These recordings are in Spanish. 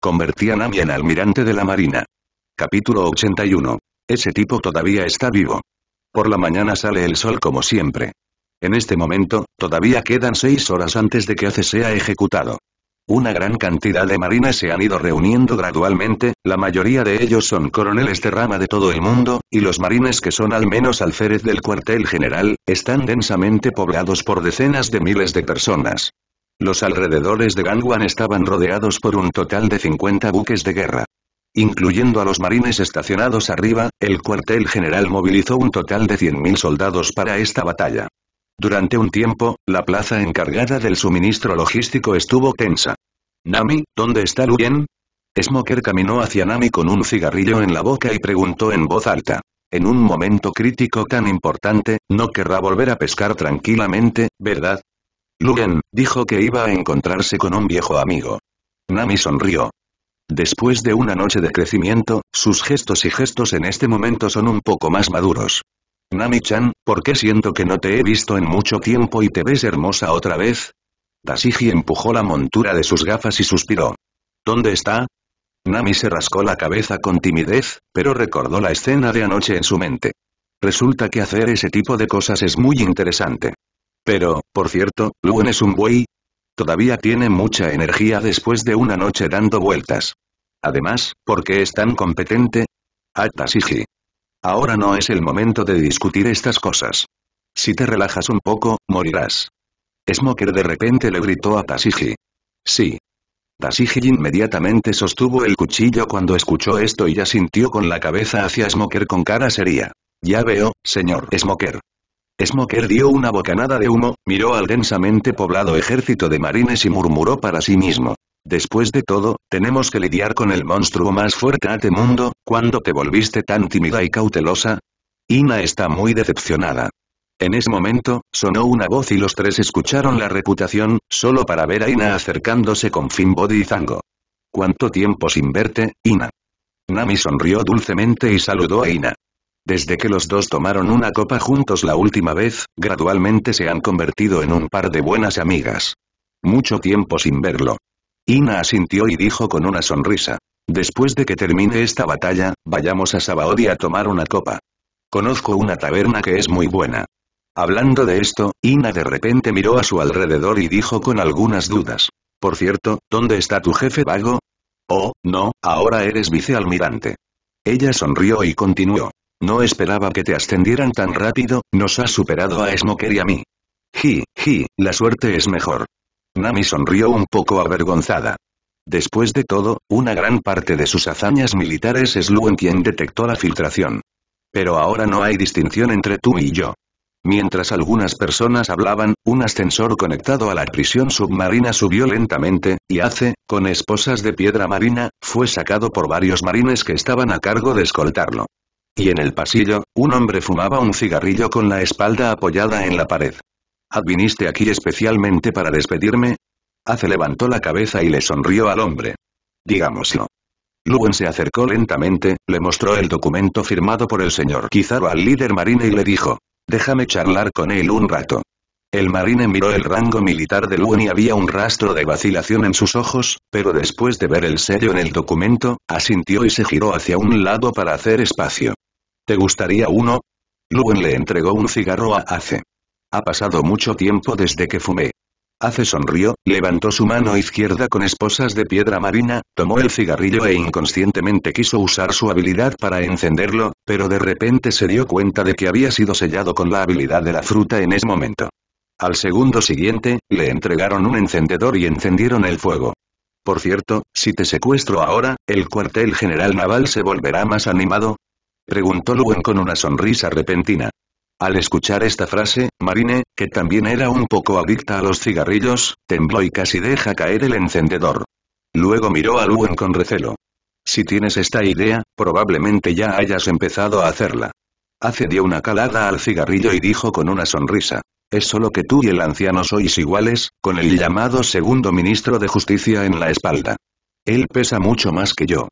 Convertían a Nami en almirante de la marina. Capítulo 81. Ese tipo todavía está vivo. Por la mañana sale el sol como siempre. En este momento, todavía quedan seis horas antes de que Ace sea ejecutado. Una gran cantidad de marinas se han ido reuniendo gradualmente, la mayoría de ellos son coroneles de rama de todo el mundo, y los marines que son al menos alférez del cuartel general, están densamente poblados por decenas de miles de personas. Los alrededores de Gangwan estaban rodeados por un total de 50 buques de guerra. Incluyendo a los marines estacionados arriba, el cuartel general movilizó un total de 100.000 soldados para esta batalla. Durante un tiempo, la plaza encargada del suministro logístico estuvo tensa. Nami, ¿dónde está Luyen? Smoker caminó hacia Nami con un cigarrillo en la boca y preguntó en voz alta. En un momento crítico tan importante, no querrá volver a pescar tranquilamente, ¿verdad? Lugan, dijo que iba a encontrarse con un viejo amigo. Nami sonrió. Después de una noche de crecimiento, sus gestos y gestos en este momento son un poco más maduros. Nami-chan, ¿por qué siento que no te he visto en mucho tiempo y te ves hermosa otra vez? Tasiji empujó la montura de sus gafas y suspiró. ¿Dónde está? Nami se rascó la cabeza con timidez, pero recordó la escena de anoche en su mente. Resulta que hacer ese tipo de cosas es muy interesante. Pero, por cierto, Luen es un buey. Todavía tiene mucha energía después de una noche dando vueltas. Además, ¿por qué es tan competente? Atasiji. Ahora no es el momento de discutir estas cosas. Si te relajas un poco, morirás. Smoker de repente le gritó a Tasiji. Sí. Tasiji inmediatamente sostuvo el cuchillo cuando escuchó esto y ya sintió con la cabeza hacia Smoker con cara seria. Ya veo, señor Smoker. Smoker dio una bocanada de humo, miró al densamente poblado ejército de marines y murmuró para sí mismo. Después de todo, tenemos que lidiar con el monstruo más fuerte de este mundo, ¿cuándo te volviste tan tímida y cautelosa? Ina está muy decepcionada. En ese momento, sonó una voz y los tres escucharon la reputación, solo para ver a Ina acercándose con Body y Zango. ¿Cuánto tiempo sin verte, Ina? Nami sonrió dulcemente y saludó a Ina. Desde que los dos tomaron una copa juntos la última vez, gradualmente se han convertido en un par de buenas amigas. Mucho tiempo sin verlo. Ina asintió y dijo con una sonrisa. Después de que termine esta batalla, vayamos a Sabaody a tomar una copa. Conozco una taberna que es muy buena. Hablando de esto, Ina de repente miró a su alrededor y dijo con algunas dudas. Por cierto, ¿dónde está tu jefe vago? Oh, no, ahora eres vicealmirante. Ella sonrió y continuó. No esperaba que te ascendieran tan rápido, nos has superado a Smoker y a mí. Ji, ji, la suerte es mejor. Nami sonrió un poco avergonzada. Después de todo, una gran parte de sus hazañas militares es en quien detectó la filtración. Pero ahora no hay distinción entre tú y yo. Mientras algunas personas hablaban, un ascensor conectado a la prisión submarina subió lentamente, y hace, con esposas de piedra marina, fue sacado por varios marines que estaban a cargo de escoltarlo. Y en el pasillo, un hombre fumaba un cigarrillo con la espalda apoyada en la pared. ¿Adviniste aquí especialmente para despedirme? Ace levantó la cabeza y le sonrió al hombre. Digámoslo. Luwen se acercó lentamente, le mostró el documento firmado por el señor Kizaru al líder marine y le dijo. Déjame charlar con él un rato. El marine miró el rango militar de Luen y había un rastro de vacilación en sus ojos, pero después de ver el sello en el documento, asintió y se giró hacia un lado para hacer espacio. ¿Te gustaría uno? Luen le entregó un cigarro a Ace. Ha pasado mucho tiempo desde que fumé. Ace sonrió, levantó su mano izquierda con esposas de piedra marina, tomó el cigarrillo e inconscientemente quiso usar su habilidad para encenderlo, pero de repente se dio cuenta de que había sido sellado con la habilidad de la fruta en ese momento. Al segundo siguiente, le entregaron un encendedor y encendieron el fuego. Por cierto, si te secuestro ahora, el cuartel general naval se volverá más animado, preguntó Luwen con una sonrisa repentina. Al escuchar esta frase, Marine, que también era un poco adicta a los cigarrillos, tembló y casi deja caer el encendedor. Luego miró a Luwen con recelo. Si tienes esta idea, probablemente ya hayas empezado a hacerla. Hace dio una calada al cigarrillo y dijo con una sonrisa. Es solo que tú y el anciano sois iguales, con el llamado segundo ministro de justicia en la espalda. Él pesa mucho más que yo.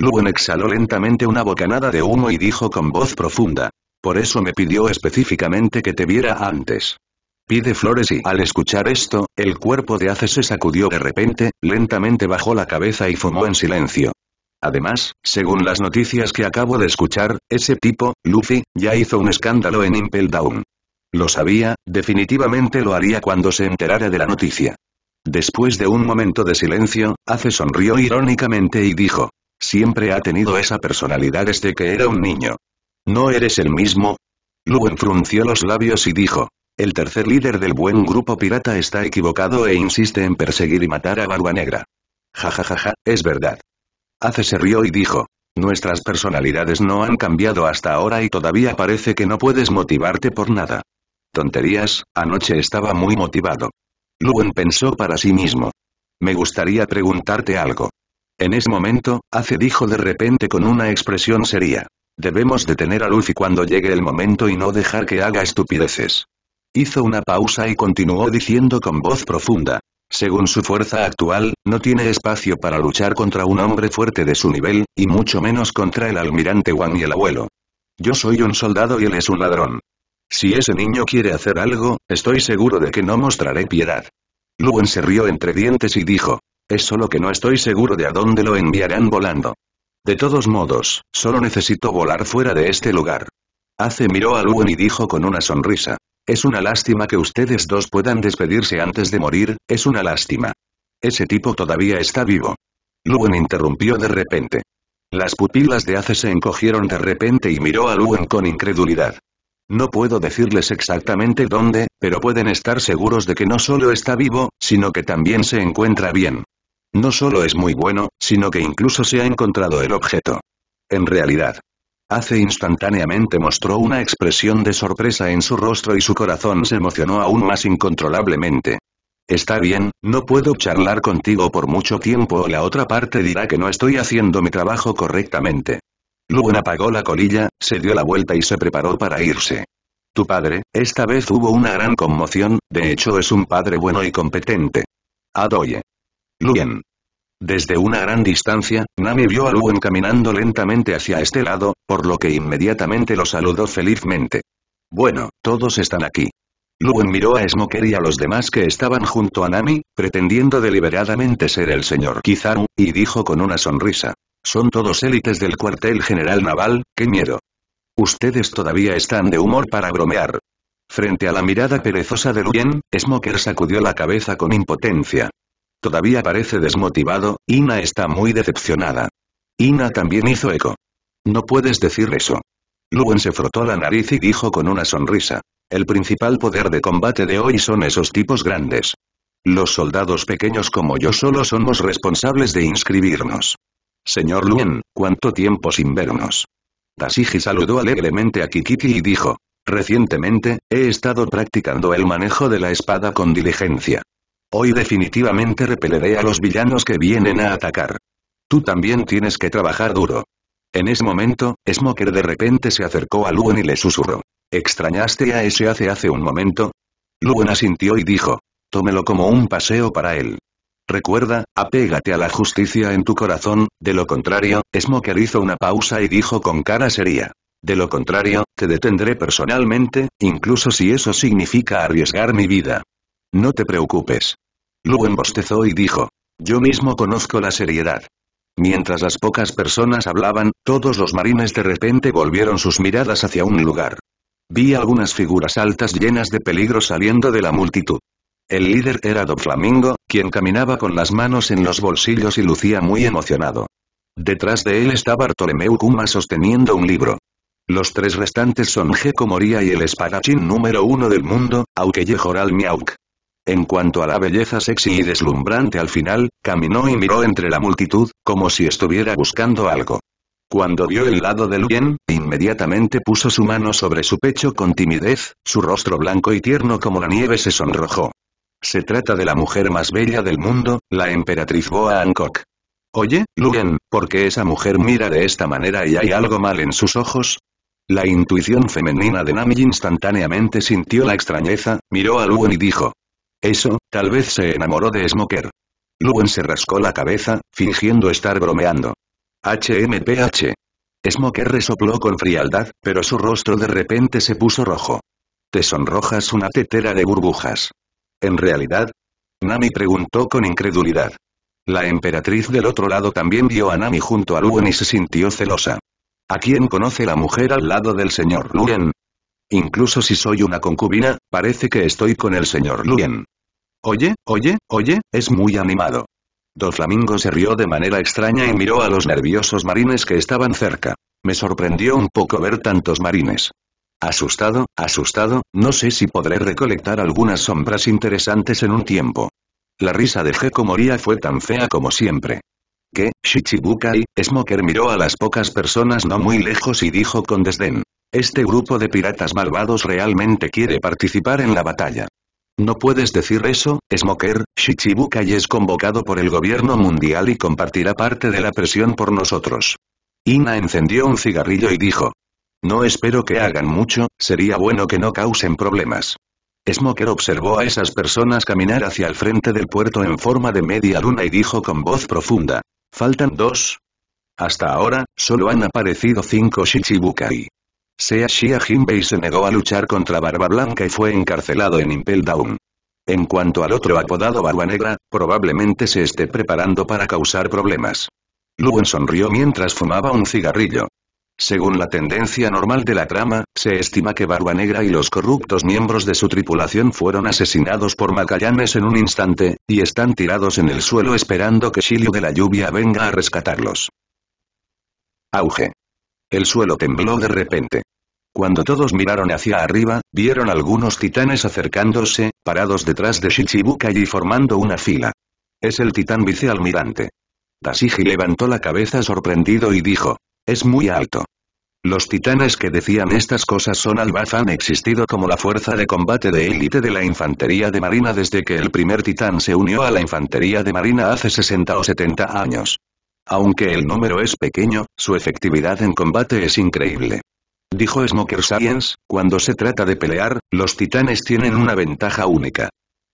Lugan exhaló lentamente una bocanada de humo y dijo con voz profunda. Por eso me pidió específicamente que te viera antes. Pide flores y al escuchar esto, el cuerpo de Ace se sacudió de repente, lentamente bajó la cabeza y fumó en silencio. Además, según las noticias que acabo de escuchar, ese tipo, Luffy, ya hizo un escándalo en Impel Down. Lo sabía, definitivamente lo haría cuando se enterara de la noticia. Después de un momento de silencio, Ace sonrió irónicamente y dijo, Siempre ha tenido esa personalidad desde que era un niño. ¿No eres el mismo? Luen frunció los labios y dijo. El tercer líder del buen grupo pirata está equivocado e insiste en perseguir y matar a Barba Negra. Ja ja ja es verdad. Hace se rió y dijo. Nuestras personalidades no han cambiado hasta ahora y todavía parece que no puedes motivarte por nada. Tonterías, anoche estaba muy motivado. Luen pensó para sí mismo. Me gustaría preguntarte algo. En ese momento, Ace dijo de repente con una expresión seria. Debemos detener a Luffy cuando llegue el momento y no dejar que haga estupideces. Hizo una pausa y continuó diciendo con voz profunda. Según su fuerza actual, no tiene espacio para luchar contra un hombre fuerte de su nivel, y mucho menos contra el almirante Wang y el abuelo. Yo soy un soldado y él es un ladrón. Si ese niño quiere hacer algo, estoy seguro de que no mostraré piedad. Luen se rió entre dientes y dijo, es solo que no estoy seguro de a dónde lo enviarán volando. De todos modos, solo necesito volar fuera de este lugar. Ace miró a Luwen y dijo con una sonrisa. Es una lástima que ustedes dos puedan despedirse antes de morir, es una lástima. Ese tipo todavía está vivo. Luen interrumpió de repente. Las pupilas de Ace se encogieron de repente y miró a Luwen con incredulidad. No puedo decirles exactamente dónde, pero pueden estar seguros de que no solo está vivo, sino que también se encuentra bien. No solo es muy bueno, sino que incluso se ha encontrado el objeto. En realidad. Hace instantáneamente mostró una expresión de sorpresa en su rostro y su corazón se emocionó aún más incontrolablemente. Está bien, no puedo charlar contigo por mucho tiempo o la otra parte dirá que no estoy haciendo mi trabajo correctamente. Luego apagó la colilla, se dio la vuelta y se preparó para irse. Tu padre, esta vez hubo una gran conmoción, de hecho es un padre bueno y competente. Adoye. Luyen. Desde una gran distancia, Nami vio a Luen caminando lentamente hacia este lado, por lo que inmediatamente lo saludó felizmente. Bueno, todos están aquí. Luen miró a Smoker y a los demás que estaban junto a Nami, pretendiendo deliberadamente ser el señor Kizaru, y dijo con una sonrisa. Son todos élites del cuartel general naval, qué miedo. Ustedes todavía están de humor para bromear. Frente a la mirada perezosa de Luyen, Smoker sacudió la cabeza con impotencia. Todavía parece desmotivado, Ina está muy decepcionada. Ina también hizo eco. No puedes decir eso. Luen se frotó la nariz y dijo con una sonrisa. El principal poder de combate de hoy son esos tipos grandes. Los soldados pequeños como yo solo somos responsables de inscribirnos. Señor Luen, ¿cuánto tiempo sin vernos? Tasiji saludó alegremente a Kikiki y dijo. Recientemente, he estado practicando el manejo de la espada con diligencia. Hoy definitivamente repeleré a los villanos que vienen a atacar. Tú también tienes que trabajar duro. En ese momento, Smoker de repente se acercó a Luen y le susurró. ¿Extrañaste a ese hace hace un momento? Lugan asintió y dijo. Tómelo como un paseo para él. Recuerda, apégate a la justicia en tu corazón, de lo contrario, Smoker hizo una pausa y dijo con cara seria. De lo contrario, te detendré personalmente, incluso si eso significa arriesgar mi vida. No te preocupes. Lu embostezó y dijo. Yo mismo conozco la seriedad. Mientras las pocas personas hablaban, todos los marines de repente volvieron sus miradas hacia un lugar. Vi algunas figuras altas llenas de peligro saliendo de la multitud. El líder era Doflamingo, quien caminaba con las manos en los bolsillos y lucía muy emocionado. Detrás de él estaba Bartolomeu Kuma sosteniendo un libro. Los tres restantes son jeco Moria y el espadachín número uno del mundo, Aukeye Joral Miauk. En cuanto a la belleza sexy y deslumbrante al final, caminó y miró entre la multitud, como si estuviera buscando algo. Cuando vio el lado de Luyen, inmediatamente puso su mano sobre su pecho con timidez, su rostro blanco y tierno como la nieve se sonrojó. Se trata de la mujer más bella del mundo, la emperatriz Boa Hancock. Oye, Luyen, ¿por qué esa mujer mira de esta manera y hay algo mal en sus ojos? La intuición femenina de Nami instantáneamente sintió la extrañeza, miró a Luen y dijo, eso, tal vez se enamoró de Smoker. Luwen se rascó la cabeza, fingiendo estar bromeando. HMPH. Smoker resopló con frialdad, pero su rostro de repente se puso rojo. Te sonrojas una tetera de burbujas. ¿En realidad? Nami preguntó con incredulidad. La emperatriz del otro lado también vio a Nami junto a Luwen y se sintió celosa. ¿A quién conoce la mujer al lado del señor Luwen? Incluso si soy una concubina, parece que estoy con el señor Luen. Oye, oye, oye, es muy animado. flamingos se rió de manera extraña y miró a los nerviosos marines que estaban cerca. Me sorprendió un poco ver tantos marines. Asustado, asustado, no sé si podré recolectar algunas sombras interesantes en un tiempo. La risa de Gekomoria Moria fue tan fea como siempre. Que, Shichibukai, Smoker miró a las pocas personas no muy lejos y dijo con desdén. Este grupo de piratas malvados realmente quiere participar en la batalla. No puedes decir eso, Smoker, Shichibukai es convocado por el gobierno mundial y compartirá parte de la presión por nosotros. Ina encendió un cigarrillo y dijo. No espero que hagan mucho, sería bueno que no causen problemas. Smoker observó a esas personas caminar hacia el frente del puerto en forma de media luna y dijo con voz profunda. Faltan dos. Hasta ahora, solo han aparecido cinco Shichibukai. Sea Shia Jinbei se negó a luchar contra Barba Blanca y fue encarcelado en Impel Down. En cuanto al otro apodado Barba Negra, probablemente se esté preparando para causar problemas. Luwen sonrió mientras fumaba un cigarrillo. Según la tendencia normal de la trama, se estima que Barba Negra y los corruptos miembros de su tripulación fueron asesinados por Magallanes en un instante, y están tirados en el suelo esperando que Shilio de la Lluvia venga a rescatarlos. Auge. El suelo tembló de repente. Cuando todos miraron hacia arriba, vieron algunos titanes acercándose, parados detrás de Shichibukai y formando una fila. Es el titán vicealmirante. Tasiji levantó la cabeza sorprendido y dijo. Es muy alto. Los titanes que decían estas cosas son Albaz han existido como la fuerza de combate de élite de la infantería de marina desde que el primer titán se unió a la infantería de marina hace 60 o 70 años. Aunque el número es pequeño, su efectividad en combate es increíble. Dijo Smoker Science, cuando se trata de pelear, los titanes tienen una ventaja única.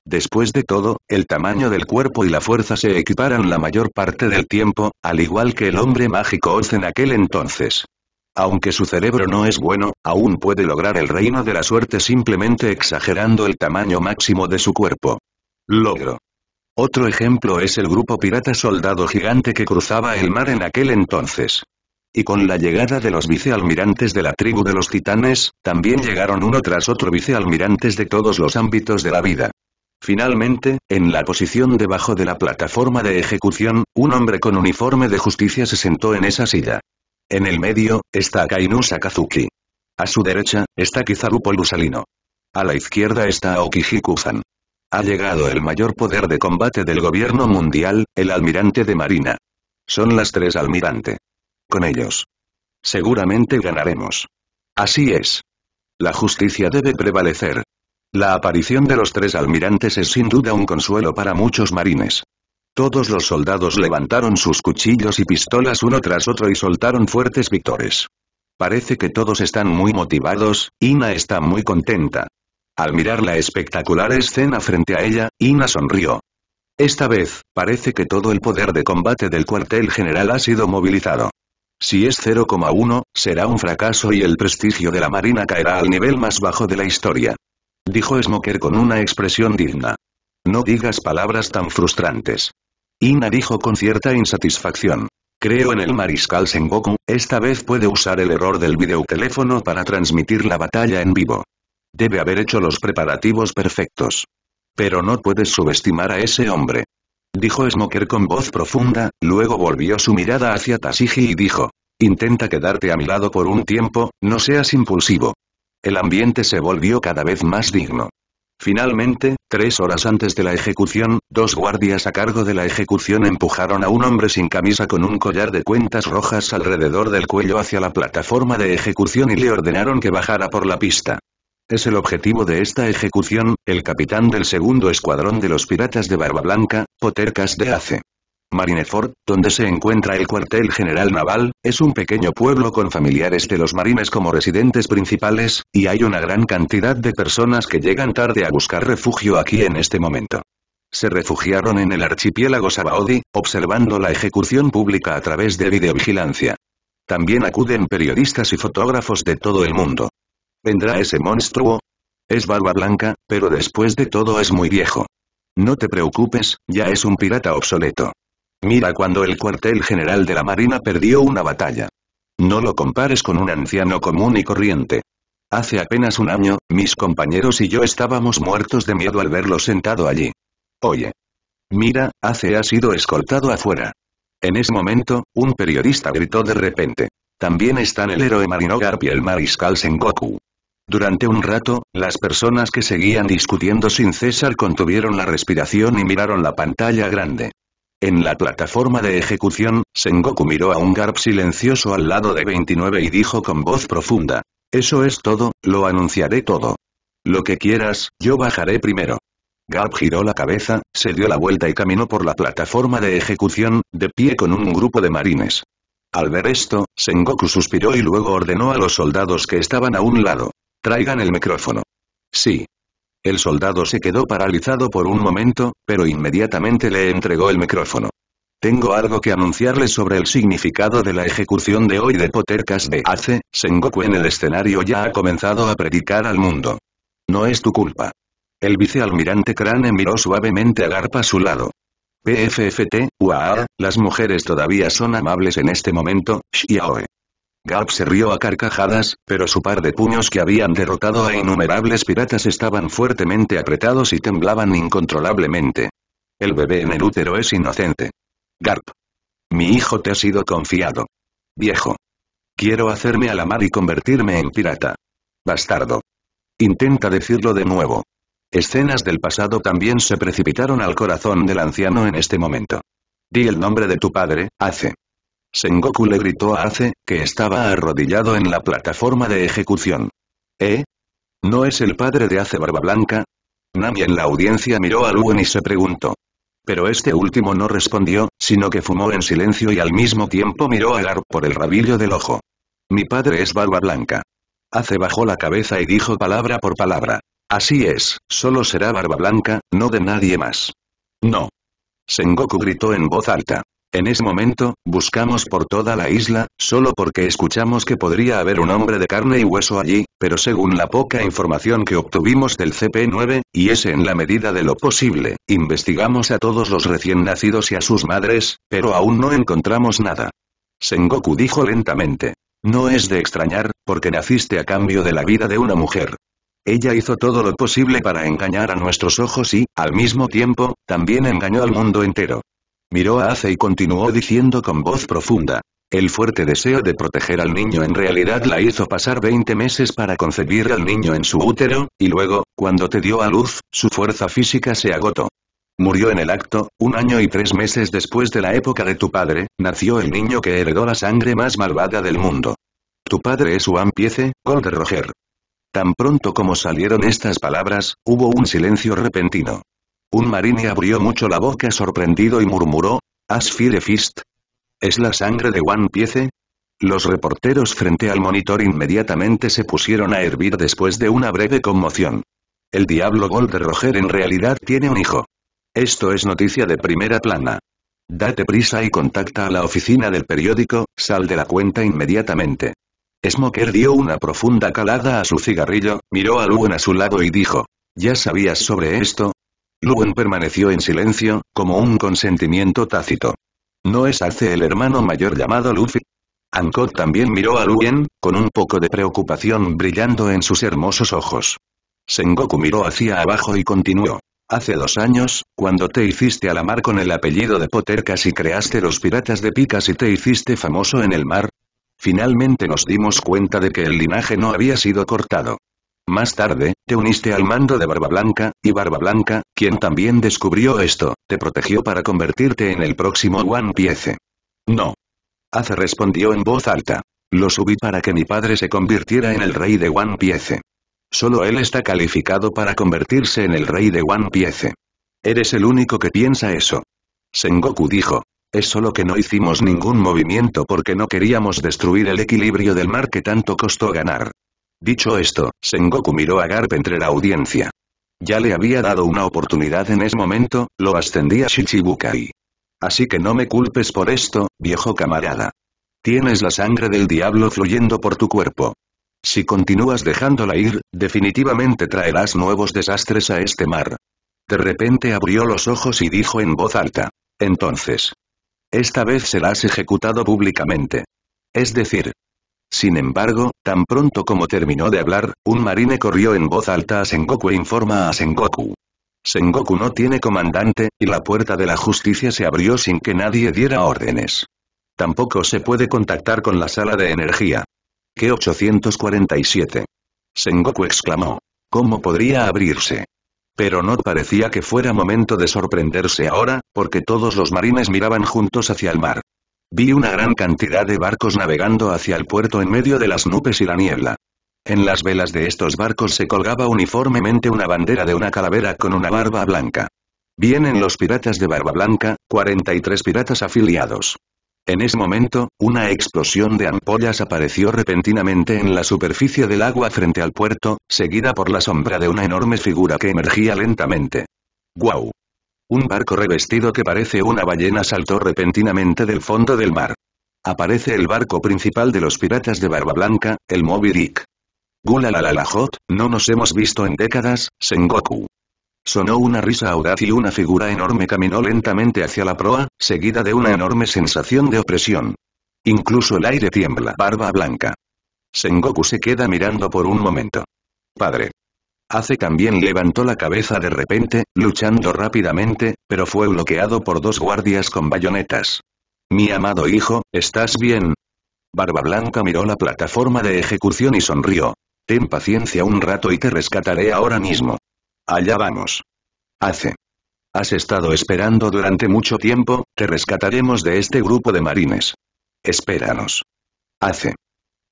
Después de todo, el tamaño del cuerpo y la fuerza se equiparan la mayor parte del tiempo, al igual que el hombre mágico Oz en aquel entonces. Aunque su cerebro no es bueno, aún puede lograr el reino de la suerte simplemente exagerando el tamaño máximo de su cuerpo. Logro. Otro ejemplo es el grupo pirata soldado gigante que cruzaba el mar en aquel entonces. Y con la llegada de los vicealmirantes de la tribu de los titanes, también llegaron uno tras otro vicealmirantes de todos los ámbitos de la vida. Finalmente, en la posición debajo de la plataforma de ejecución, un hombre con uniforme de justicia se sentó en esa silla. En el medio, está Kainu Sakazuki. A su derecha, está Kizaru Polusalino. A la izquierda está okihiku ha llegado el mayor poder de combate del gobierno mundial, el almirante de marina. Son las tres almirante. Con ellos. Seguramente ganaremos. Así es. La justicia debe prevalecer. La aparición de los tres almirantes es sin duda un consuelo para muchos marines. Todos los soldados levantaron sus cuchillos y pistolas uno tras otro y soltaron fuertes victores. Parece que todos están muy motivados, Ina está muy contenta. Al mirar la espectacular escena frente a ella, Ina sonrió. Esta vez, parece que todo el poder de combate del cuartel general ha sido movilizado. Si es 0,1, será un fracaso y el prestigio de la marina caerá al nivel más bajo de la historia. Dijo Smoker con una expresión digna. No digas palabras tan frustrantes. Ina dijo con cierta insatisfacción. Creo en el mariscal Sengoku, esta vez puede usar el error del videoteléfono para transmitir la batalla en vivo. Debe haber hecho los preparativos perfectos. Pero no puedes subestimar a ese hombre. Dijo Smoker con voz profunda, luego volvió su mirada hacia Tashigi y dijo. Intenta quedarte a mi lado por un tiempo, no seas impulsivo. El ambiente se volvió cada vez más digno. Finalmente, tres horas antes de la ejecución, dos guardias a cargo de la ejecución empujaron a un hombre sin camisa con un collar de cuentas rojas alrededor del cuello hacia la plataforma de ejecución y le ordenaron que bajara por la pista. Es el objetivo de esta ejecución, el capitán del segundo escuadrón de los piratas de Barba Blanca, Potercas de Ace. Marineford, donde se encuentra el cuartel general naval, es un pequeño pueblo con familiares de los marines como residentes principales, y hay una gran cantidad de personas que llegan tarde a buscar refugio aquí en este momento. Se refugiaron en el archipiélago Sabaody, observando la ejecución pública a través de videovigilancia. También acuden periodistas y fotógrafos de todo el mundo. ¿Vendrá ese monstruo? Es barba blanca, pero después de todo es muy viejo. No te preocupes, ya es un pirata obsoleto. Mira cuando el cuartel general de la marina perdió una batalla. No lo compares con un anciano común y corriente. Hace apenas un año, mis compañeros y yo estábamos muertos de miedo al verlo sentado allí. Oye. Mira, hace ha sido escoltado afuera. En ese momento, un periodista gritó de repente. También están el héroe Marino y el mariscal Sengoku. Durante un rato, las personas que seguían discutiendo sin cesar contuvieron la respiración y miraron la pantalla grande. En la plataforma de ejecución, Sengoku miró a un Garp silencioso al lado de 29 y dijo con voz profunda. Eso es todo, lo anunciaré todo. Lo que quieras, yo bajaré primero. Garp giró la cabeza, se dio la vuelta y caminó por la plataforma de ejecución, de pie con un grupo de marines. Al ver esto, Sengoku suspiró y luego ordenó a los soldados que estaban a un lado. Traigan el micrófono. Sí. El soldado se quedó paralizado por un momento, pero inmediatamente le entregó el micrófono. Tengo algo que anunciarles sobre el significado de la ejecución de hoy de Potercas de Ace, Sengoku en el escenario ya ha comenzado a predicar al mundo. No es tu culpa. El vicealmirante Crane miró suavemente a Garpa a su lado. PFFT, UAA, las mujeres todavía son amables en este momento, Xiaoe. Garp se rió a carcajadas, pero su par de puños que habían derrotado a innumerables piratas estaban fuertemente apretados y temblaban incontrolablemente. El bebé en el útero es inocente. Garp. Mi hijo te ha sido confiado. Viejo. Quiero hacerme a la mar y convertirme en pirata. Bastardo. Intenta decirlo de nuevo. Escenas del pasado también se precipitaron al corazón del anciano en este momento. Di el nombre de tu padre, hace. Sengoku le gritó a Ace, que estaba arrodillado en la plataforma de ejecución. ¿Eh? ¿No es el padre de Ace Barba Blanca? Nami en la audiencia miró a Luen y se preguntó. Pero este último no respondió, sino que fumó en silencio y al mismo tiempo miró a Lark por el rabillo del ojo. Mi padre es Barba Blanca. Ace bajó la cabeza y dijo palabra por palabra. Así es, solo será Barba Blanca, no de nadie más. No. Sengoku gritó en voz alta. En ese momento, buscamos por toda la isla, solo porque escuchamos que podría haber un hombre de carne y hueso allí, pero según la poca información que obtuvimos del CP9, y ese en la medida de lo posible, investigamos a todos los recién nacidos y a sus madres, pero aún no encontramos nada. Sengoku dijo lentamente. No es de extrañar, porque naciste a cambio de la vida de una mujer. Ella hizo todo lo posible para engañar a nuestros ojos y, al mismo tiempo, también engañó al mundo entero miró a Ace y continuó diciendo con voz profunda. El fuerte deseo de proteger al niño en realidad la hizo pasar 20 meses para concebir al niño en su útero, y luego, cuando te dio a luz, su fuerza física se agotó. Murió en el acto, un año y tres meses después de la época de tu padre, nació el niño que heredó la sangre más malvada del mundo. Tu padre es Juan Piece, Gold Roger. Tan pronto como salieron estas palabras, hubo un silencio repentino. Un marine abrió mucho la boca sorprendido y murmuró, ¿Has fire fist? ¿Es la sangre de One Piece? Los reporteros frente al monitor inmediatamente se pusieron a hervir después de una breve conmoción. El Diablo Gold Roger en realidad tiene un hijo. Esto es noticia de primera plana. Date prisa y contacta a la oficina del periódico, sal de la cuenta inmediatamente. Smoker dio una profunda calada a su cigarrillo, miró a Lugan a su lado y dijo, ya sabías sobre esto, Luen permaneció en silencio, como un consentimiento tácito. ¿No es hace el hermano mayor llamado Luffy? Ankot también miró a Luen, con un poco de preocupación brillando en sus hermosos ojos. Sengoku miró hacia abajo y continuó. Hace dos años, cuando te hiciste a la mar con el apellido de Potter casi creaste los piratas de picas y te hiciste famoso en el mar. Finalmente nos dimos cuenta de que el linaje no había sido cortado. Más tarde, te uniste al mando de Barba Blanca, y Barba Blanca, quien también descubrió esto, te protegió para convertirte en el próximo One Piece. No. Ace respondió en voz alta. Lo subí para que mi padre se convirtiera en el rey de One Piece. Solo él está calificado para convertirse en el rey de One Piece. Eres el único que piensa eso. Sengoku dijo. Es solo que no hicimos ningún movimiento porque no queríamos destruir el equilibrio del mar que tanto costó ganar. Dicho esto, Sengoku miró a Garp entre la audiencia. Ya le había dado una oportunidad en ese momento, lo ascendía Shichibukai. Así que no me culpes por esto, viejo camarada. Tienes la sangre del diablo fluyendo por tu cuerpo. Si continúas dejándola ir, definitivamente traerás nuevos desastres a este mar. De repente abrió los ojos y dijo en voz alta. Entonces. Esta vez se has ejecutado públicamente. Es decir, sin embargo, tan pronto como terminó de hablar, un marine corrió en voz alta a Sengoku e informa a Sengoku. Sengoku no tiene comandante, y la puerta de la justicia se abrió sin que nadie diera órdenes. Tampoco se puede contactar con la sala de energía. ¿Qué 847? Sengoku exclamó. ¿Cómo podría abrirse? Pero no parecía que fuera momento de sorprenderse ahora, porque todos los marines miraban juntos hacia el mar. Vi una gran cantidad de barcos navegando hacia el puerto en medio de las nubes y la niebla. En las velas de estos barcos se colgaba uniformemente una bandera de una calavera con una barba blanca. Vienen los piratas de barba blanca, 43 piratas afiliados. En ese momento, una explosión de ampollas apareció repentinamente en la superficie del agua frente al puerto, seguida por la sombra de una enorme figura que emergía lentamente. ¡Guau! Un barco revestido que parece una ballena saltó repentinamente del fondo del mar. Aparece el barco principal de los piratas de Barba Blanca, el Moby Dick. hot, no nos hemos visto en décadas, Sengoku. Sonó una risa audaz y una figura enorme caminó lentamente hacia la proa, seguida de una enorme sensación de opresión. Incluso el aire tiembla. Barba blanca. Sengoku se queda mirando por un momento. Padre hace también levantó la cabeza de repente, luchando rápidamente, pero fue bloqueado por dos guardias con bayonetas. Mi amado hijo, ¿estás bien? Barba Blanca miró la plataforma de ejecución y sonrió. Ten paciencia un rato y te rescataré ahora mismo. Allá vamos. hace Has estado esperando durante mucho tiempo, te rescataremos de este grupo de marines. Espéranos. hace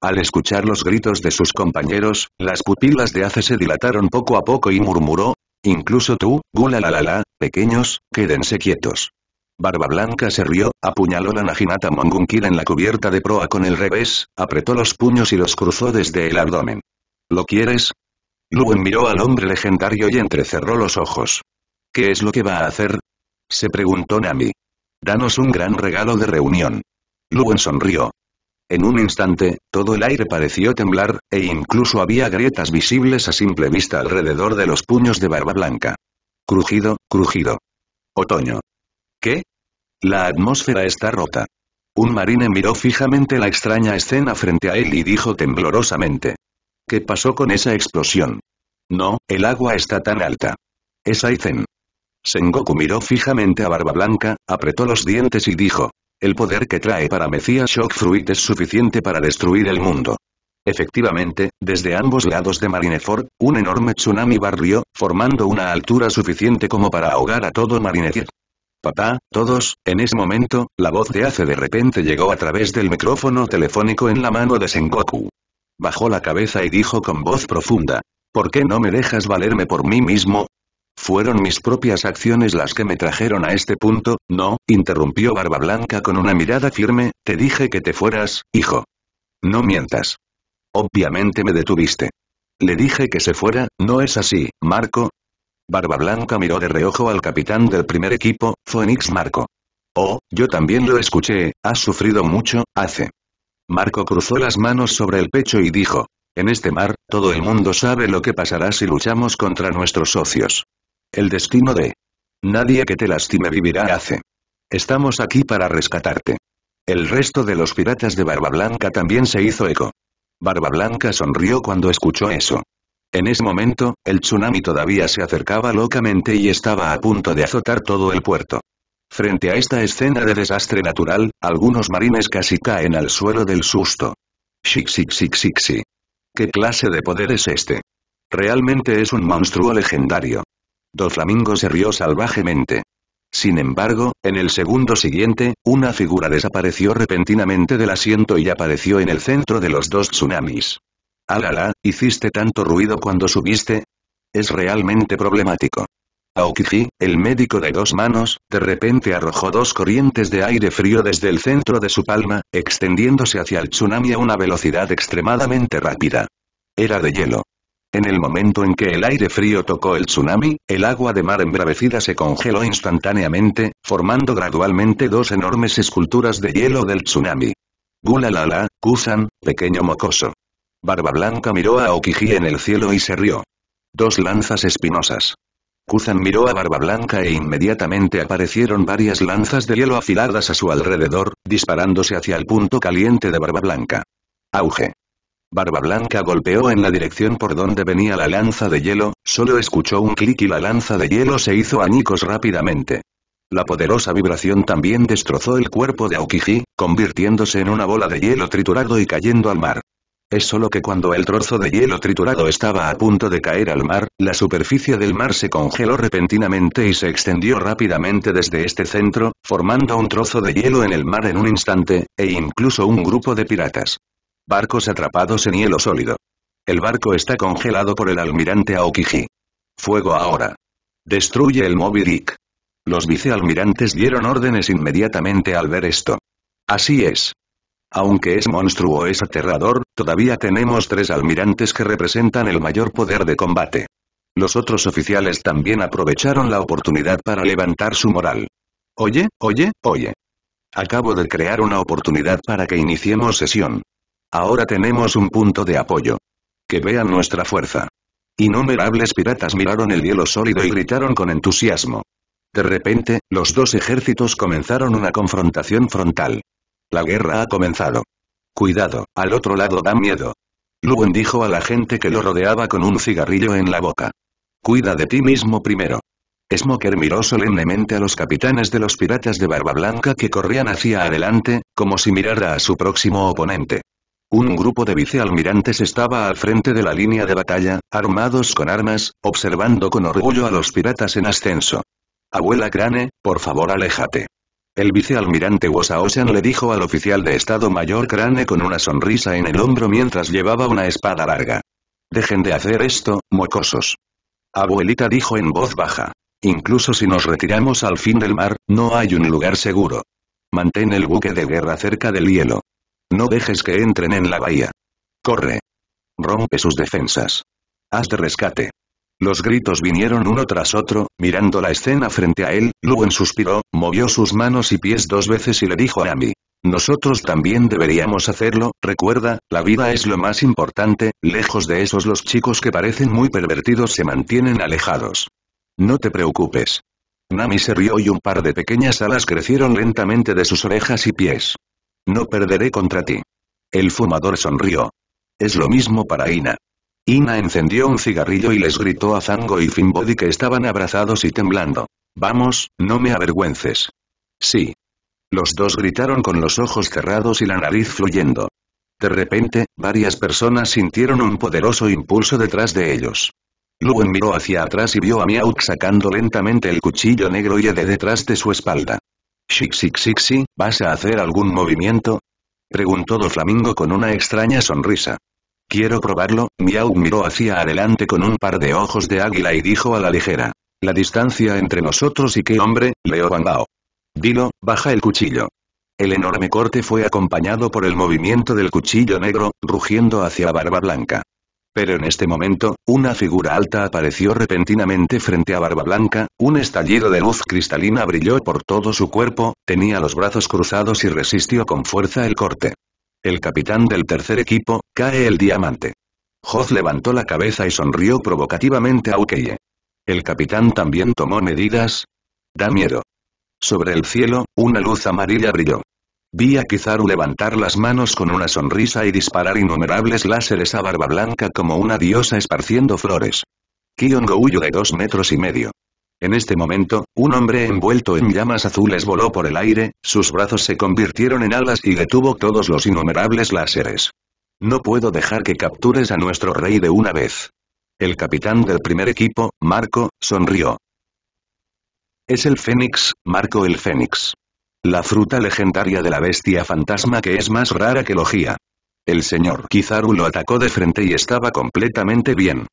al escuchar los gritos de sus compañeros, las pupilas de Ace se dilataron poco a poco y murmuró, Incluso tú, gulalalala, pequeños, quédense quietos. Barba Blanca se rió, apuñaló la najinata Mongunkir en la cubierta de proa con el revés, apretó los puños y los cruzó desde el abdomen. ¿Lo quieres? Luen miró al hombre legendario y entrecerró los ojos. ¿Qué es lo que va a hacer? Se preguntó Nami. Danos un gran regalo de reunión. Luen sonrió. En un instante, todo el aire pareció temblar, e incluso había grietas visibles a simple vista alrededor de los puños de Barba Blanca. Crujido, crujido. Otoño. ¿Qué? La atmósfera está rota. Un marine miró fijamente la extraña escena frente a él y dijo temblorosamente. ¿Qué pasó con esa explosión? No, el agua está tan alta. Es Aizen. Sengoku miró fijamente a Barba Blanca, apretó los dientes y dijo, el poder que trae para Mesías Shock Fruit es suficiente para destruir el mundo. Efectivamente, desde ambos lados de Marineford, un enorme tsunami barrió, formando una altura suficiente como para ahogar a todo Marineford. Papá, todos, en ese momento, la voz de Ace de repente llegó a través del micrófono telefónico en la mano de Sengoku. Bajó la cabeza y dijo con voz profunda. ¿Por qué no me dejas valerme por mí mismo? Fueron mis propias acciones las que me trajeron a este punto, no, interrumpió Barba Blanca con una mirada firme, te dije que te fueras, hijo. No mientas. Obviamente me detuviste. Le dije que se fuera, no es así, Marco. Barba Blanca miró de reojo al capitán del primer equipo, Phoenix Marco. Oh, yo también lo escuché, has sufrido mucho, hace. Marco cruzó las manos sobre el pecho y dijo, en este mar, todo el mundo sabe lo que pasará si luchamos contra nuestros socios. El destino de... Nadie que te lastime vivirá hace. Estamos aquí para rescatarte. El resto de los piratas de Barba Blanca también se hizo eco. Barba Blanca sonrió cuando escuchó eso. En ese momento, el tsunami todavía se acercaba locamente y estaba a punto de azotar todo el puerto. Frente a esta escena de desastre natural, algunos marines casi caen al suelo del susto. Xixixixixi. ¿Qué clase de poder es este? Realmente es un monstruo legendario. Dos Flamingo se rió salvajemente. Sin embargo, en el segundo siguiente, una figura desapareció repentinamente del asiento y apareció en el centro de los dos tsunamis. Alala, ¿hiciste tanto ruido cuando subiste? Es realmente problemático. Aokiji, el médico de dos manos, de repente arrojó dos corrientes de aire frío desde el centro de su palma, extendiéndose hacia el tsunami a una velocidad extremadamente rápida. Era de hielo. En el momento en que el aire frío tocó el tsunami, el agua de mar embravecida se congeló instantáneamente, formando gradualmente dos enormes esculturas de hielo del tsunami. Gulalala, Kuzan, pequeño mocoso. Barba Blanca miró a Okiji en el cielo y se rió. Dos lanzas espinosas. Kuzan miró a Barba Blanca e inmediatamente aparecieron varias lanzas de hielo afiladas a su alrededor, disparándose hacia el punto caliente de Barba Blanca. Auge. Barba Blanca golpeó en la dirección por donde venía la lanza de hielo, solo escuchó un clic y la lanza de hielo se hizo añicos rápidamente. La poderosa vibración también destrozó el cuerpo de Aokiji, convirtiéndose en una bola de hielo triturado y cayendo al mar. Es solo que cuando el trozo de hielo triturado estaba a punto de caer al mar, la superficie del mar se congeló repentinamente y se extendió rápidamente desde este centro, formando un trozo de hielo en el mar en un instante, e incluso un grupo de piratas. Barcos atrapados en hielo sólido. El barco está congelado por el almirante Aokiji. Fuego ahora. Destruye el Moby Dick. Los vicealmirantes dieron órdenes inmediatamente al ver esto. Así es. Aunque es monstruo es aterrador, todavía tenemos tres almirantes que representan el mayor poder de combate. Los otros oficiales también aprovecharon la oportunidad para levantar su moral. Oye, oye, oye. Acabo de crear una oportunidad para que iniciemos sesión. Ahora tenemos un punto de apoyo. Que vean nuestra fuerza. Innumerables piratas miraron el hielo sólido y gritaron con entusiasmo. De repente, los dos ejércitos comenzaron una confrontación frontal. La guerra ha comenzado. Cuidado, al otro lado da miedo. Luwen dijo a la gente que lo rodeaba con un cigarrillo en la boca. Cuida de ti mismo primero. Smoker miró solemnemente a los capitanes de los piratas de barba blanca que corrían hacia adelante, como si mirara a su próximo oponente. Un grupo de vicealmirantes estaba al frente de la línea de batalla, armados con armas, observando con orgullo a los piratas en ascenso. Abuela Crane, por favor aléjate. El vicealmirante Ocean le dijo al oficial de Estado Mayor Crane con una sonrisa en el hombro mientras llevaba una espada larga. Dejen de hacer esto, mocosos. Abuelita dijo en voz baja. Incluso si nos retiramos al fin del mar, no hay un lugar seguro. Mantén el buque de guerra cerca del hielo. No dejes que entren en la bahía. Corre. Rompe sus defensas. Haz de rescate. Los gritos vinieron uno tras otro, mirando la escena frente a él, Luwen suspiró, movió sus manos y pies dos veces y le dijo a Nami. Nosotros también deberíamos hacerlo, recuerda, la vida es lo más importante, lejos de esos los chicos que parecen muy pervertidos se mantienen alejados. No te preocupes. Nami se rió y un par de pequeñas alas crecieron lentamente de sus orejas y pies. No perderé contra ti. El fumador sonrió. Es lo mismo para Ina. Ina encendió un cigarrillo y les gritó a Zango y Finbody que estaban abrazados y temblando. Vamos, no me avergüences. Sí. Los dos gritaron con los ojos cerrados y la nariz fluyendo. De repente, varias personas sintieron un poderoso impulso detrás de ellos. Luen miró hacia atrás y vio a Miauk sacando lentamente el cuchillo negro y de detrás de su espalda. Xixixixi, ¿vas a hacer algún movimiento? Preguntó flamingo con una extraña sonrisa. Quiero probarlo, Miau miró hacia adelante con un par de ojos de águila y dijo a la ligera. La distancia entre nosotros y qué hombre, Leo Bangao. Dilo, baja el cuchillo. El enorme corte fue acompañado por el movimiento del cuchillo negro, rugiendo hacia Barba Blanca. Pero en este momento, una figura alta apareció repentinamente frente a Barba Blanca, un estallido de luz cristalina brilló por todo su cuerpo, tenía los brazos cruzados y resistió con fuerza el corte. El capitán del tercer equipo, cae el diamante. Hoz levantó la cabeza y sonrió provocativamente a Ukeye. El capitán también tomó medidas. Da miedo. Sobre el cielo, una luz amarilla brilló. Vi a Kizaru levantar las manos con una sonrisa y disparar innumerables láseres a barba blanca como una diosa esparciendo flores. Kion huyó de dos metros y medio. En este momento, un hombre envuelto en llamas azules voló por el aire, sus brazos se convirtieron en alas y detuvo todos los innumerables láseres. No puedo dejar que captures a nuestro rey de una vez. El capitán del primer equipo, Marco, sonrió. Es el Fénix, Marco el Fénix. La fruta legendaria de la bestia fantasma que es más rara que logía. El señor Kizaru lo atacó de frente y estaba completamente bien.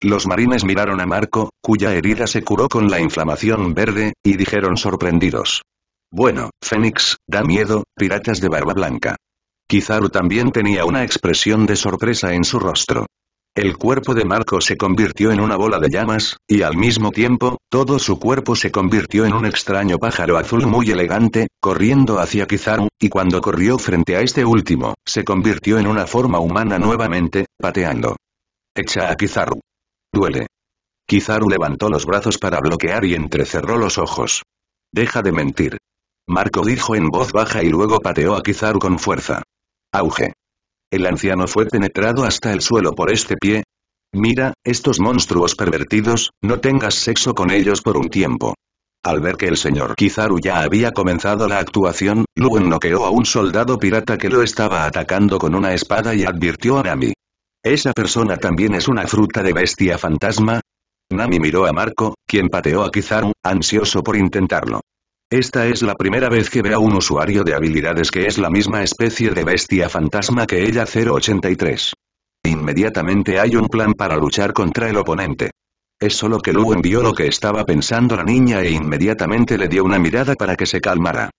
Los marines miraron a Marco, cuya herida se curó con la inflamación verde, y dijeron sorprendidos. Bueno, Fénix, da miedo, piratas de barba blanca. Kizaru también tenía una expresión de sorpresa en su rostro. El cuerpo de Marco se convirtió en una bola de llamas, y al mismo tiempo, todo su cuerpo se convirtió en un extraño pájaro azul muy elegante, corriendo hacia Kizaru, y cuando corrió frente a este último, se convirtió en una forma humana nuevamente, pateando. Echa a Kizaru. Duele. Kizaru levantó los brazos para bloquear y entrecerró los ojos. Deja de mentir. Marco dijo en voz baja y luego pateó a Kizaru con fuerza. Auge. El anciano fue penetrado hasta el suelo por este pie. Mira, estos monstruos pervertidos, no tengas sexo con ellos por un tiempo. Al ver que el señor Kizaru ya había comenzado la actuación, Luen noqueó a un soldado pirata que lo estaba atacando con una espada y advirtió a Nami. ¿Esa persona también es una fruta de bestia fantasma? Nami miró a Marco, quien pateó a Kizaru, ansioso por intentarlo. Esta es la primera vez que ve a un usuario de habilidades que es la misma especie de bestia fantasma que ella 083. Inmediatamente hay un plan para luchar contra el oponente. Es solo que Lu envió lo que estaba pensando la niña e inmediatamente le dio una mirada para que se calmara.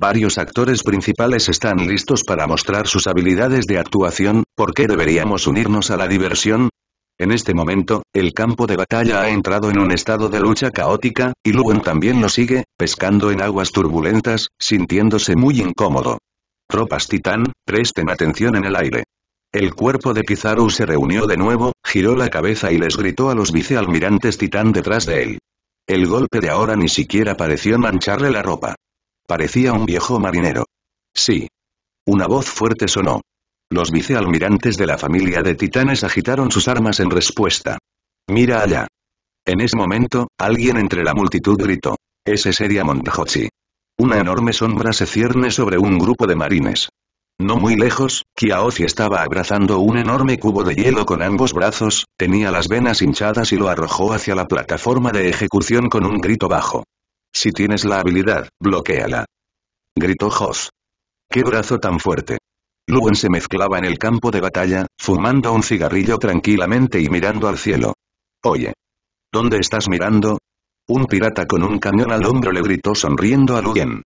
Varios actores principales están listos para mostrar sus habilidades de actuación, ¿por qué deberíamos unirnos a la diversión? En este momento, el campo de batalla ha entrado en un estado de lucha caótica, y Luwen también lo sigue, pescando en aguas turbulentas, sintiéndose muy incómodo. Tropas titán, presten atención en el aire. El cuerpo de Pizarro se reunió de nuevo, giró la cabeza y les gritó a los vicealmirantes titán detrás de él. El golpe de ahora ni siquiera pareció mancharle la ropa. Parecía un viejo marinero. Sí. Una voz fuerte sonó. Los vicealmirantes de la familia de titanes agitaron sus armas en respuesta. Mira allá. En ese momento, alguien entre la multitud gritó. Ese sería Montjochi Una enorme sombra se cierne sobre un grupo de marines. No muy lejos, Kiaochi estaba abrazando un enorme cubo de hielo con ambos brazos, tenía las venas hinchadas y lo arrojó hacia la plataforma de ejecución con un grito bajo. Si tienes la habilidad, bloquéala. Gritó Hoss. ¡Qué brazo tan fuerte! Luen se mezclaba en el campo de batalla, fumando un cigarrillo tranquilamente y mirando al cielo. Oye. ¿Dónde estás mirando? Un pirata con un cañón al hombro le gritó sonriendo a Luen.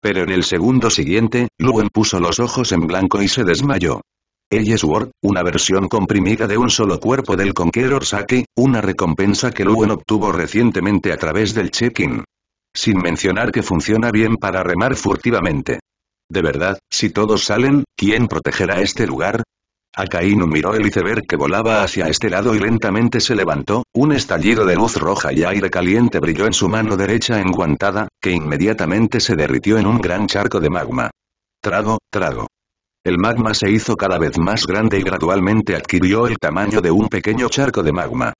Pero en el segundo siguiente, Luen puso los ojos en blanco y se desmayó. Word, una versión comprimida de un solo cuerpo del Conqueror Sake, una recompensa que Luen obtuvo recientemente a través del check-in. Sin mencionar que funciona bien para remar furtivamente. De verdad, si todos salen, ¿quién protegerá este lugar? Akainu miró el iceberg que volaba hacia este lado y lentamente se levantó, un estallido de luz roja y aire caliente brilló en su mano derecha enguantada, que inmediatamente se derritió en un gran charco de magma. Trago, trago. El magma se hizo cada vez más grande y gradualmente adquirió el tamaño de un pequeño charco de magma.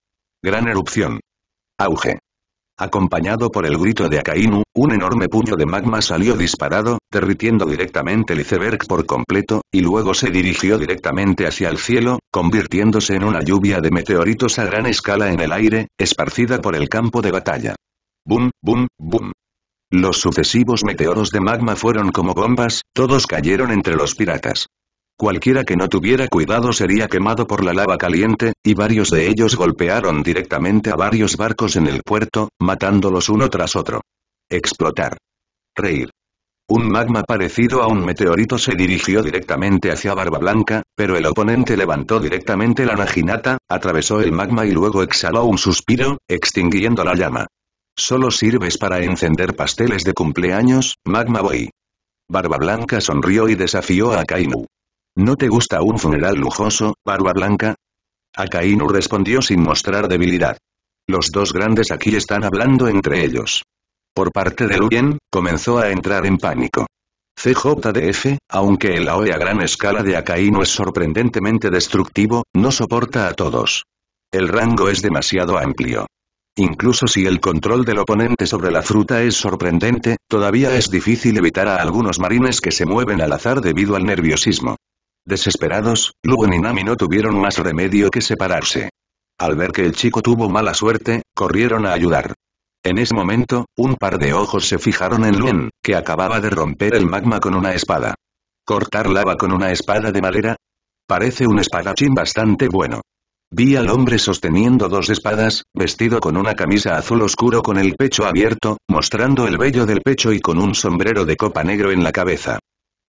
Gran erupción. Auge. Acompañado por el grito de Akainu, un enorme puño de magma salió disparado, derritiendo directamente el iceberg por completo, y luego se dirigió directamente hacia el cielo, convirtiéndose en una lluvia de meteoritos a gran escala en el aire, esparcida por el campo de batalla. ¡Bum, bum, bum! Los sucesivos meteoros de magma fueron como bombas, todos cayeron entre los piratas. Cualquiera que no tuviera cuidado sería quemado por la lava caliente, y varios de ellos golpearon directamente a varios barcos en el puerto, matándolos uno tras otro. Explotar. Reír. Un magma parecido a un meteorito se dirigió directamente hacia Barba Blanca, pero el oponente levantó directamente la naginata, atravesó el magma y luego exhaló un suspiro, extinguiendo la llama. Solo sirves para encender pasteles de cumpleaños, Magma Boy. Barba Blanca sonrió y desafió a Kainu. ¿No te gusta un funeral lujoso, barba blanca? Akainu respondió sin mostrar debilidad. Los dos grandes aquí están hablando entre ellos. Por parte de Luyen, comenzó a entrar en pánico. CJDF, aunque el AOE a gran escala de Akainu es sorprendentemente destructivo, no soporta a todos. El rango es demasiado amplio. Incluso si el control del oponente sobre la fruta es sorprendente, todavía es difícil evitar a algunos marines que se mueven al azar debido al nerviosismo. Desesperados, Luen y Nami no tuvieron más remedio que separarse. Al ver que el chico tuvo mala suerte, corrieron a ayudar. En ese momento, un par de ojos se fijaron en Luen, que acababa de romper el magma con una espada. ¿Cortar lava con una espada de madera? Parece un espadachín bastante bueno. Vi al hombre sosteniendo dos espadas, vestido con una camisa azul oscuro con el pecho abierto, mostrando el vello del pecho y con un sombrero de copa negro en la cabeza.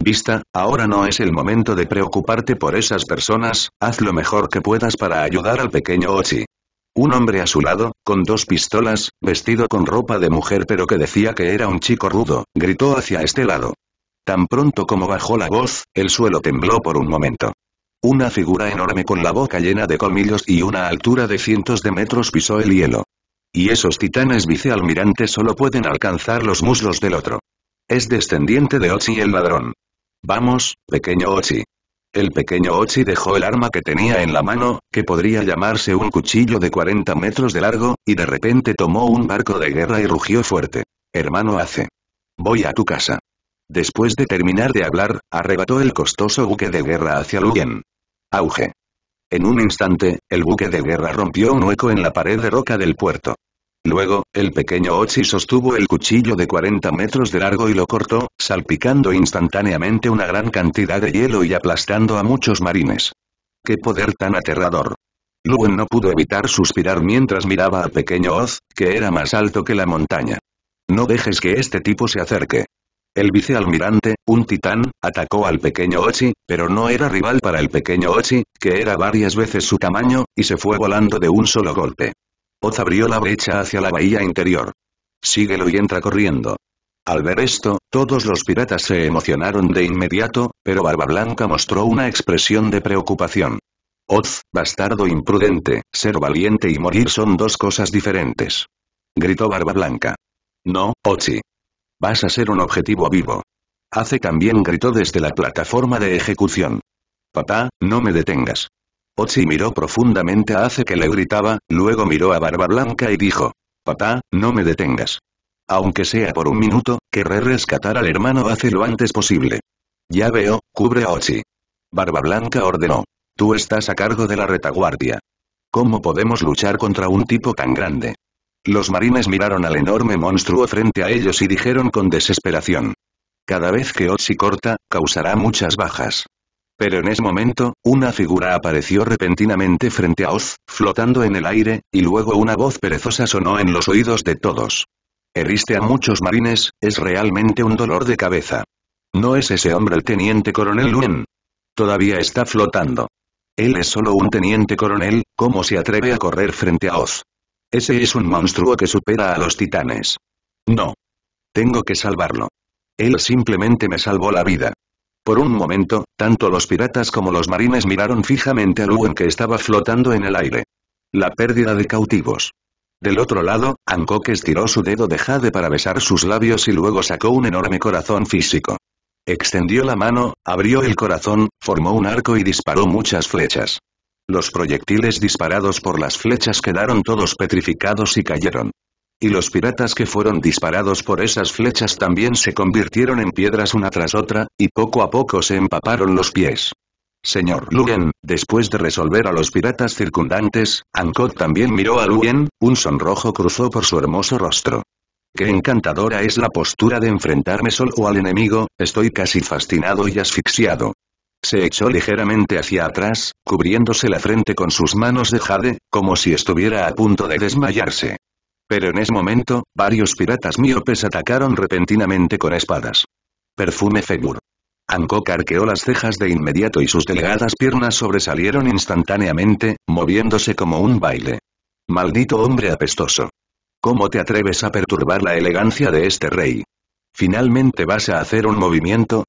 Vista, ahora no es el momento de preocuparte por esas personas, haz lo mejor que puedas para ayudar al pequeño Ochi. Un hombre a su lado, con dos pistolas, vestido con ropa de mujer pero que decía que era un chico rudo, gritó hacia este lado. Tan pronto como bajó la voz, el suelo tembló por un momento. Una figura enorme con la boca llena de colmillos y una altura de cientos de metros pisó el hielo. Y esos titanes vicealmirantes solo pueden alcanzar los muslos del otro. Es descendiente de Ochi el ladrón. Vamos, pequeño Ochi. El pequeño Ochi dejó el arma que tenía en la mano, que podría llamarse un cuchillo de 40 metros de largo, y de repente tomó un barco de guerra y rugió fuerte. Hermano Ace. Voy a tu casa. Después de terminar de hablar, arrebató el costoso buque de guerra hacia Luyen. Auge. En un instante, el buque de guerra rompió un hueco en la pared de roca del puerto. Luego, el pequeño Ochi sostuvo el cuchillo de 40 metros de largo y lo cortó, salpicando instantáneamente una gran cantidad de hielo y aplastando a muchos marines. ¡Qué poder tan aterrador! Luen no pudo evitar suspirar mientras miraba al pequeño Oz, que era más alto que la montaña. No dejes que este tipo se acerque. El vicealmirante, un titán, atacó al pequeño Ochi, pero no era rival para el pequeño Ochi, que era varias veces su tamaño, y se fue volando de un solo golpe. Oz abrió la brecha hacia la bahía interior. Síguelo y entra corriendo. Al ver esto, todos los piratas se emocionaron de inmediato, pero Barba Blanca mostró una expresión de preocupación. Oz, bastardo imprudente, ser valiente y morir son dos cosas diferentes. Gritó Barba Blanca. No, Ochi. Vas a ser un objetivo vivo. Hace también gritó desde la plataforma de ejecución. Papá, no me detengas. Ochi miró profundamente a Ace que le gritaba, luego miró a Barba Blanca y dijo. Papá, no me detengas. Aunque sea por un minuto, querré rescatar al hermano hace lo antes posible. Ya veo, cubre a Ochi. Barba Blanca ordenó. Tú estás a cargo de la retaguardia. ¿Cómo podemos luchar contra un tipo tan grande? Los marines miraron al enorme monstruo frente a ellos y dijeron con desesperación. Cada vez que Ochi corta, causará muchas bajas. Pero en ese momento, una figura apareció repentinamente frente a Oz, flotando en el aire, y luego una voz perezosa sonó en los oídos de todos. Heriste a muchos marines, es realmente un dolor de cabeza. ¿No es ese hombre el teniente coronel Luen? Todavía está flotando. Él es solo un teniente coronel, ¿cómo se atreve a correr frente a Oz? Ese es un monstruo que supera a los titanes. No. Tengo que salvarlo. Él simplemente me salvó la vida. Por un momento, tanto los piratas como los marines miraron fijamente al ruben que estaba flotando en el aire. La pérdida de cautivos. Del otro lado, Hancock estiró su dedo de jade para besar sus labios y luego sacó un enorme corazón físico. Extendió la mano, abrió el corazón, formó un arco y disparó muchas flechas. Los proyectiles disparados por las flechas quedaron todos petrificados y cayeron. Y los piratas que fueron disparados por esas flechas también se convirtieron en piedras una tras otra, y poco a poco se empaparon los pies. Señor Lugan, después de resolver a los piratas circundantes, Ancot también miró a Lugan, un sonrojo cruzó por su hermoso rostro. Qué encantadora es la postura de enfrentarme solo al enemigo, estoy casi fascinado y asfixiado. Se echó ligeramente hacia atrás, cubriéndose la frente con sus manos de jade, como si estuviera a punto de desmayarse. Pero en ese momento, varios piratas miopes atacaron repentinamente con espadas. Perfume Fegur. Angkor arqueó las cejas de inmediato y sus delgadas piernas sobresalieron instantáneamente, moviéndose como un baile. Maldito hombre apestoso. ¿Cómo te atreves a perturbar la elegancia de este rey? ¿Finalmente vas a hacer un movimiento?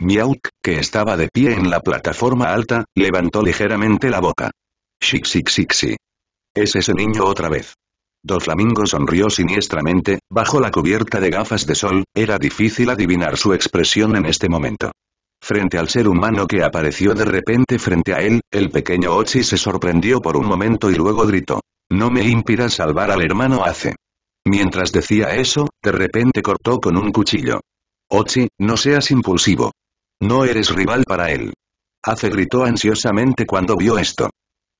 Miauk, que estaba de pie en la plataforma alta, levantó ligeramente la boca. Shixixixi. Es ese niño otra vez. Doflamingo sonrió siniestramente, bajo la cubierta de gafas de sol, era difícil adivinar su expresión en este momento. Frente al ser humano que apareció de repente frente a él, el pequeño Ochi se sorprendió por un momento y luego gritó. No me impidas salvar al hermano Ace. Mientras decía eso, de repente cortó con un cuchillo. Ochi, no seas impulsivo. No eres rival para él. Ace gritó ansiosamente cuando vio esto.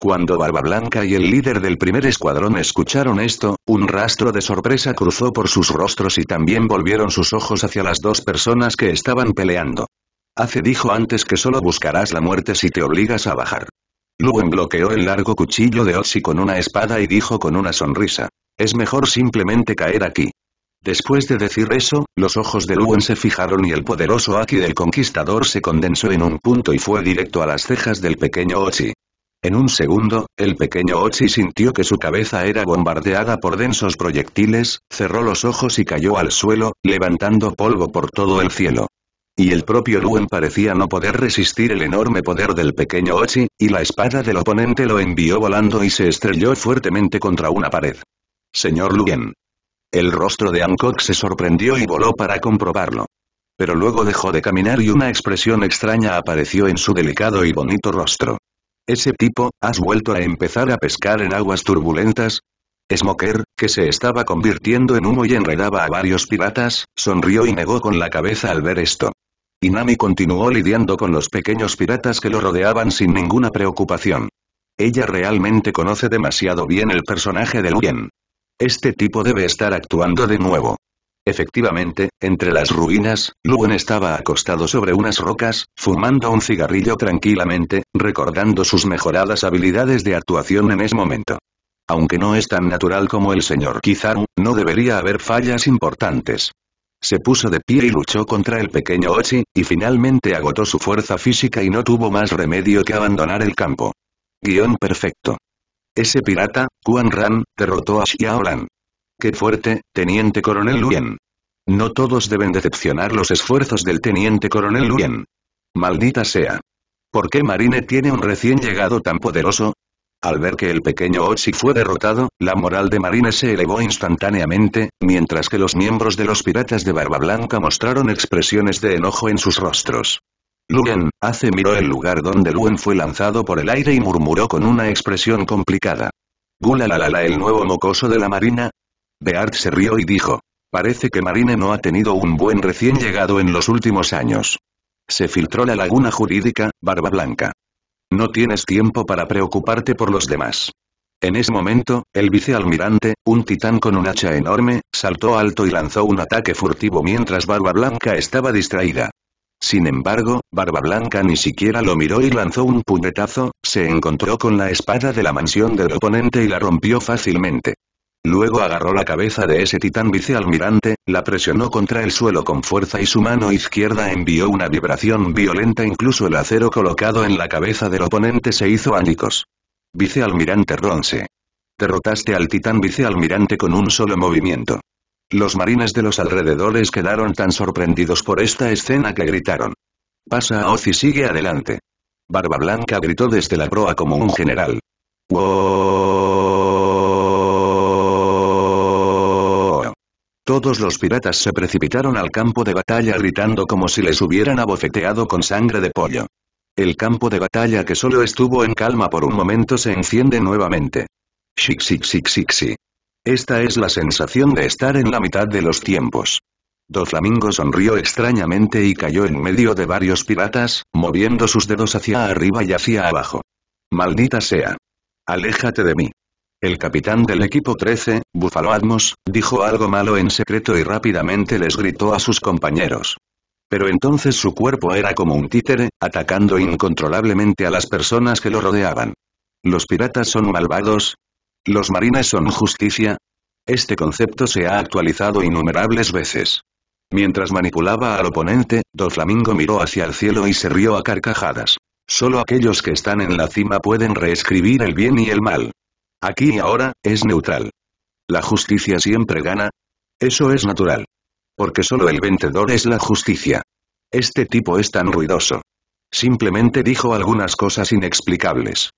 Cuando Barba Blanca y el líder del primer escuadrón escucharon esto, un rastro de sorpresa cruzó por sus rostros y también volvieron sus ojos hacia las dos personas que estaban peleando. Ace dijo antes que solo buscarás la muerte si te obligas a bajar. Luen bloqueó el largo cuchillo de Ochi con una espada y dijo con una sonrisa. Es mejor simplemente caer aquí. Después de decir eso, los ojos de Luen se fijaron y el poderoso Aki del conquistador se condensó en un punto y fue directo a las cejas del pequeño Ochi. En un segundo, el pequeño Ochi sintió que su cabeza era bombardeada por densos proyectiles, cerró los ojos y cayó al suelo, levantando polvo por todo el cielo. Y el propio Luen parecía no poder resistir el enorme poder del pequeño Ochi, y la espada del oponente lo envió volando y se estrelló fuertemente contra una pared. Señor Luen. El rostro de Hancock se sorprendió y voló para comprobarlo. Pero luego dejó de caminar y una expresión extraña apareció en su delicado y bonito rostro ese tipo, has vuelto a empezar a pescar en aguas turbulentas? Smoker, que se estaba convirtiendo en humo y enredaba a varios piratas, sonrió y negó con la cabeza al ver esto. Inami continuó lidiando con los pequeños piratas que lo rodeaban sin ninguna preocupación. Ella realmente conoce demasiado bien el personaje de Luyen. Este tipo debe estar actuando de nuevo. Efectivamente, entre las ruinas, Lugan estaba acostado sobre unas rocas, fumando un cigarrillo tranquilamente, recordando sus mejoradas habilidades de actuación en ese momento. Aunque no es tan natural como el señor Kizaru, no debería haber fallas importantes. Se puso de pie y luchó contra el pequeño Ochi, y finalmente agotó su fuerza física y no tuvo más remedio que abandonar el campo. Guión perfecto. Ese pirata, Kuan Ran, derrotó a Xiaolan. ¡Qué fuerte, Teniente Coronel Luyen! No todos deben decepcionar los esfuerzos del Teniente Coronel Luyen. Maldita sea. ¿Por qué Marine tiene un recién llegado tan poderoso? Al ver que el pequeño Ochi fue derrotado, la moral de Marine se elevó instantáneamente, mientras que los miembros de los piratas de Barba Blanca mostraron expresiones de enojo en sus rostros. Luen, hace miró el lugar donde Luen fue lanzado por el aire y murmuró con una expresión complicada. Gula el nuevo mocoso de la marina, Beard se rió y dijo. Parece que Marine no ha tenido un buen recién llegado en los últimos años. Se filtró la laguna jurídica, Barba Blanca. No tienes tiempo para preocuparte por los demás. En ese momento, el vicealmirante, un titán con un hacha enorme, saltó alto y lanzó un ataque furtivo mientras Barba Blanca estaba distraída. Sin embargo, Barba Blanca ni siquiera lo miró y lanzó un puñetazo, se encontró con la espada de la mansión del oponente y la rompió fácilmente. Luego agarró la cabeza de ese titán vicealmirante, la presionó contra el suelo con fuerza y su mano izquierda envió una vibración violenta incluso el acero colocado en la cabeza del oponente se hizo ánicos. Vicealmirante ronce, Derrotaste al titán vicealmirante con un solo movimiento. Los marines de los alrededores quedaron tan sorprendidos por esta escena que gritaron. Pasa a Oz y sigue adelante. Barba Blanca gritó desde la proa como un general. Todos los piratas se precipitaron al campo de batalla gritando como si les hubieran abofeteado con sangre de pollo. El campo de batalla que solo estuvo en calma por un momento se enciende nuevamente. Xixixixixi. Esta es la sensación de estar en la mitad de los tiempos. Doflamingo sonrió extrañamente y cayó en medio de varios piratas, moviendo sus dedos hacia arriba y hacia abajo. Maldita sea. Aléjate de mí. El capitán del equipo 13, Buffalo Atmos, dijo algo malo en secreto y rápidamente les gritó a sus compañeros. Pero entonces su cuerpo era como un títere, atacando incontrolablemente a las personas que lo rodeaban. ¿Los piratas son malvados? ¿Los marines son justicia? Este concepto se ha actualizado innumerables veces. Mientras manipulaba al oponente, Doflamingo miró hacia el cielo y se rió a carcajadas. Solo aquellos que están en la cima pueden reescribir el bien y el mal. Aquí y ahora, es neutral. La justicia siempre gana. Eso es natural. Porque solo el vencedor es la justicia. Este tipo es tan ruidoso. Simplemente dijo algunas cosas inexplicables.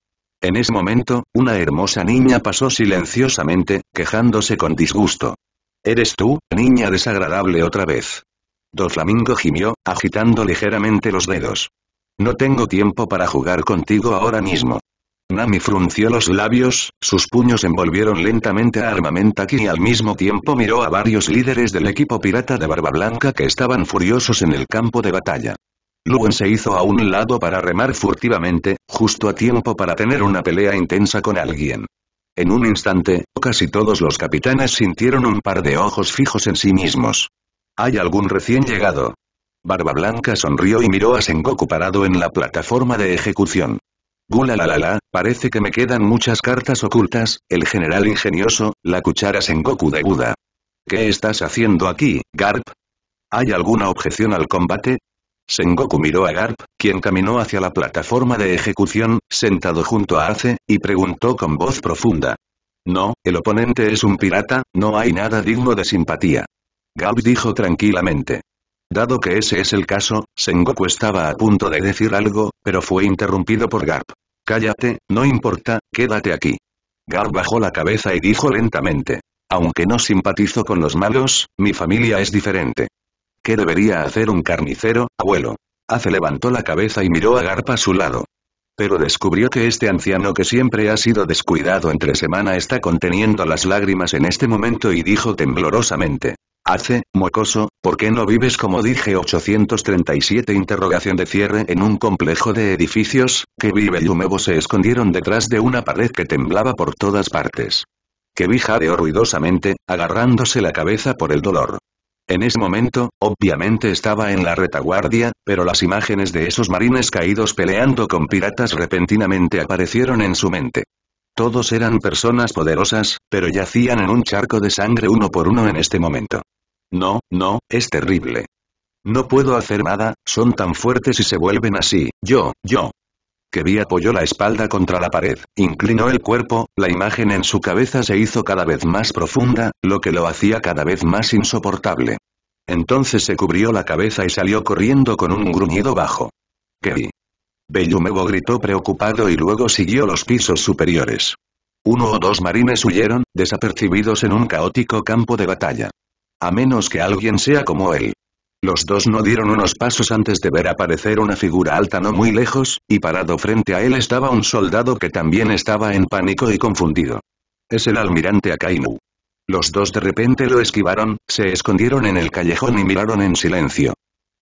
En ese momento, una hermosa niña pasó silenciosamente, quejándose con disgusto. ¿Eres tú, niña desagradable otra vez? Doflamingo gimió, agitando ligeramente los dedos. No tengo tiempo para jugar contigo ahora mismo. Nami frunció los labios, sus puños envolvieron lentamente a Armamentaki y al mismo tiempo miró a varios líderes del equipo pirata de Barba Blanca que estaban furiosos en el campo de batalla. Luen se hizo a un lado para remar furtivamente, justo a tiempo para tener una pelea intensa con alguien. En un instante, casi todos los capitanes sintieron un par de ojos fijos en sí mismos. ¿Hay algún recién llegado? Barba Blanca sonrió y miró a Sengoku parado en la plataforma de ejecución la, parece que me quedan muchas cartas ocultas, el general ingenioso, la cuchara Sengoku de Buda. ¿Qué estás haciendo aquí, Garp? ¿Hay alguna objeción al combate? Sengoku miró a Garp, quien caminó hacia la plataforma de ejecución, sentado junto a Ace, y preguntó con voz profunda. No, el oponente es un pirata, no hay nada digno de simpatía. Garp dijo tranquilamente. Dado que ese es el caso, Sengoku estaba a punto de decir algo, pero fue interrumpido por Garp. Cállate, no importa, quédate aquí. Gar bajó la cabeza y dijo lentamente. Aunque no simpatizo con los malos, mi familia es diferente. ¿Qué debería hacer un carnicero, abuelo? Ace levantó la cabeza y miró a Garpa a su lado. Pero descubrió que este anciano que siempre ha sido descuidado entre semana está conteniendo las lágrimas en este momento y dijo temblorosamente. Hace, mocoso, ¿por qué no vives como dije 837 interrogación de cierre en un complejo de edificios, que Vive y humebo se escondieron detrás de una pared que temblaba por todas partes. Que vi jadeo ruidosamente, agarrándose la cabeza por el dolor. En ese momento, obviamente estaba en la retaguardia, pero las imágenes de esos marines caídos peleando con piratas repentinamente aparecieron en su mente. Todos eran personas poderosas, pero yacían en un charco de sangre uno por uno en este momento. No, no, es terrible. No puedo hacer nada, son tan fuertes y se vuelven así, yo, yo. Kevi apoyó la espalda contra la pared, inclinó el cuerpo, la imagen en su cabeza se hizo cada vez más profunda, lo que lo hacía cada vez más insoportable. Entonces se cubrió la cabeza y salió corriendo con un gruñido bajo. Kevi. Bellumevo gritó preocupado y luego siguió los pisos superiores. Uno o dos marines huyeron, desapercibidos en un caótico campo de batalla. A menos que alguien sea como él. Los dos no dieron unos pasos antes de ver aparecer una figura alta no muy lejos, y parado frente a él estaba un soldado que también estaba en pánico y confundido. Es el almirante Akainu. Los dos de repente lo esquivaron, se escondieron en el callejón y miraron en silencio.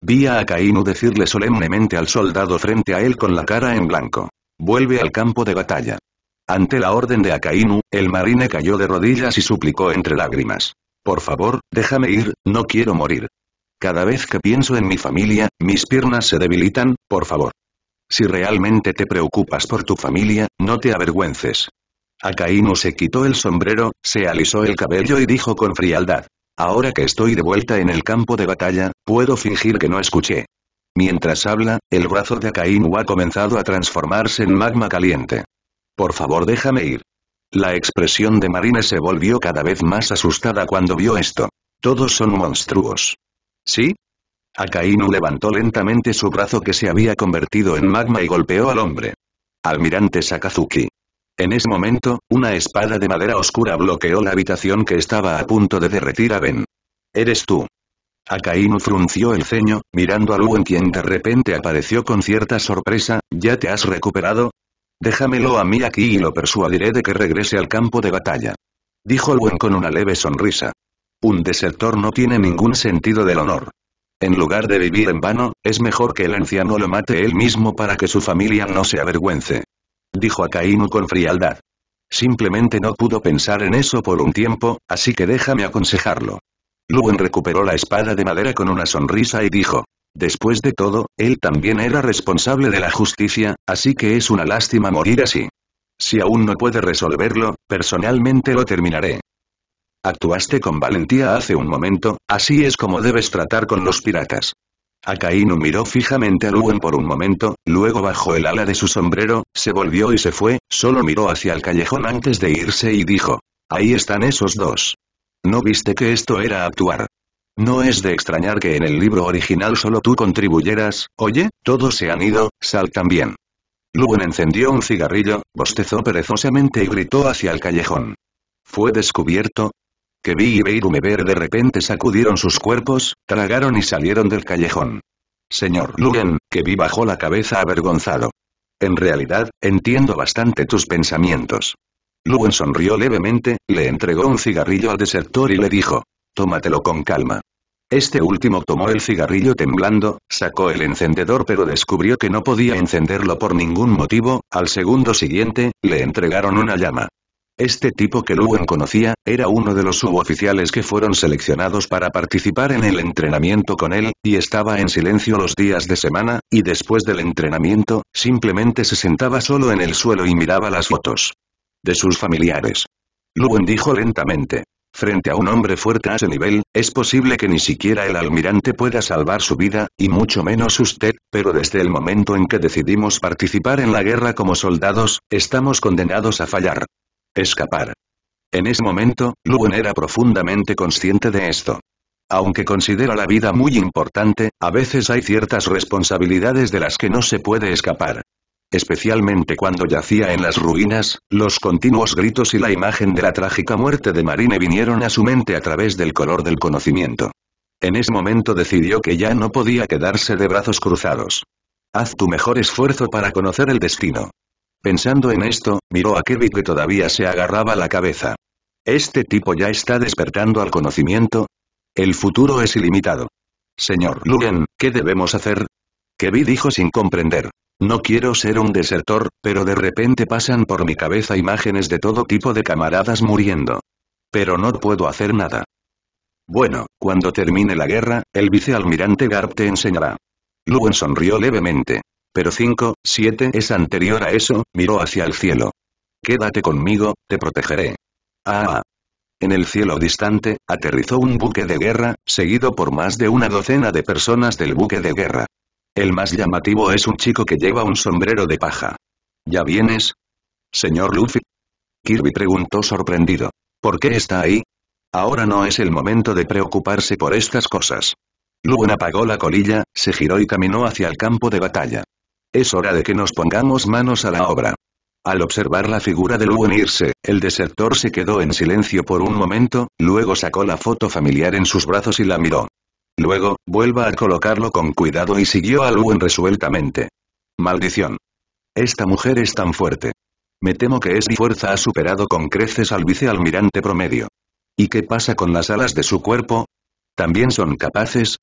Vi a Akainu decirle solemnemente al soldado frente a él con la cara en blanco. Vuelve al campo de batalla. Ante la orden de Akainu, el marine cayó de rodillas y suplicó entre lágrimas. Por favor, déjame ir, no quiero morir. Cada vez que pienso en mi familia, mis piernas se debilitan, por favor. Si realmente te preocupas por tu familia, no te avergüences. Akainu se quitó el sombrero, se alisó el cabello y dijo con frialdad. Ahora que estoy de vuelta en el campo de batalla, puedo fingir que no escuché. Mientras habla, el brazo de Akainu ha comenzado a transformarse en magma caliente. Por favor déjame ir. La expresión de Marina se volvió cada vez más asustada cuando vio esto. Todos son monstruos. ¿Sí? Akainu levantó lentamente su brazo que se había convertido en magma y golpeó al hombre. Almirante Sakazuki. En ese momento, una espada de madera oscura bloqueó la habitación que estaba a punto de derretir a Ben. Eres tú. Akainu frunció el ceño, mirando a Lu en quien de repente apareció con cierta sorpresa, ¿ya te has recuperado? Déjamelo a mí aquí y lo persuadiré de que regrese al campo de batalla. Dijo Lwen con una leve sonrisa. Un desertor no tiene ningún sentido del honor. En lugar de vivir en vano, es mejor que el anciano lo mate él mismo para que su familia no se avergüence. Dijo Akainu con frialdad. Simplemente no pudo pensar en eso por un tiempo, así que déjame aconsejarlo. Luen recuperó la espada de madera con una sonrisa y dijo, Después de todo, él también era responsable de la justicia, así que es una lástima morir así. Si aún no puede resolverlo, personalmente lo terminaré. Actuaste con valentía hace un momento, así es como debes tratar con los piratas. Akainu miró fijamente a Luen por un momento, luego bajó el ala de su sombrero, se volvió y se fue, solo miró hacia el callejón antes de irse y dijo. Ahí están esos dos. ¿No viste que esto era actuar? No es de extrañar que en el libro original solo tú contribuyeras, oye, todos se han ido, sal también. Lugan encendió un cigarrillo, bostezó perezosamente y gritó hacia el callejón. Fue descubierto. Que Vi y Beirumeber de repente sacudieron sus cuerpos, tragaron y salieron del callejón. Señor Lugan, que Vi bajó la cabeza avergonzado. En realidad, entiendo bastante tus pensamientos. Lugan sonrió levemente, le entregó un cigarrillo al desertor y le dijo, Tómatelo con calma. Este último tomó el cigarrillo temblando, sacó el encendedor pero descubrió que no podía encenderlo por ningún motivo, al segundo siguiente, le entregaron una llama. Este tipo que Luen conocía, era uno de los suboficiales que fueron seleccionados para participar en el entrenamiento con él, y estaba en silencio los días de semana, y después del entrenamiento, simplemente se sentaba solo en el suelo y miraba las fotos. De sus familiares. Luen dijo lentamente. Frente a un hombre fuerte a ese nivel, es posible que ni siquiera el almirante pueda salvar su vida, y mucho menos usted, pero desde el momento en que decidimos participar en la guerra como soldados, estamos condenados a fallar. Escapar. En ese momento, Luen era profundamente consciente de esto. Aunque considera la vida muy importante, a veces hay ciertas responsabilidades de las que no se puede escapar especialmente cuando yacía en las ruinas, los continuos gritos y la imagen de la trágica muerte de Marine vinieron a su mente a través del color del conocimiento. En ese momento decidió que ya no podía quedarse de brazos cruzados. Haz tu mejor esfuerzo para conocer el destino. Pensando en esto, miró a kevin que todavía se agarraba la cabeza. ¿Este tipo ya está despertando al conocimiento? El futuro es ilimitado. Señor lugan ¿qué debemos hacer? Kevin dijo sin comprender. No quiero ser un desertor, pero de repente pasan por mi cabeza imágenes de todo tipo de camaradas muriendo. Pero no puedo hacer nada. Bueno, cuando termine la guerra, el vicealmirante Garp te enseñará. Luen sonrió levemente. Pero 5, 7 es anterior a eso, miró hacia el cielo. Quédate conmigo, te protegeré. Ah, ah. En el cielo distante, aterrizó un buque de guerra, seguido por más de una docena de personas del buque de guerra. El más llamativo es un chico que lleva un sombrero de paja. ¿Ya vienes? Señor Luffy. Kirby preguntó sorprendido. ¿Por qué está ahí? Ahora no es el momento de preocuparse por estas cosas. Luen apagó la colilla, se giró y caminó hacia el campo de batalla. Es hora de que nos pongamos manos a la obra. Al observar la figura de Luen irse, el desertor se quedó en silencio por un momento, luego sacó la foto familiar en sus brazos y la miró. Luego, vuelva a colocarlo con cuidado y siguió a Luen resueltamente. Maldición. Esta mujer es tan fuerte. Me temo que es mi fuerza ha superado con creces al vicealmirante promedio. ¿Y qué pasa con las alas de su cuerpo? ¿También son capaces?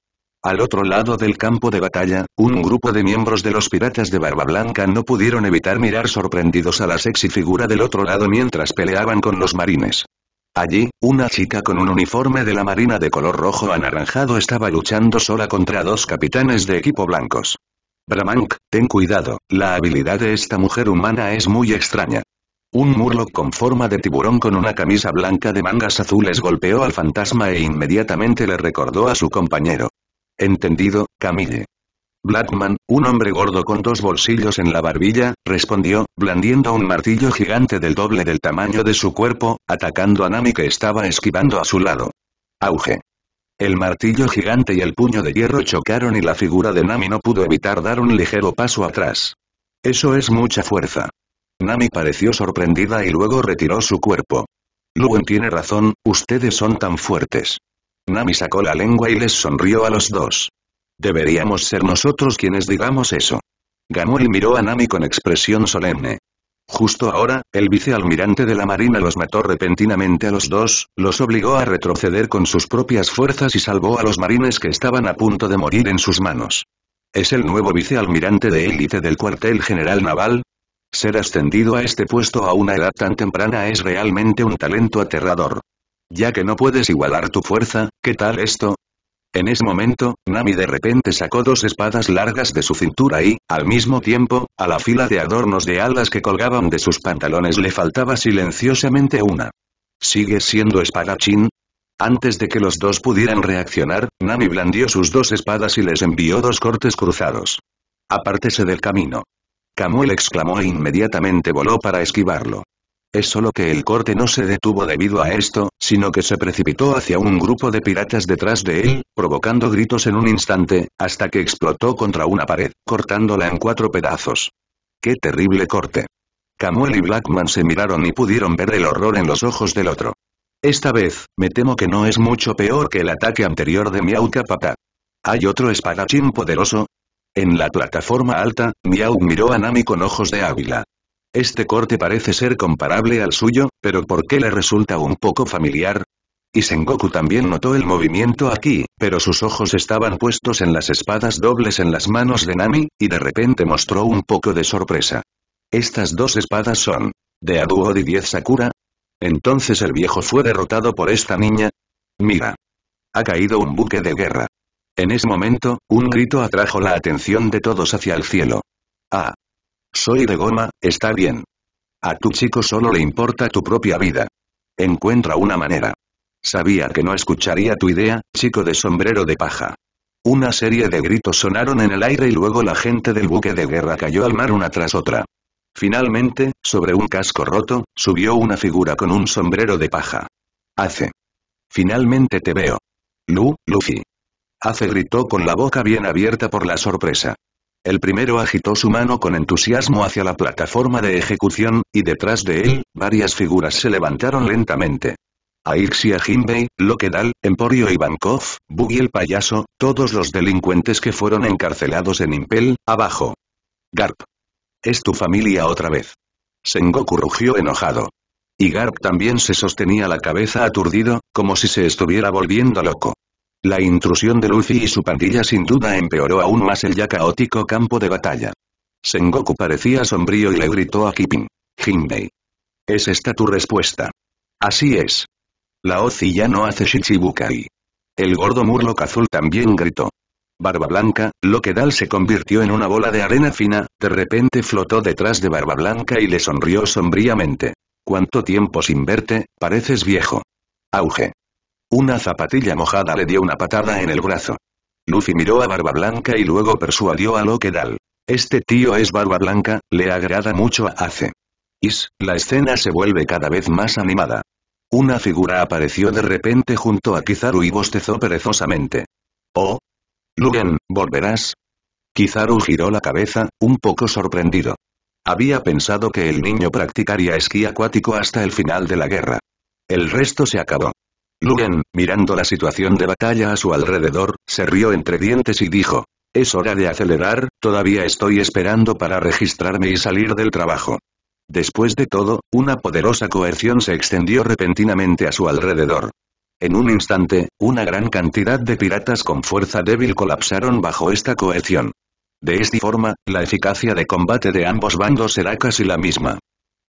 Al otro lado del campo de batalla, un grupo de miembros de los piratas de Barba Blanca no pudieron evitar mirar sorprendidos a la sexy figura del otro lado mientras peleaban con los marines. Allí, una chica con un uniforme de la marina de color rojo anaranjado estaba luchando sola contra dos capitanes de equipo blancos. Bramank, ten cuidado, la habilidad de esta mujer humana es muy extraña. Un murloc con forma de tiburón con una camisa blanca de mangas azules golpeó al fantasma e inmediatamente le recordó a su compañero. Entendido, Camille. Blackman, un hombre gordo con dos bolsillos en la barbilla, respondió, blandiendo un martillo gigante del doble del tamaño de su cuerpo, atacando a Nami que estaba esquivando a su lado. Auge. El martillo gigante y el puño de hierro chocaron y la figura de Nami no pudo evitar dar un ligero paso atrás. Eso es mucha fuerza. Nami pareció sorprendida y luego retiró su cuerpo. Luen tiene razón, ustedes son tan fuertes. Nami sacó la lengua y les sonrió a los dos. Deberíamos ser nosotros quienes digamos eso. Gamori miró a Nami con expresión solemne. Justo ahora, el vicealmirante de la marina los mató repentinamente a los dos, los obligó a retroceder con sus propias fuerzas y salvó a los marines que estaban a punto de morir en sus manos. ¿Es el nuevo vicealmirante de élite del cuartel general naval? Ser ascendido a este puesto a una edad tan temprana es realmente un talento aterrador. Ya que no puedes igualar tu fuerza, ¿qué tal esto? En ese momento, Nami de repente sacó dos espadas largas de su cintura y, al mismo tiempo, a la fila de adornos de alas que colgaban de sus pantalones le faltaba silenciosamente una. ¿Sigue siendo espadachín? Antes de que los dos pudieran reaccionar, Nami blandió sus dos espadas y les envió dos cortes cruzados. Apártese del camino. Camuel exclamó e inmediatamente voló para esquivarlo es solo que el corte no se detuvo debido a esto, sino que se precipitó hacia un grupo de piratas detrás de él, provocando gritos en un instante, hasta que explotó contra una pared, cortándola en cuatro pedazos. ¡Qué terrible corte! Camuel y Blackman se miraron y pudieron ver el horror en los ojos del otro. Esta vez, me temo que no es mucho peor que el ataque anterior de Miau Capata. ¿Hay otro espadachín poderoso? En la plataforma alta, Miau miró a Nami con ojos de águila. Este corte parece ser comparable al suyo, pero ¿por qué le resulta un poco familiar? Y Sengoku también notó el movimiento aquí, pero sus ojos estaban puestos en las espadas dobles en las manos de Nami, y de repente mostró un poco de sorpresa. Estas dos espadas son, de y 10 Sakura. Entonces el viejo fue derrotado por esta niña. Mira. Ha caído un buque de guerra. En ese momento, un grito atrajo la atención de todos hacia el cielo. Ah, soy de goma, está bien. A tu chico solo le importa tu propia vida. Encuentra una manera. Sabía que no escucharía tu idea, chico de sombrero de paja. Una serie de gritos sonaron en el aire y luego la gente del buque de guerra cayó al mar una tras otra. Finalmente, sobre un casco roto, subió una figura con un sombrero de paja. Ace. Finalmente te veo. Lu, Luffy. Ace gritó con la boca bien abierta por la sorpresa. El primero agitó su mano con entusiasmo hacia la plataforma de ejecución, y detrás de él, varias figuras se levantaron lentamente. Aixia Jinbei, Loquedal, Emporio Ivankov, Buggy el payaso, todos los delincuentes que fueron encarcelados en Impel, abajo. Garp. Es tu familia otra vez. Sengoku rugió enojado. Y Garp también se sostenía la cabeza aturdido, como si se estuviera volviendo loco. La intrusión de Luffy y su pandilla sin duda empeoró aún más el ya caótico campo de batalla. Sengoku parecía sombrío y le gritó a Kipin. Jinbei. ¿Es esta tu respuesta? Así es. La Ozi ya no hace Shichibukai. El gordo Murloc azul también gritó. Barba Blanca, lo que Dal se convirtió en una bola de arena fina, de repente flotó detrás de Barba Blanca y le sonrió sombríamente. ¿Cuánto tiempo sin verte, pareces viejo? Auge. Una zapatilla mojada le dio una patada en el brazo. Luffy miró a Barba Blanca y luego persuadió a Loquedal. Este tío es Barba Blanca, le agrada mucho a Ace. Is, la escena se vuelve cada vez más animada. Una figura apareció de repente junto a Kizaru y bostezó perezosamente. Oh. Lugan, ¿volverás? Kizaru giró la cabeza, un poco sorprendido. Había pensado que el niño practicaría esquí acuático hasta el final de la guerra. El resto se acabó. Lugan, mirando la situación de batalla a su alrededor, se rió entre dientes y dijo. Es hora de acelerar, todavía estoy esperando para registrarme y salir del trabajo. Después de todo, una poderosa coerción se extendió repentinamente a su alrededor. En un instante, una gran cantidad de piratas con fuerza débil colapsaron bajo esta coerción. De esta forma, la eficacia de combate de ambos bandos será casi la misma.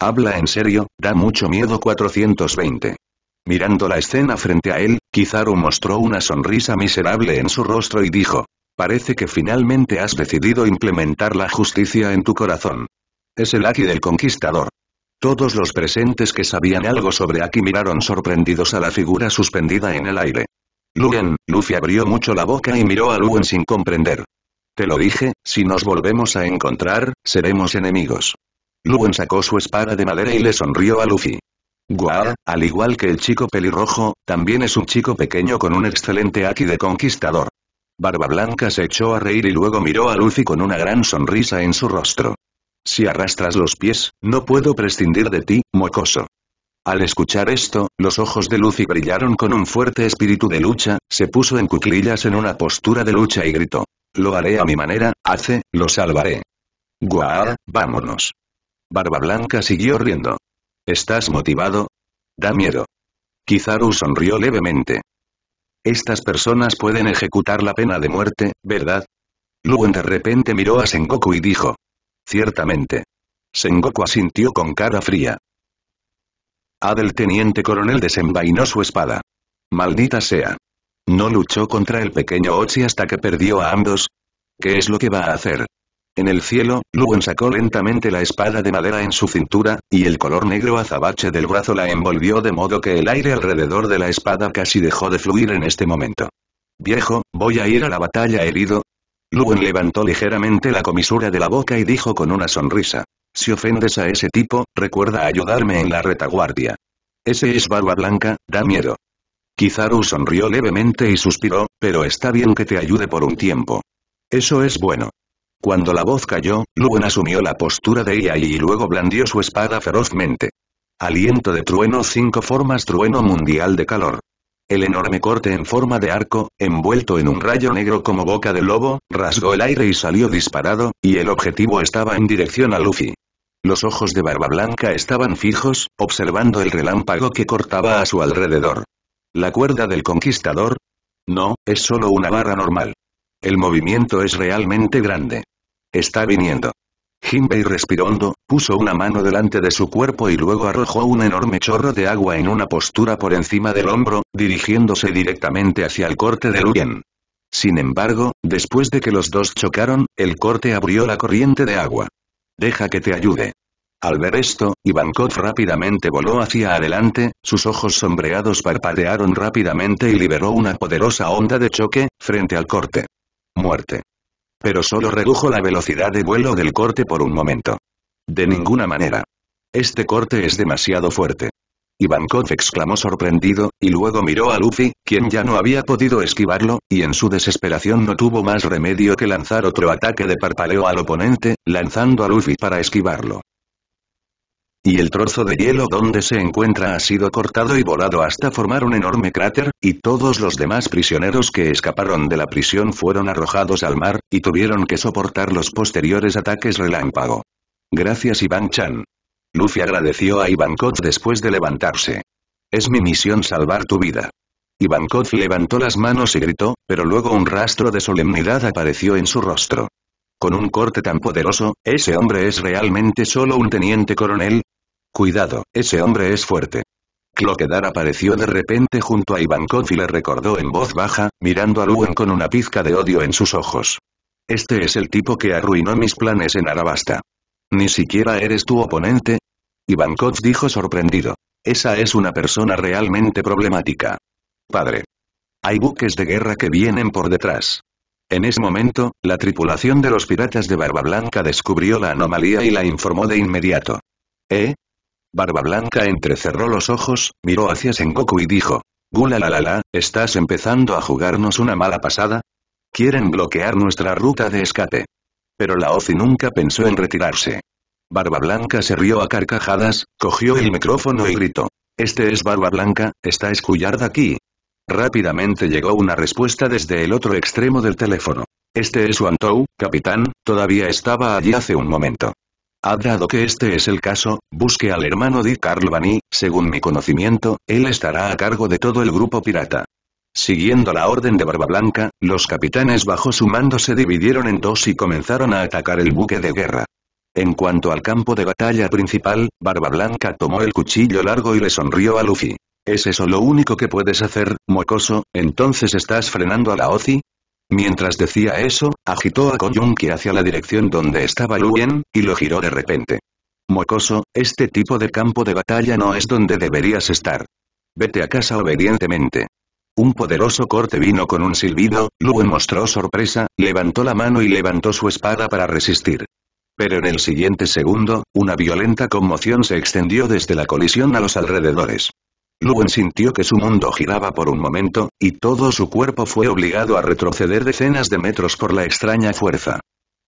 Habla en serio, da mucho miedo 420. Mirando la escena frente a él, Kizaru mostró una sonrisa miserable en su rostro y dijo. Parece que finalmente has decidido implementar la justicia en tu corazón. Es el Aki del Conquistador. Todos los presentes que sabían algo sobre Aki miraron sorprendidos a la figura suspendida en el aire. Luen, Luffy abrió mucho la boca y miró a Luen sin comprender. Te lo dije, si nos volvemos a encontrar, seremos enemigos. Luen sacó su espada de madera y le sonrió a Luffy. Guar, al igual que el chico pelirrojo, también es un chico pequeño con un excelente aquí de conquistador. Barba Blanca se echó a reír y luego miró a Lucy con una gran sonrisa en su rostro. Si arrastras los pies, no puedo prescindir de ti, mocoso. Al escuchar esto, los ojos de Lucy brillaron con un fuerte espíritu de lucha, se puso en cuclillas en una postura de lucha y gritó. Lo haré a mi manera, hace, lo salvaré. Guar, vámonos. Barba Blanca siguió riendo. ¿Estás motivado? Da miedo. Kizaru sonrió levemente. Estas personas pueden ejecutar la pena de muerte, ¿verdad? Luen de repente miró a Sengoku y dijo. Ciertamente. Sengoku asintió con cara fría. Adel teniente coronel desenvainó su espada. Maldita sea. ¿No luchó contra el pequeño Ochi hasta que perdió a ambos? ¿Qué es lo que va a hacer? En el cielo, Luwen sacó lentamente la espada de madera en su cintura, y el color negro azabache del brazo la envolvió de modo que el aire alrededor de la espada casi dejó de fluir en este momento. Viejo, voy a ir a la batalla herido. Luwen levantó ligeramente la comisura de la boca y dijo con una sonrisa. Si ofendes a ese tipo, recuerda ayudarme en la retaguardia. Ese es barba blanca, da miedo. Kizaru sonrió levemente y suspiró, pero está bien que te ayude por un tiempo. Eso es bueno. Cuando la voz cayó, Lugan asumió la postura de Iai y luego blandió su espada ferozmente. Aliento de trueno cinco formas trueno mundial de calor. El enorme corte en forma de arco, envuelto en un rayo negro como boca de lobo, rasgó el aire y salió disparado, y el objetivo estaba en dirección a Luffy. Los ojos de Barba Blanca estaban fijos, observando el relámpago que cortaba a su alrededor. ¿La cuerda del conquistador? No, es solo una barra normal. El movimiento es realmente grande. Está viniendo. Jinbei respirando, puso una mano delante de su cuerpo y luego arrojó un enorme chorro de agua en una postura por encima del hombro, dirigiéndose directamente hacia el corte de Luyen. Sin embargo, después de que los dos chocaron, el corte abrió la corriente de agua. Deja que te ayude. Al ver esto, Ivankov rápidamente voló hacia adelante, sus ojos sombreados parpadearon rápidamente y liberó una poderosa onda de choque, frente al corte. Muerte. Pero solo redujo la velocidad de vuelo del corte por un momento. De ninguna manera. Este corte es demasiado fuerte. Ivankov exclamó sorprendido, y luego miró a Luffy, quien ya no había podido esquivarlo, y en su desesperación no tuvo más remedio que lanzar otro ataque de parpaleo al oponente, lanzando a Luffy para esquivarlo y el trozo de hielo donde se encuentra ha sido cortado y volado hasta formar un enorme cráter, y todos los demás prisioneros que escaparon de la prisión fueron arrojados al mar, y tuvieron que soportar los posteriores ataques relámpago. Gracias Iván Chan. Luffy agradeció a Iván Kot después de levantarse. Es mi misión salvar tu vida. Iván Kot levantó las manos y gritó, pero luego un rastro de solemnidad apareció en su rostro. Con un corte tan poderoso, ese hombre es realmente solo un teniente coronel, Cuidado, ese hombre es fuerte. Cloquedar apareció de repente junto a Ivankov y le recordó en voz baja, mirando a Luen con una pizca de odio en sus ojos. Este es el tipo que arruinó mis planes en Arabasta. Ni siquiera eres tu oponente. Ivankov dijo sorprendido. Esa es una persona realmente problemática. Padre. Hay buques de guerra que vienen por detrás. En ese momento, la tripulación de los piratas de Barba Blanca descubrió la anomalía y la informó de inmediato. ¿Eh? Barba Blanca entrecerró los ojos, miró hacia Sengoku y dijo. Gula la la la, ¿estás empezando a jugarnos una mala pasada? Quieren bloquear nuestra ruta de escape. Pero la Ozi nunca pensó en retirarse. Barba Blanca se rió a carcajadas, cogió el micrófono y gritó. Este es Barba Blanca, está escullarda aquí. Rápidamente llegó una respuesta desde el otro extremo del teléfono. Este es Wantou, capitán, todavía estaba allí hace un momento. Ha dado que este es el caso, busque al hermano Carl y, según mi conocimiento, él estará a cargo de todo el grupo pirata. Siguiendo la orden de Barba Blanca, los capitanes bajo su mando se dividieron en dos y comenzaron a atacar el buque de guerra. En cuanto al campo de batalla principal, Barba Blanca tomó el cuchillo largo y le sonrió a Luffy. ¿Es eso lo único que puedes hacer, mocoso? ¿Entonces estás frenando a la OCI? Mientras decía eso, agitó a Koyunki hacia la dirección donde estaba Luyen, y lo giró de repente. Mocoso, este tipo de campo de batalla no es donde deberías estar. Vete a casa obedientemente. Un poderoso corte vino con un silbido, Luen mostró sorpresa, levantó la mano y levantó su espada para resistir. Pero en el siguiente segundo, una violenta conmoción se extendió desde la colisión a los alrededores. Luwen sintió que su mundo giraba por un momento, y todo su cuerpo fue obligado a retroceder decenas de metros por la extraña fuerza.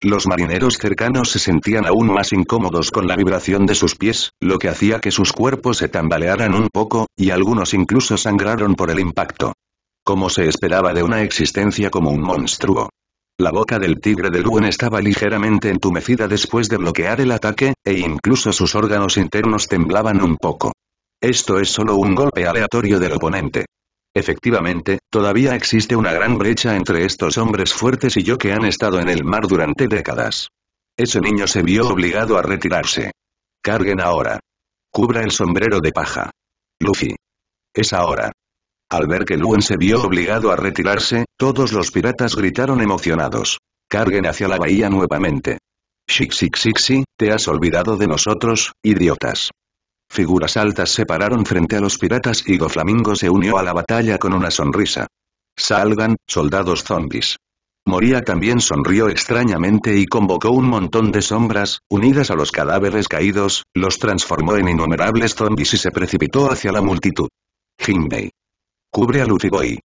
Los marineros cercanos se sentían aún más incómodos con la vibración de sus pies, lo que hacía que sus cuerpos se tambalearan un poco, y algunos incluso sangraron por el impacto. Como se esperaba de una existencia como un monstruo. La boca del tigre de Luwen estaba ligeramente entumecida después de bloquear el ataque, e incluso sus órganos internos temblaban un poco. Esto es solo un golpe aleatorio del oponente. Efectivamente, todavía existe una gran brecha entre estos hombres fuertes y yo que han estado en el mar durante décadas. Ese niño se vio obligado a retirarse. Carguen ahora. Cubra el sombrero de paja. Luffy. Es ahora. Al ver que Luen se vio obligado a retirarse, todos los piratas gritaron emocionados. Carguen hacia la bahía nuevamente. Shixixixi, te has olvidado de nosotros, idiotas. Figuras altas se pararon frente a los piratas y Flamingo se unió a la batalla con una sonrisa. Salgan, soldados zombis. Moría también sonrió extrañamente y convocó un montón de sombras, unidas a los cadáveres caídos, los transformó en innumerables zombis y se precipitó hacia la multitud. Jinbei. Cubre a y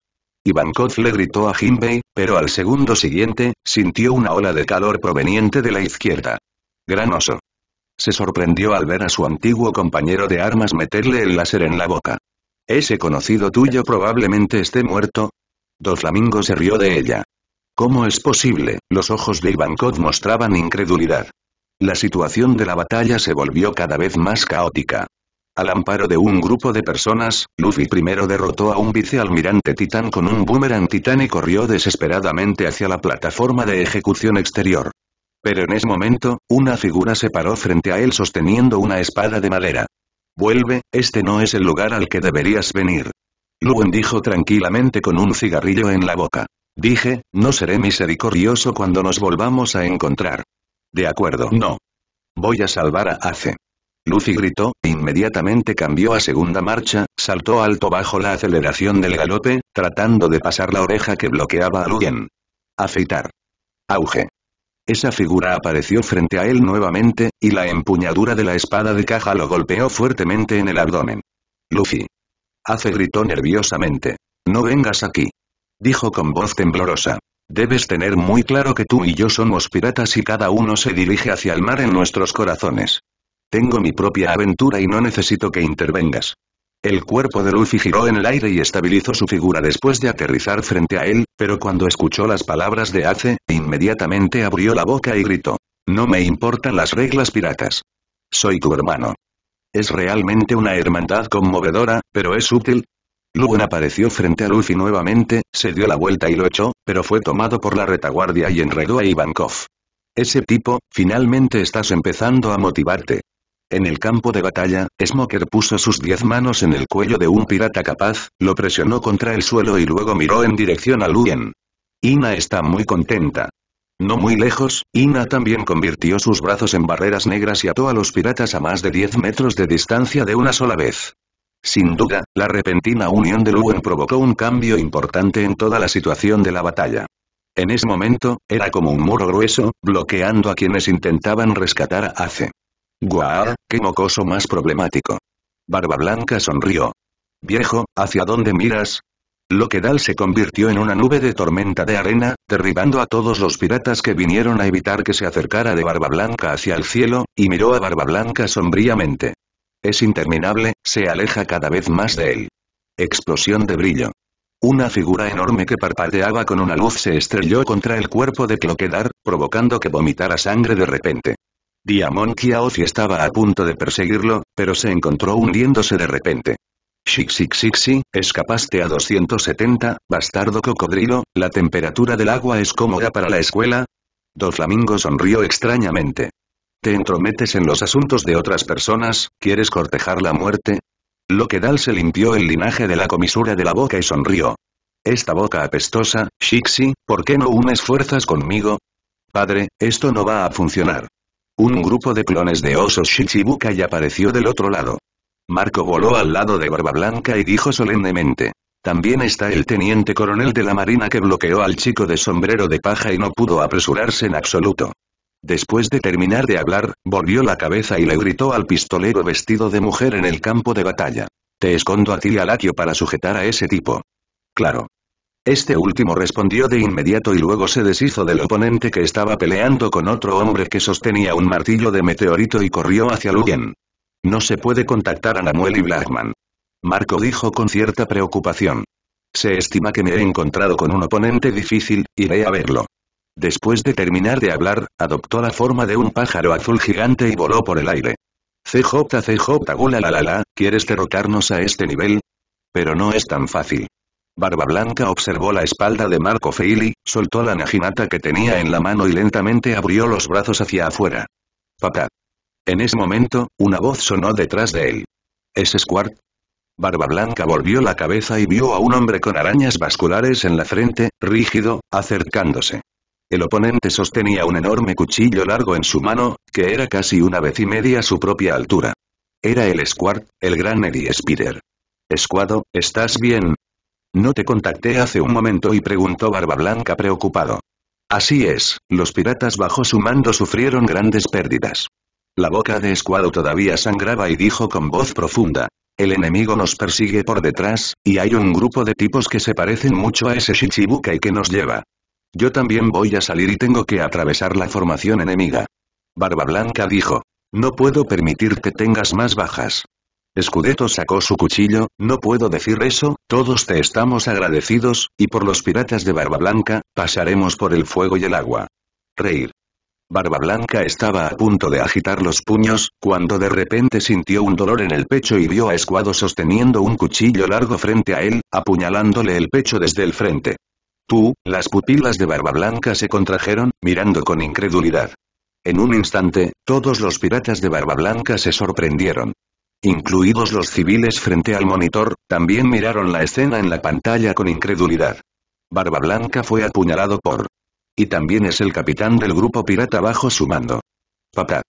Ivankov le gritó a Jinbei, pero al segundo siguiente, sintió una ola de calor proveniente de la izquierda. Gran oso. Se sorprendió al ver a su antiguo compañero de armas meterle el láser en la boca. Ese conocido tuyo probablemente esté muerto. Dos Flamingo se rió de ella. ¿Cómo es posible? Los ojos de Ivankov mostraban incredulidad. La situación de la batalla se volvió cada vez más caótica. Al amparo de un grupo de personas, Luffy primero derrotó a un vicealmirante titán con un boomerang titán y corrió desesperadamente hacia la plataforma de ejecución exterior. Pero en ese momento, una figura se paró frente a él sosteniendo una espada de madera. Vuelve, este no es el lugar al que deberías venir. Luwen dijo tranquilamente con un cigarrillo en la boca. Dije, no seré misericordioso cuando nos volvamos a encontrar. De acuerdo. No. Voy a salvar a Ace. Lucy gritó, inmediatamente cambió a segunda marcha, saltó alto bajo la aceleración del galope, tratando de pasar la oreja que bloqueaba a Luen. «Aceitar. Auge. Esa figura apareció frente a él nuevamente, y la empuñadura de la espada de caja lo golpeó fuertemente en el abdomen. Luffy. Hace gritó nerviosamente. No vengas aquí. Dijo con voz temblorosa. Debes tener muy claro que tú y yo somos piratas y cada uno se dirige hacia el mar en nuestros corazones. Tengo mi propia aventura y no necesito que intervengas. El cuerpo de Luffy giró en el aire y estabilizó su figura después de aterrizar frente a él, pero cuando escuchó las palabras de Ace, inmediatamente abrió la boca y gritó. No me importan las reglas piratas. Soy tu hermano. Es realmente una hermandad conmovedora, pero es útil. Lugan apareció frente a Luffy nuevamente, se dio la vuelta y lo echó, pero fue tomado por la retaguardia y enredó a Ivankov. Ese tipo, finalmente estás empezando a motivarte. En el campo de batalla, Smoker puso sus diez manos en el cuello de un pirata capaz, lo presionó contra el suelo y luego miró en dirección a Luen. Ina está muy contenta. No muy lejos, Ina también convirtió sus brazos en barreras negras y ató a los piratas a más de 10 metros de distancia de una sola vez. Sin duda, la repentina unión de Luen provocó un cambio importante en toda la situación de la batalla. En ese momento, era como un muro grueso, bloqueando a quienes intentaban rescatar a Ace. Guau, qué mocoso más problemático. Barba Blanca sonrió. Viejo, ¿hacia dónde miras? Loquedal se convirtió en una nube de tormenta de arena, derribando a todos los piratas que vinieron a evitar que se acercara de Barba Blanca hacia el cielo, y miró a Barba Blanca sombríamente. Es interminable, se aleja cada vez más de él. Explosión de brillo. Una figura enorme que parpadeaba con una luz se estrelló contra el cuerpo de Cloquedar, provocando que vomitara sangre de repente. Diamond Kiaozi estaba a punto de perseguirlo, pero se encontró hundiéndose de repente. Xixixixi, escapaste a 270, bastardo cocodrilo, la temperatura del agua es cómoda para la escuela. Doflamingo sonrió extrañamente. ¿Te entrometes en los asuntos de otras personas, quieres cortejar la muerte? Lo que Dal se limpió el linaje de la comisura de la boca y sonrió. Esta boca apestosa, Shixi, ¿por qué no unes fuerzas conmigo? Padre, esto no va a funcionar. Un grupo de clones de osos ya apareció del otro lado. Marco voló al lado de Barba Blanca y dijo solemnemente. También está el teniente coronel de la marina que bloqueó al chico de sombrero de paja y no pudo apresurarse en absoluto. Después de terminar de hablar, volvió la cabeza y le gritó al pistolero vestido de mujer en el campo de batalla. Te escondo a ti y a para sujetar a ese tipo. Claro. Este último respondió de inmediato y luego se deshizo del oponente que estaba peleando con otro hombre que sostenía un martillo de meteorito y corrió hacia Luyen. No se puede contactar a Namuel y Blackman. Marco dijo con cierta preocupación. Se estima que me he encontrado con un oponente difícil, iré a verlo. Después de terminar de hablar, adoptó la forma de un pájaro azul gigante y voló por el aire. CJ CJ la la ¿quieres derrotarnos a este nivel? Pero no es tan fácil. Barba Blanca observó la espalda de Marco Feili, soltó la naginata que tenía en la mano y lentamente abrió los brazos hacia afuera. Papá. En ese momento, una voz sonó detrás de él. ¿Es Squart? Barba Blanca volvió la cabeza y vio a un hombre con arañas vasculares en la frente, rígido, acercándose. El oponente sostenía un enorme cuchillo largo en su mano, que era casi una vez y media su propia altura. Era el Squart, el gran Eddie Spider. Escuado, ¿estás bien? No te contacté hace un momento y preguntó Barba Blanca preocupado. Así es, los piratas bajo su mando sufrieron grandes pérdidas. La boca de Escuado todavía sangraba y dijo con voz profunda. El enemigo nos persigue por detrás, y hay un grupo de tipos que se parecen mucho a ese y que nos lleva. Yo también voy a salir y tengo que atravesar la formación enemiga. Barba Blanca dijo. No puedo permitir que tengas más bajas escudeto sacó su cuchillo, no puedo decir eso, todos te estamos agradecidos, y por los piratas de Barba Blanca, pasaremos por el fuego y el agua. Reír. Barba Blanca estaba a punto de agitar los puños, cuando de repente sintió un dolor en el pecho y vio a Escuado sosteniendo un cuchillo largo frente a él, apuñalándole el pecho desde el frente. Tú, las pupilas de Barba Blanca se contrajeron, mirando con incredulidad. En un instante, todos los piratas de Barba Blanca se sorprendieron incluidos los civiles frente al monitor, también miraron la escena en la pantalla con incredulidad. Barba Blanca fue apuñalado por... Y también es el capitán del grupo pirata bajo su mando. Papá.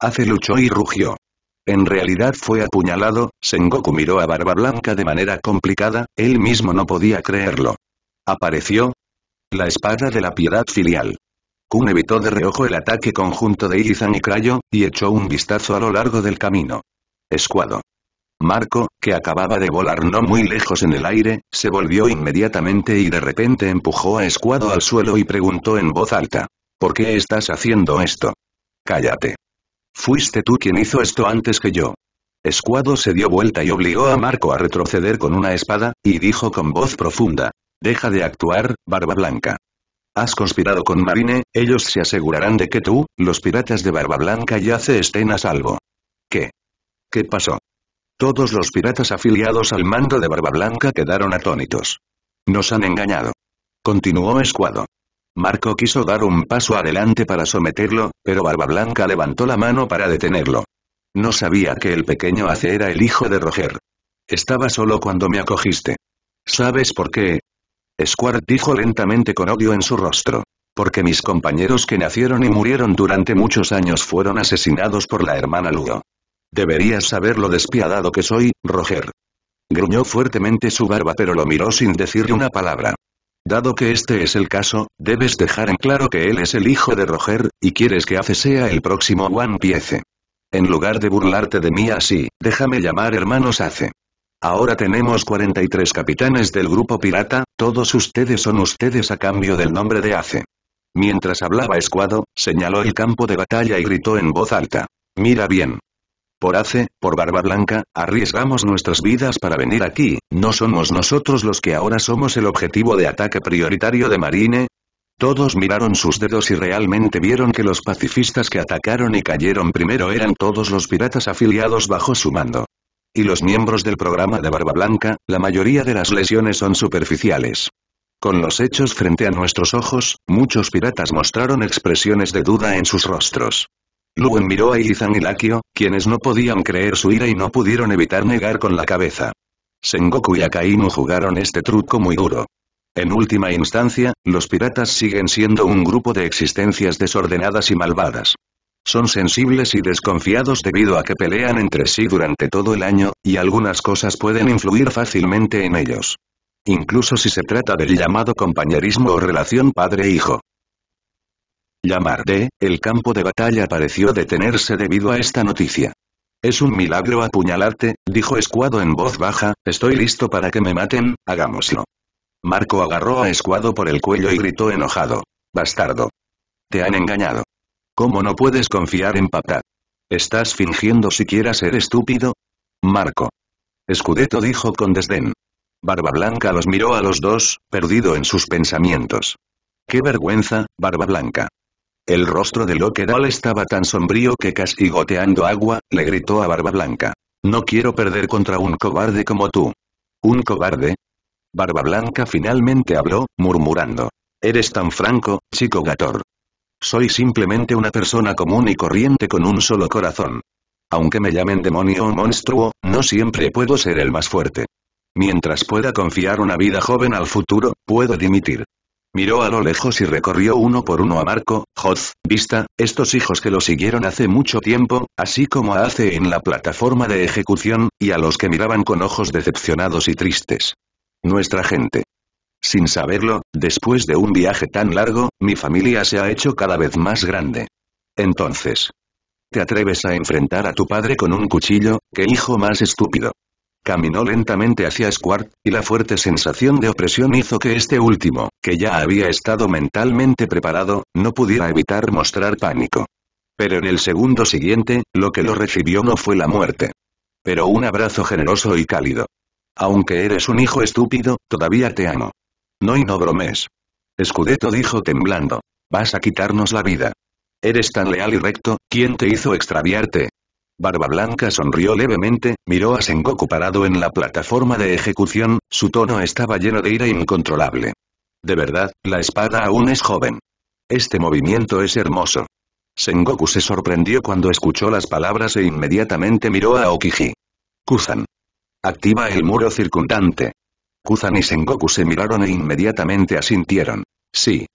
Hace luchó y rugió. En realidad fue apuñalado, Sengoku miró a Barba Blanca de manera complicada, él mismo no podía creerlo. Apareció. La espada de la piedad filial. Kun evitó de reojo el ataque conjunto de Izan y Krayo, y echó un vistazo a lo largo del camino escuado. Marco, que acababa de volar no muy lejos en el aire, se volvió inmediatamente y de repente empujó a Escuado al suelo y preguntó en voz alta. ¿Por qué estás haciendo esto? Cállate. Fuiste tú quien hizo esto antes que yo. Escuado se dio vuelta y obligó a Marco a retroceder con una espada, y dijo con voz profunda. Deja de actuar, Barba Blanca. Has conspirado con Marine, ellos se asegurarán de que tú, los piratas de Barba Blanca yace estén a salvo. ¿Qué? ¿Qué pasó? Todos los piratas afiliados al mando de Barba Blanca quedaron atónitos. Nos han engañado. Continuó Escuado. Marco quiso dar un paso adelante para someterlo, pero Barba Blanca levantó la mano para detenerlo. No sabía que el pequeño Ace era el hijo de Roger. Estaba solo cuando me acogiste. ¿Sabes por qué? Squart dijo lentamente con odio en su rostro. Porque mis compañeros que nacieron y murieron durante muchos años fueron asesinados por la hermana Ludo. Deberías saber lo despiadado que soy, Roger. Gruñó fuertemente su barba pero lo miró sin decirle una palabra. Dado que este es el caso, debes dejar en claro que él es el hijo de Roger, y quieres que Ace sea el próximo One Piece. En lugar de burlarte de mí así, déjame llamar hermanos Ace. Ahora tenemos 43 capitanes del grupo pirata, todos ustedes son ustedes a cambio del nombre de Ace. Mientras hablaba Escuado, señaló el campo de batalla y gritó en voz alta. Mira bien, por Ace, por Barba Blanca, arriesgamos nuestras vidas para venir aquí, ¿no somos nosotros los que ahora somos el objetivo de ataque prioritario de Marine? Todos miraron sus dedos y realmente vieron que los pacifistas que atacaron y cayeron primero eran todos los piratas afiliados bajo su mando. Y los miembros del programa de Barba Blanca, la mayoría de las lesiones son superficiales. Con los hechos frente a nuestros ojos, muchos piratas mostraron expresiones de duda en sus rostros. Luen miró a Izan y Lakio, quienes no podían creer su ira y no pudieron evitar negar con la cabeza. Sengoku y Akainu jugaron este truco muy duro. En última instancia, los piratas siguen siendo un grupo de existencias desordenadas y malvadas. Son sensibles y desconfiados debido a que pelean entre sí durante todo el año, y algunas cosas pueden influir fácilmente en ellos. Incluso si se trata del llamado compañerismo o relación padre-hijo de el campo de batalla pareció detenerse debido a esta noticia. Es un milagro apuñalarte, dijo Escuado en voz baja, estoy listo para que me maten, hagámoslo. Marco agarró a Escuado por el cuello y gritó enojado. Bastardo. Te han engañado. ¿Cómo no puedes confiar en papá? ¿Estás fingiendo siquiera ser estúpido? Marco. Escudeto dijo con desdén. Barba Blanca los miró a los dos, perdido en sus pensamientos. ¡Qué vergüenza, Barba Blanca! El rostro de Loquerol estaba tan sombrío que casi goteando agua, le gritó a Barba Blanca. No quiero perder contra un cobarde como tú. ¿Un cobarde? Barba Blanca finalmente habló, murmurando. Eres tan franco, chico Gator. Soy simplemente una persona común y corriente con un solo corazón. Aunque me llamen demonio o monstruo, no siempre puedo ser el más fuerte. Mientras pueda confiar una vida joven al futuro, puedo dimitir. Miró a lo lejos y recorrió uno por uno a Marco, Joz, Vista, estos hijos que lo siguieron hace mucho tiempo, así como hace en la plataforma de ejecución, y a los que miraban con ojos decepcionados y tristes. Nuestra gente. Sin saberlo, después de un viaje tan largo, mi familia se ha hecho cada vez más grande. Entonces. ¿Te atreves a enfrentar a tu padre con un cuchillo? ¡Qué hijo más estúpido! Caminó lentamente hacia Squart, y la fuerte sensación de opresión hizo que este último, que ya había estado mentalmente preparado, no pudiera evitar mostrar pánico. Pero en el segundo siguiente, lo que lo recibió no fue la muerte. Pero un abrazo generoso y cálido. Aunque eres un hijo estúpido, todavía te amo. No y no bromes. Scudetto dijo temblando. Vas a quitarnos la vida. Eres tan leal y recto, ¿quién te hizo extraviarte? Barba Blanca sonrió levemente, miró a Sengoku parado en la plataforma de ejecución, su tono estaba lleno de ira incontrolable. De verdad, la espada aún es joven. Este movimiento es hermoso. Sengoku se sorprendió cuando escuchó las palabras e inmediatamente miró a Okiji. Kuzan. Activa el muro circundante. Kuzan y Sengoku se miraron e inmediatamente asintieron. Sí.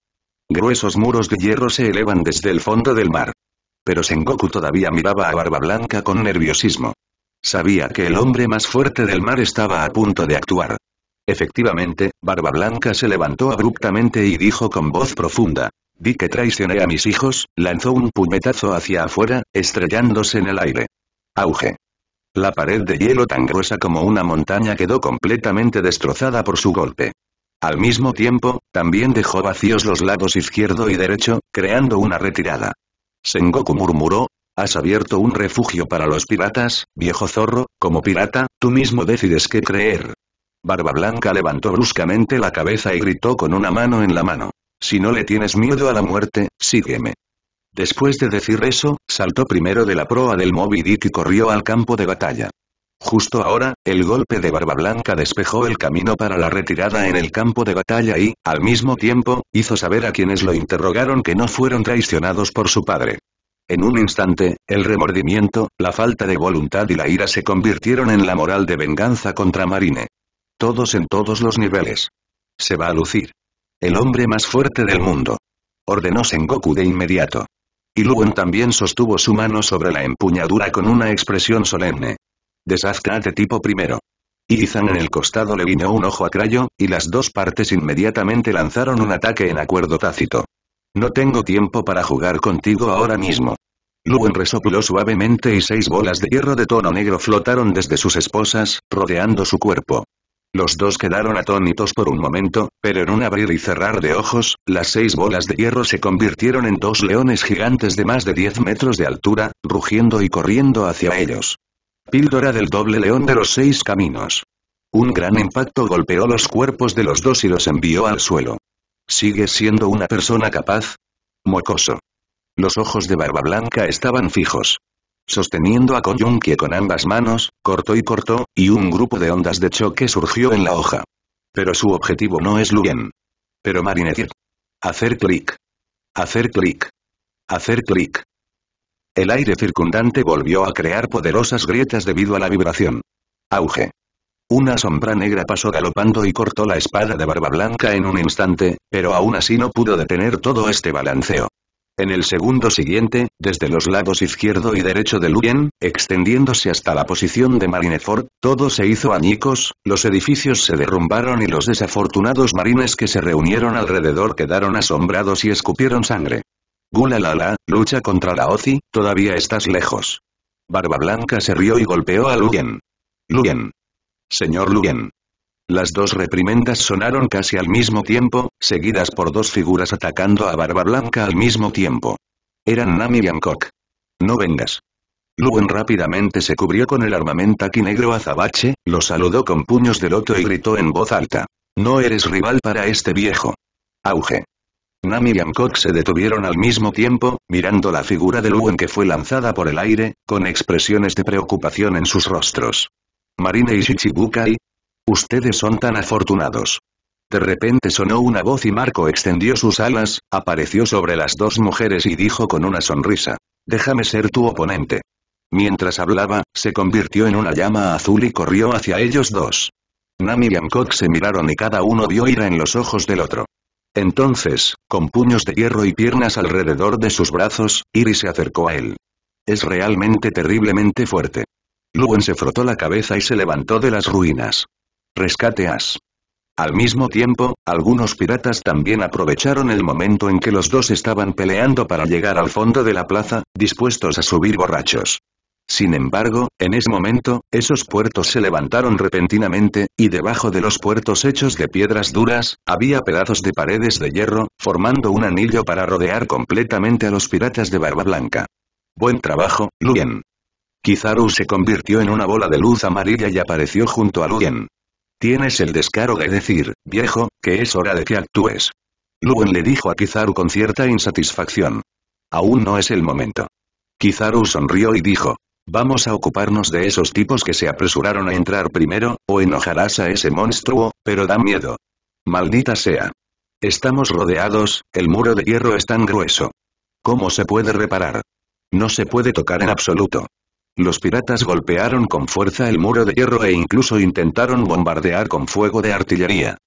Gruesos muros de hierro se elevan desde el fondo del mar pero Sengoku todavía miraba a Barba Blanca con nerviosismo. Sabía que el hombre más fuerte del mar estaba a punto de actuar. Efectivamente, Barba Blanca se levantó abruptamente y dijo con voz profunda. «Vi que traicioné a mis hijos, lanzó un puñetazo hacia afuera, estrellándose en el aire. Auge. La pared de hielo tan gruesa como una montaña quedó completamente destrozada por su golpe. Al mismo tiempo, también dejó vacíos los lados izquierdo y derecho, creando una retirada. Sengoku murmuró, Has abierto un refugio para los piratas, viejo zorro, como pirata, tú mismo decides qué creer. Barba Blanca levantó bruscamente la cabeza y gritó con una mano en la mano. Si no le tienes miedo a la muerte, sígueme. Después de decir eso, saltó primero de la proa del Moby Dick y corrió al campo de batalla. Justo ahora, el golpe de barba blanca despejó el camino para la retirada en el campo de batalla y, al mismo tiempo, hizo saber a quienes lo interrogaron que no fueron traicionados por su padre. En un instante, el remordimiento, la falta de voluntad y la ira se convirtieron en la moral de venganza contra Marine. Todos en todos los niveles. Se va a lucir. El hombre más fuerte del mundo. Ordenó Sengoku de inmediato. Y luwen también sostuvo su mano sobre la empuñadura con una expresión solemne. Deshazte a tipo primero. Izan en el costado le guiñó un ojo a Crayo, y las dos partes inmediatamente lanzaron un ataque en acuerdo tácito. No tengo tiempo para jugar contigo ahora mismo. Luen resopló suavemente y seis bolas de hierro de tono negro flotaron desde sus esposas, rodeando su cuerpo. Los dos quedaron atónitos por un momento, pero en un abrir y cerrar de ojos, las seis bolas de hierro se convirtieron en dos leones gigantes de más de 10 metros de altura, rugiendo y corriendo hacia ellos. Píldora del doble león de los seis caminos. Un gran impacto golpeó los cuerpos de los dos y los envió al suelo. ¿Sigue siendo una persona capaz? Mocoso. Los ojos de Barba Blanca estaban fijos. Sosteniendo a Koyunkie con ambas manos, cortó y cortó, y un grupo de ondas de choque surgió en la hoja. Pero su objetivo no es Luen. Pero Marinette. Hacer clic. Hacer clic. Hacer clic. El aire circundante volvió a crear poderosas grietas debido a la vibración. Auge. Una sombra negra pasó galopando y cortó la espada de Barba Blanca en un instante, pero aún así no pudo detener todo este balanceo. En el segundo siguiente, desde los lados izquierdo y derecho de Luyen, extendiéndose hasta la posición de Marineford, todo se hizo añicos, los edificios se derrumbaron y los desafortunados marines que se reunieron alrededor quedaron asombrados y escupieron sangre. ¡Gulalala, lucha contra la Ozi, todavía estás lejos. Barba Blanca se rió y golpeó a Lugen. Lugen. Señor Lugen. Las dos reprimendas sonaron casi al mismo tiempo, seguidas por dos figuras atacando a Barba Blanca al mismo tiempo. Eran Nami y Hancock. No vengas. Lugen rápidamente se cubrió con el armamento aquí negro azabache, lo saludó con puños de loto y gritó en voz alta. No eres rival para este viejo. Auge. Nami y Hancock se detuvieron al mismo tiempo, mirando la figura de Luen que fue lanzada por el aire, con expresiones de preocupación en sus rostros. Marine y Shichibukai. Ustedes son tan afortunados. De repente sonó una voz y Marco extendió sus alas, apareció sobre las dos mujeres y dijo con una sonrisa. Déjame ser tu oponente. Mientras hablaba, se convirtió en una llama azul y corrió hacia ellos dos. Nami y Hancock se miraron y cada uno vio ira en los ojos del otro. Entonces, con puños de hierro y piernas alrededor de sus brazos, Iris se acercó a él. Es realmente terriblemente fuerte. Luen se frotó la cabeza y se levantó de las ruinas. Rescateas. Al mismo tiempo, algunos piratas también aprovecharon el momento en que los dos estaban peleando para llegar al fondo de la plaza, dispuestos a subir borrachos. Sin embargo, en ese momento, esos puertos se levantaron repentinamente, y debajo de los puertos hechos de piedras duras, había pedazos de paredes de hierro, formando un anillo para rodear completamente a los piratas de Barba Blanca. Buen trabajo, Luen. Kizaru se convirtió en una bola de luz amarilla y apareció junto a Luen. Tienes el descaro de decir, viejo, que es hora de que actúes. Luen le dijo a Kizaru con cierta insatisfacción. Aún no es el momento. Kizaru sonrió y dijo, Vamos a ocuparnos de esos tipos que se apresuraron a entrar primero, o enojarás a ese monstruo, pero da miedo. Maldita sea. Estamos rodeados, el muro de hierro es tan grueso. ¿Cómo se puede reparar? No se puede tocar en absoluto. Los piratas golpearon con fuerza el muro de hierro e incluso intentaron bombardear con fuego de artillería.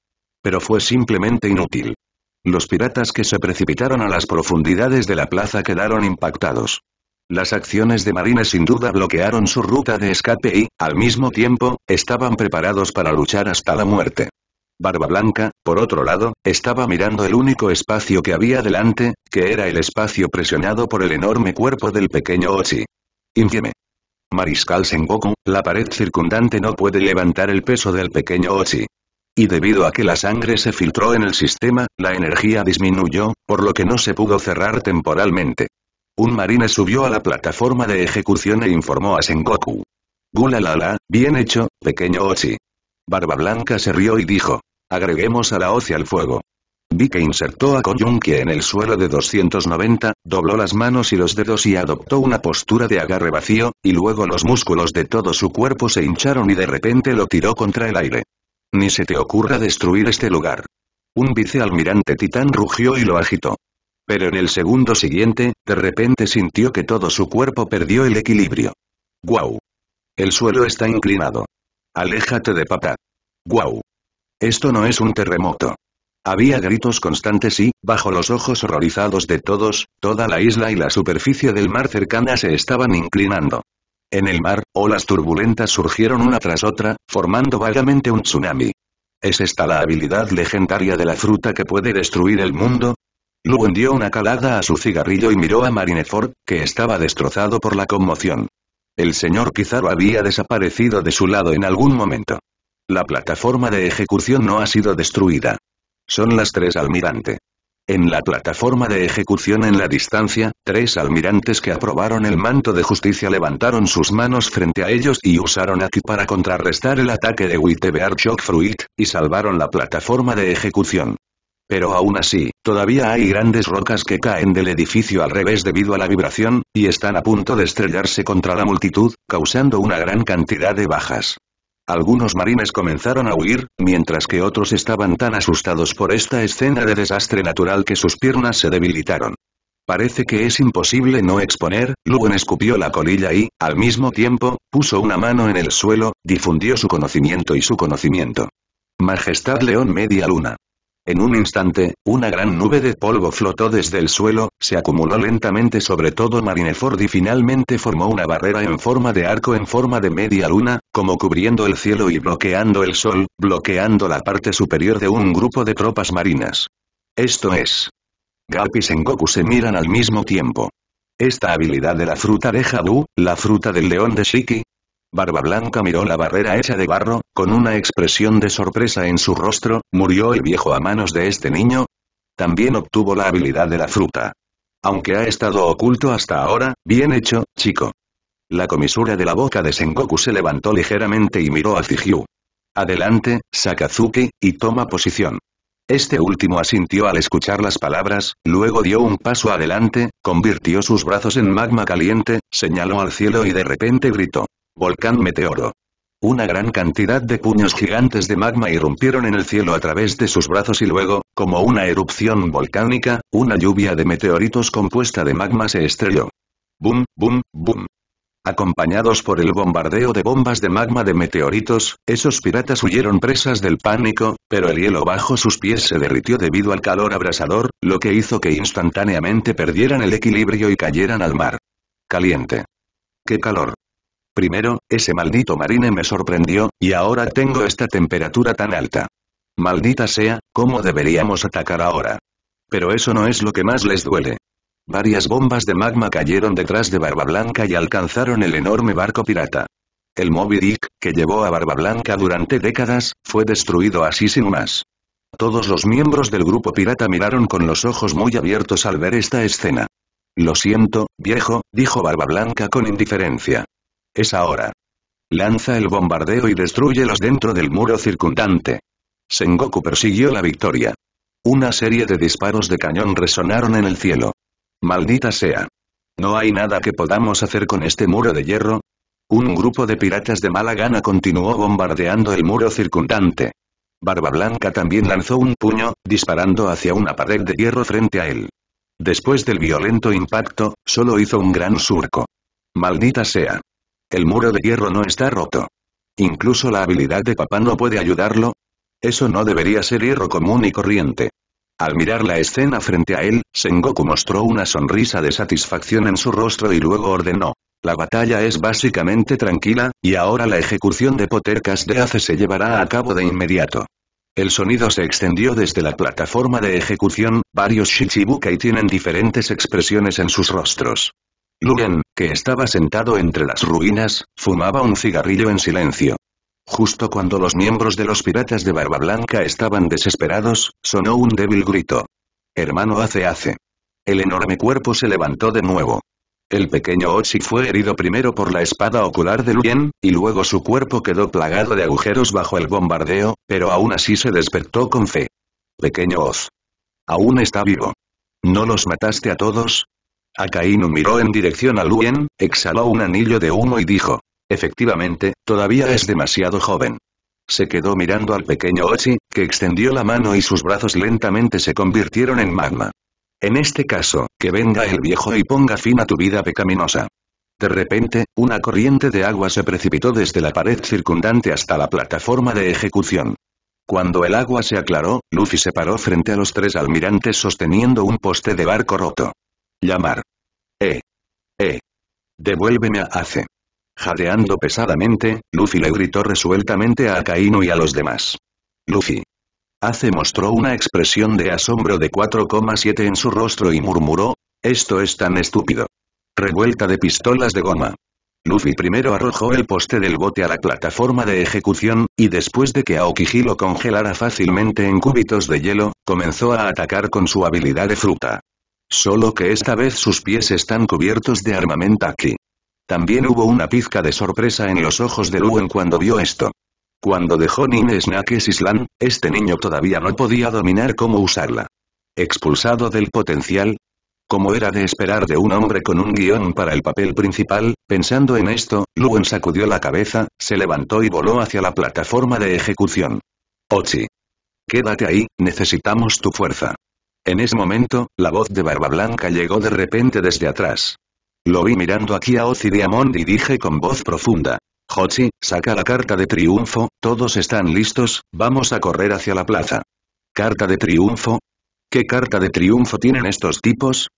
Pero fue simplemente inútil. Los piratas que se precipitaron a las profundidades de la plaza quedaron impactados. Las acciones de Marina sin duda bloquearon su ruta de escape y, al mismo tiempo, estaban preparados para luchar hasta la muerte. Barba Blanca, por otro lado, estaba mirando el único espacio que había delante, que era el espacio presionado por el enorme cuerpo del pequeño Ochi. Infieme. Mariscal Sengoku, la pared circundante no puede levantar el peso del pequeño Ochi. Y debido a que la sangre se filtró en el sistema, la energía disminuyó, por lo que no se pudo cerrar temporalmente. Un marine subió a la plataforma de ejecución e informó a Sengoku. Gulalala, bien hecho, pequeño Ochi. Barba Blanca se rió y dijo. Agreguemos a la Ochi al fuego. Vi que insertó a Koyunki en el suelo de 290, dobló las manos y los dedos y adoptó una postura de agarre vacío, y luego los músculos de todo su cuerpo se hincharon y de repente lo tiró contra el aire. Ni se te ocurra destruir este lugar. Un vicealmirante titán rugió y lo agitó. Pero en el segundo siguiente, de repente sintió que todo su cuerpo perdió el equilibrio. ¡Guau! El suelo está inclinado. Aléjate de papá. ¡Guau! Esto no es un terremoto. Había gritos constantes y, bajo los ojos horrorizados de todos, toda la isla y la superficie del mar cercana se estaban inclinando. En el mar, olas turbulentas surgieron una tras otra, formando vagamente un tsunami. ¿Es esta la habilidad legendaria de la fruta que puede destruir el mundo? Luwen dio una calada a su cigarrillo y miró a Marineford, que estaba destrozado por la conmoción. El señor Kizaru había desaparecido de su lado en algún momento. La plataforma de ejecución no ha sido destruida. Son las tres almirante. En la plataforma de ejecución en la distancia, tres almirantes que aprobaron el manto de justicia levantaron sus manos frente a ellos y usaron aquí para contrarrestar el ataque de Wittebear Chocfruit Fruit, y salvaron la plataforma de ejecución. Pero aún así, todavía hay grandes rocas que caen del edificio al revés debido a la vibración, y están a punto de estrellarse contra la multitud, causando una gran cantidad de bajas. Algunos marines comenzaron a huir, mientras que otros estaban tan asustados por esta escena de desastre natural que sus piernas se debilitaron. Parece que es imposible no exponer, Luwen escupió la colilla y, al mismo tiempo, puso una mano en el suelo, difundió su conocimiento y su conocimiento. Majestad León Media Luna. En un instante, una gran nube de polvo flotó desde el suelo, se acumuló lentamente sobre todo Marineford y finalmente formó una barrera en forma de arco en forma de media luna, como cubriendo el cielo y bloqueando el sol, bloqueando la parte superior de un grupo de tropas marinas. Esto es. Garp y Sengoku se miran al mismo tiempo. Esta habilidad de la fruta de Jadú, la fruta del león de Shiki, Barba Blanca miró la barrera hecha de barro, con una expresión de sorpresa en su rostro, ¿murió el viejo a manos de este niño? También obtuvo la habilidad de la fruta. Aunque ha estado oculto hasta ahora, bien hecho, chico. La comisura de la boca de Sengoku se levantó ligeramente y miró a Fijiu. Adelante, Sakazuki, y toma posición. Este último asintió al escuchar las palabras, luego dio un paso adelante, convirtió sus brazos en magma caliente, señaló al cielo y de repente gritó. Volcán Meteoro. Una gran cantidad de puños gigantes de magma irrumpieron en el cielo a través de sus brazos y luego, como una erupción volcánica, una lluvia de meteoritos compuesta de magma se estrelló. Boom, boom, boom. Acompañados por el bombardeo de bombas de magma de meteoritos, esos piratas huyeron presas del pánico, pero el hielo bajo sus pies se derritió debido al calor abrasador, lo que hizo que instantáneamente perdieran el equilibrio y cayeran al mar. Caliente. ¡Qué calor! Primero, ese maldito marine me sorprendió, y ahora tengo esta temperatura tan alta. Maldita sea, ¿cómo deberíamos atacar ahora? Pero eso no es lo que más les duele. Varias bombas de magma cayeron detrás de Barba Blanca y alcanzaron el enorme barco pirata. El Moby Dick, que llevó a Barba Blanca durante décadas, fue destruido así sin más. Todos los miembros del grupo pirata miraron con los ojos muy abiertos al ver esta escena. Lo siento, viejo, dijo Barba Blanca con indiferencia. Es ahora. Lanza el bombardeo y los dentro del muro circundante. Sengoku persiguió la victoria. Una serie de disparos de cañón resonaron en el cielo. Maldita sea. ¿No hay nada que podamos hacer con este muro de hierro? Un grupo de piratas de mala gana continuó bombardeando el muro circundante. Barba Blanca también lanzó un puño, disparando hacia una pared de hierro frente a él. Después del violento impacto, solo hizo un gran surco. Maldita sea. El muro de hierro no está roto. Incluso la habilidad de papá no puede ayudarlo. Eso no debería ser hierro común y corriente. Al mirar la escena frente a él, Sengoku mostró una sonrisa de satisfacción en su rostro y luego ordenó. La batalla es básicamente tranquila, y ahora la ejecución de Potercas de Ace se llevará a cabo de inmediato. El sonido se extendió desde la plataforma de ejecución, varios Shichibukai tienen diferentes expresiones en sus rostros. Lugan que estaba sentado entre las ruinas, fumaba un cigarrillo en silencio. Justo cuando los miembros de los piratas de Barba Blanca estaban desesperados, sonó un débil grito. Hermano hace hace. El enorme cuerpo se levantó de nuevo. El pequeño Ochi fue herido primero por la espada ocular de Luyen, y luego su cuerpo quedó plagado de agujeros bajo el bombardeo, pero aún así se despertó con fe. Pequeño Oz. Aún está vivo. ¿No los mataste a todos? Akainu miró en dirección a Luen, exhaló un anillo de humo y dijo. Efectivamente, todavía es demasiado joven. Se quedó mirando al pequeño Ochi, que extendió la mano y sus brazos lentamente se convirtieron en magma. En este caso, que venga el viejo y ponga fin a tu vida pecaminosa. De repente, una corriente de agua se precipitó desde la pared circundante hasta la plataforma de ejecución. Cuando el agua se aclaró, Luffy se paró frente a los tres almirantes sosteniendo un poste de barco roto. Llamar. Eh. Eh. Devuélveme a Ace. Jadeando pesadamente, Luffy le gritó resueltamente a Akainu y a los demás. Luffy. Ace mostró una expresión de asombro de 4,7 en su rostro y murmuró, esto es tan estúpido. Revuelta de pistolas de goma. Luffy primero arrojó el poste del bote a la plataforma de ejecución, y después de que Aokiji lo congelara fácilmente en cúbitos de hielo, comenzó a atacar con su habilidad de fruta. Solo que esta vez sus pies están cubiertos de aquí. También hubo una pizca de sorpresa en los ojos de Luen cuando vio esto. Cuando dejó Nine Snakes Island, este niño todavía no podía dominar cómo usarla. Expulsado del potencial, como era de esperar de un hombre con un guión para el papel principal, pensando en esto, Luen sacudió la cabeza, se levantó y voló hacia la plataforma de ejecución. Ochi. Quédate ahí, necesitamos tu fuerza. En ese momento, la voz de Barba Blanca llegó de repente desde atrás. Lo vi mirando aquí a Ozzy y dije con voz profunda. Hochi saca la carta de triunfo, todos están listos, vamos a correr hacia la plaza. ¿Carta de triunfo? ¿Qué carta de triunfo tienen estos tipos?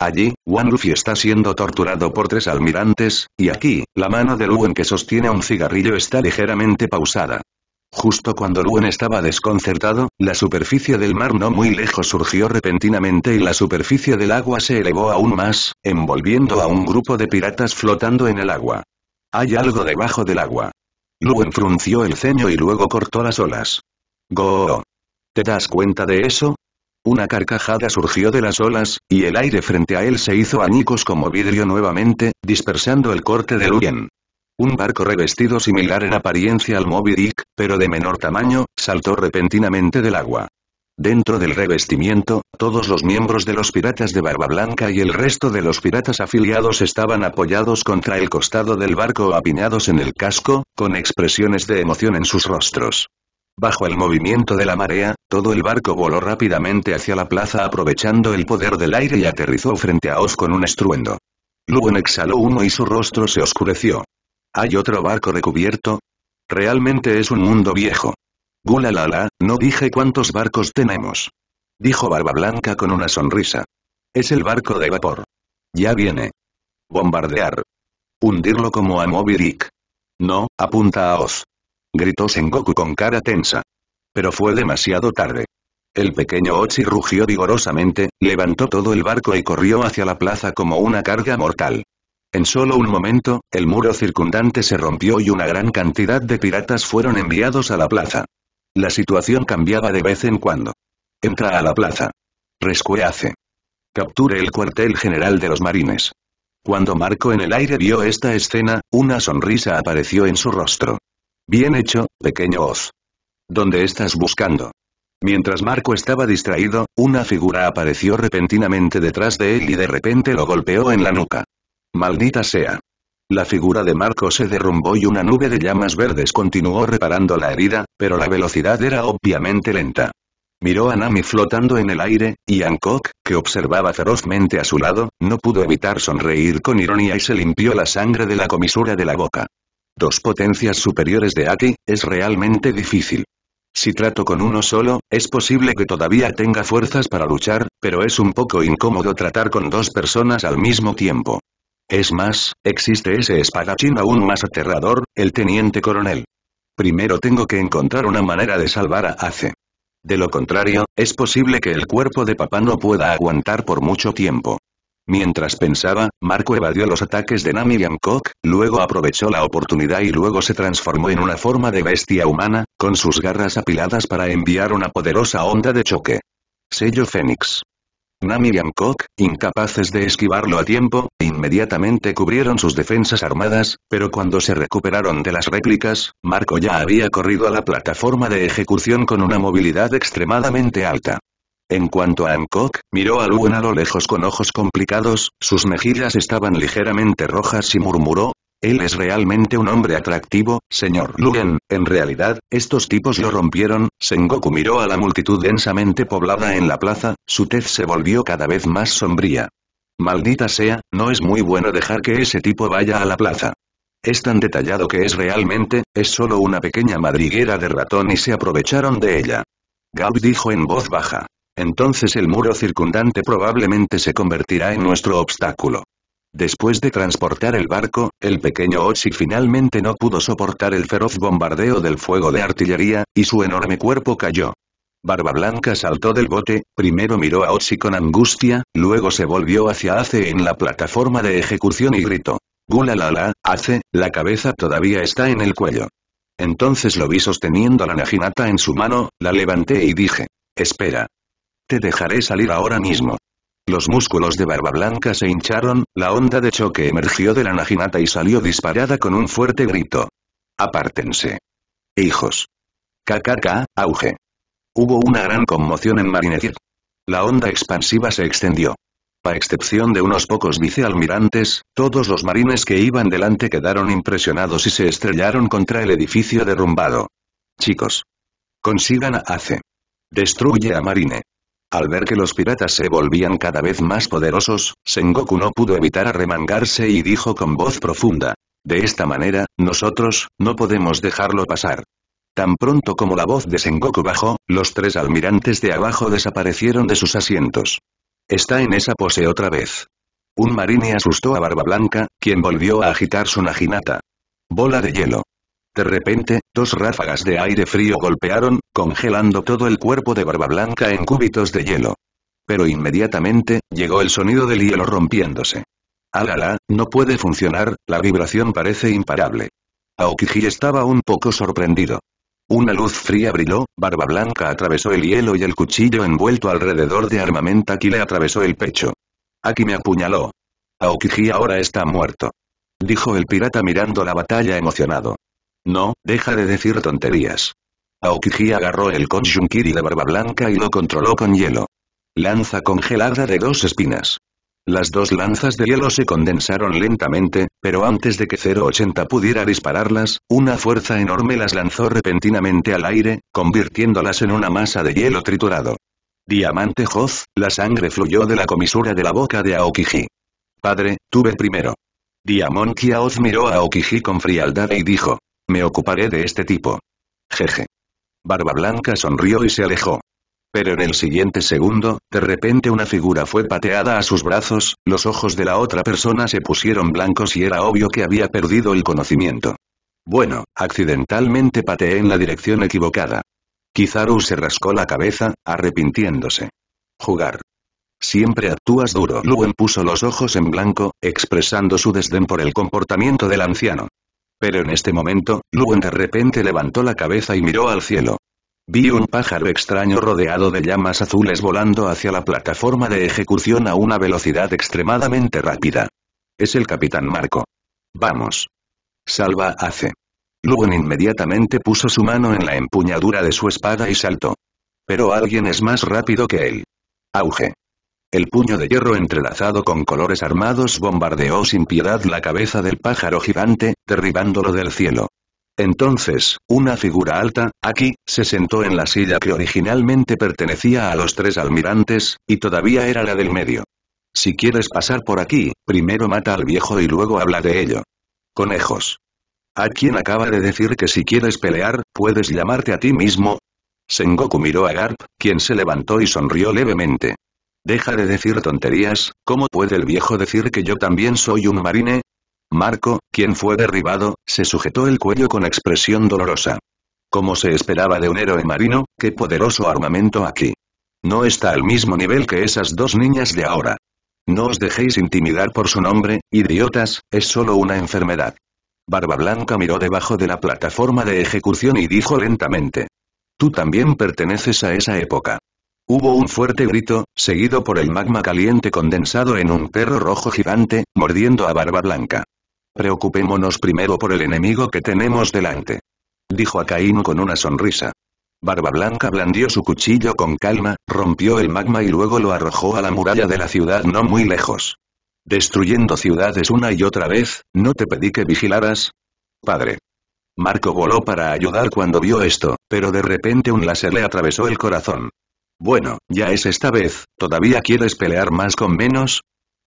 Allí, Wan Luffy está siendo torturado por tres almirantes, y aquí, la mano de Luen que sostiene un cigarrillo está ligeramente pausada. Justo cuando Luen estaba desconcertado, la superficie del mar no muy lejos surgió repentinamente y la superficie del agua se elevó aún más, envolviendo a un grupo de piratas flotando en el agua. Hay algo debajo del agua. Luen frunció el ceño y luego cortó las olas. Go. ¿Te das cuenta de eso? Una carcajada surgió de las olas, y el aire frente a él se hizo añicos como vidrio nuevamente, dispersando el corte de Luen. Un barco revestido similar en apariencia al Moby Dick, pero de menor tamaño, saltó repentinamente del agua. Dentro del revestimiento, todos los miembros de los piratas de Barba Blanca y el resto de los piratas afiliados estaban apoyados contra el costado del barco o apiñados en el casco, con expresiones de emoción en sus rostros. Bajo el movimiento de la marea, todo el barco voló rápidamente hacia la plaza aprovechando el poder del aire y aterrizó frente a Oz con un estruendo. Lugan exhaló uno y su rostro se oscureció. ¿Hay otro barco recubierto? Realmente es un mundo viejo. Gulalala, no dije cuántos barcos tenemos. Dijo Barba Blanca con una sonrisa. Es el barco de vapor. Ya viene. Bombardear. Hundirlo como a Moby Dick. No, apunta a Oz. Gritó Sengoku con cara tensa. Pero fue demasiado tarde. El pequeño Ochi rugió vigorosamente, levantó todo el barco y corrió hacia la plaza como una carga mortal. En solo un momento, el muro circundante se rompió y una gran cantidad de piratas fueron enviados a la plaza. La situación cambiaba de vez en cuando. Entra a la plaza. hace. Capture el cuartel general de los marines. Cuando Marco en el aire vio esta escena, una sonrisa apareció en su rostro. Bien hecho, pequeño Oz. ¿Dónde estás buscando? Mientras Marco estaba distraído, una figura apareció repentinamente detrás de él y de repente lo golpeó en la nuca. Maldita sea. La figura de Marco se derrumbó y una nube de llamas verdes continuó reparando la herida, pero la velocidad era obviamente lenta. Miró a Nami flotando en el aire, y Hancock, que observaba ferozmente a su lado, no pudo evitar sonreír con ironía y se limpió la sangre de la comisura de la boca. Dos potencias superiores de Aki, es realmente difícil. Si trato con uno solo, es posible que todavía tenga fuerzas para luchar, pero es un poco incómodo tratar con dos personas al mismo tiempo. Es más, existe ese espadachín aún más aterrador, el teniente coronel. Primero tengo que encontrar una manera de salvar a Ace. De lo contrario, es posible que el cuerpo de papá no pueda aguantar por mucho tiempo. Mientras pensaba, Marco evadió los ataques de Nami y Amcock, luego aprovechó la oportunidad y luego se transformó en una forma de bestia humana, con sus garras apiladas para enviar una poderosa onda de choque. Sello Fénix. Nami y Amcock, incapaces de esquivarlo a tiempo, inmediatamente cubrieron sus defensas armadas, pero cuando se recuperaron de las réplicas, Marco ya había corrido a la plataforma de ejecución con una movilidad extremadamente alta. En cuanto a Hancock, miró a luna a lo lejos con ojos complicados, sus mejillas estaban ligeramente rojas y murmuró, él es realmente un hombre atractivo, señor Lugen, en realidad, estos tipos lo rompieron, Sengoku miró a la multitud densamente poblada en la plaza, su tez se volvió cada vez más sombría. Maldita sea, no es muy bueno dejar que ese tipo vaya a la plaza. Es tan detallado que es realmente, es solo una pequeña madriguera de ratón y se aprovecharon de ella. Gab dijo en voz baja. Entonces el muro circundante probablemente se convertirá en nuestro obstáculo. Después de transportar el barco, el pequeño Ochi finalmente no pudo soportar el feroz bombardeo del fuego de artillería, y su enorme cuerpo cayó. Barba Blanca saltó del bote, primero miró a Ochi con angustia, luego se volvió hacia Ace en la plataforma de ejecución y gritó. Gulalala, Ace, la cabeza todavía está en el cuello. Entonces lo vi sosteniendo la najinata en su mano, la levanté y dije. Espera. Te dejaré salir ahora mismo. Los músculos de Barba Blanca se hincharon, la onda de choque emergió de la naginata y salió disparada con un fuerte grito. Apártense. Hijos. KKK, auge. Hubo una gran conmoción en Marinegir. La onda expansiva se extendió. A excepción de unos pocos vicealmirantes, todos los marines que iban delante quedaron impresionados y se estrellaron contra el edificio derrumbado. Chicos. Consigan a Ace. Destruye a Marine. Al ver que los piratas se volvían cada vez más poderosos, Sengoku no pudo evitar arremangarse y dijo con voz profunda. De esta manera, nosotros, no podemos dejarlo pasar. Tan pronto como la voz de Sengoku bajó, los tres almirantes de abajo desaparecieron de sus asientos. Está en esa pose otra vez. Un marine asustó a Barba Blanca, quien volvió a agitar su najinata. Bola de hielo. De repente, dos ráfagas de aire frío golpearon, congelando todo el cuerpo de Barba Blanca en cúbitos de hielo. Pero inmediatamente, llegó el sonido del hielo rompiéndose. Alala, no puede funcionar, la vibración parece imparable. Aokiji estaba un poco sorprendido. Una luz fría brilló, Barba Blanca atravesó el hielo y el cuchillo envuelto alrededor de armamenta Aki le atravesó el pecho. Aki me apuñaló. Aokiji ahora está muerto. Dijo el pirata mirando la batalla emocionado. No, deja de decir tonterías. Aokiji agarró el Kojunkiри de barba blanca y lo controló con hielo. Lanza congelada de dos espinas. Las dos lanzas de hielo se condensaron lentamente, pero antes de que 080 pudiera dispararlas, una fuerza enorme las lanzó repentinamente al aire, convirtiéndolas en una masa de hielo triturado. Diamante Hoz, la sangre fluyó de la comisura de la boca de Aokiji. Padre, tuve primero. Diamond Kiaoz miró a Aokiji con frialdad y dijo, me ocuparé de este tipo. Jeje. Barba Blanca sonrió y se alejó. Pero en el siguiente segundo, de repente una figura fue pateada a sus brazos, los ojos de la otra persona se pusieron blancos y era obvio que había perdido el conocimiento. Bueno, accidentalmente pateé en la dirección equivocada. Kizaru se rascó la cabeza, arrepintiéndose. Jugar. Siempre actúas duro. Luen puso los ojos en blanco, expresando su desdén por el comportamiento del anciano. Pero en este momento, Luan de repente levantó la cabeza y miró al cielo. Vi un pájaro extraño rodeado de llamas azules volando hacia la plataforma de ejecución a una velocidad extremadamente rápida. Es el Capitán Marco. Vamos. Salva hace. Luan inmediatamente puso su mano en la empuñadura de su espada y saltó. Pero alguien es más rápido que él. Auge. El puño de hierro entrelazado con colores armados bombardeó sin piedad la cabeza del pájaro gigante, derribándolo del cielo. Entonces, una figura alta, aquí, se sentó en la silla que originalmente pertenecía a los tres almirantes, y todavía era la del medio. Si quieres pasar por aquí, primero mata al viejo y luego habla de ello. Conejos. ¿A quién acaba de decir que si quieres pelear, puedes llamarte a ti mismo? Sengoku miró a Garp, quien se levantó y sonrió levemente. Deja de decir tonterías, ¿cómo puede el viejo decir que yo también soy un marine? Marco, quien fue derribado, se sujetó el cuello con expresión dolorosa. Como se esperaba de un héroe marino, qué poderoso armamento aquí. No está al mismo nivel que esas dos niñas de ahora. No os dejéis intimidar por su nombre, idiotas, es solo una enfermedad. Barba Blanca miró debajo de la plataforma de ejecución y dijo lentamente. Tú también perteneces a esa época. Hubo un fuerte grito, seguido por el magma caliente condensado en un perro rojo gigante, mordiendo a Barba Blanca. Preocupémonos primero por el enemigo que tenemos delante. Dijo a Caín con una sonrisa. Barba Blanca blandió su cuchillo con calma, rompió el magma y luego lo arrojó a la muralla de la ciudad no muy lejos. Destruyendo ciudades una y otra vez, ¿no te pedí que vigilaras? Padre. Marco voló para ayudar cuando vio esto, pero de repente un láser le atravesó el corazón. Bueno, ya es esta vez, ¿todavía quieres pelear más con menos?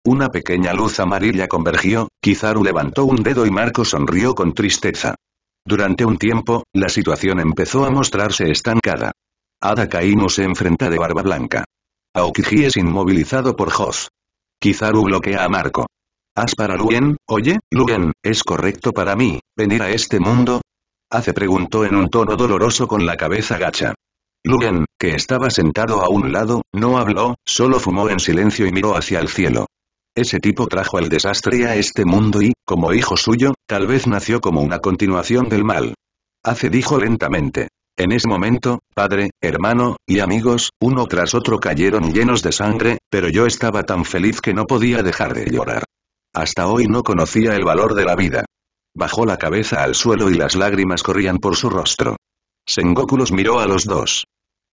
Una pequeña luz amarilla convergió, Kizaru levantó un dedo y Marco sonrió con tristeza. Durante un tiempo, la situación empezó a mostrarse estancada. Ada Kainu se enfrenta de Barba Blanca. Aokiji es inmovilizado por Hoth. Kizaru bloquea a Marco. ¿Haz para Luen? Oye, Luen, ¿es correcto para mí, venir a este mundo? Hace preguntó en un tono doloroso con la cabeza gacha. Lugan, que estaba sentado a un lado, no habló, solo fumó en silencio y miró hacia el cielo. Ese tipo trajo el desastre a este mundo y, como hijo suyo, tal vez nació como una continuación del mal. Hace dijo lentamente. En ese momento, padre, hermano, y amigos, uno tras otro cayeron llenos de sangre, pero yo estaba tan feliz que no podía dejar de llorar. Hasta hoy no conocía el valor de la vida. Bajó la cabeza al suelo y las lágrimas corrían por su rostro. Sengoku los miró a los dos.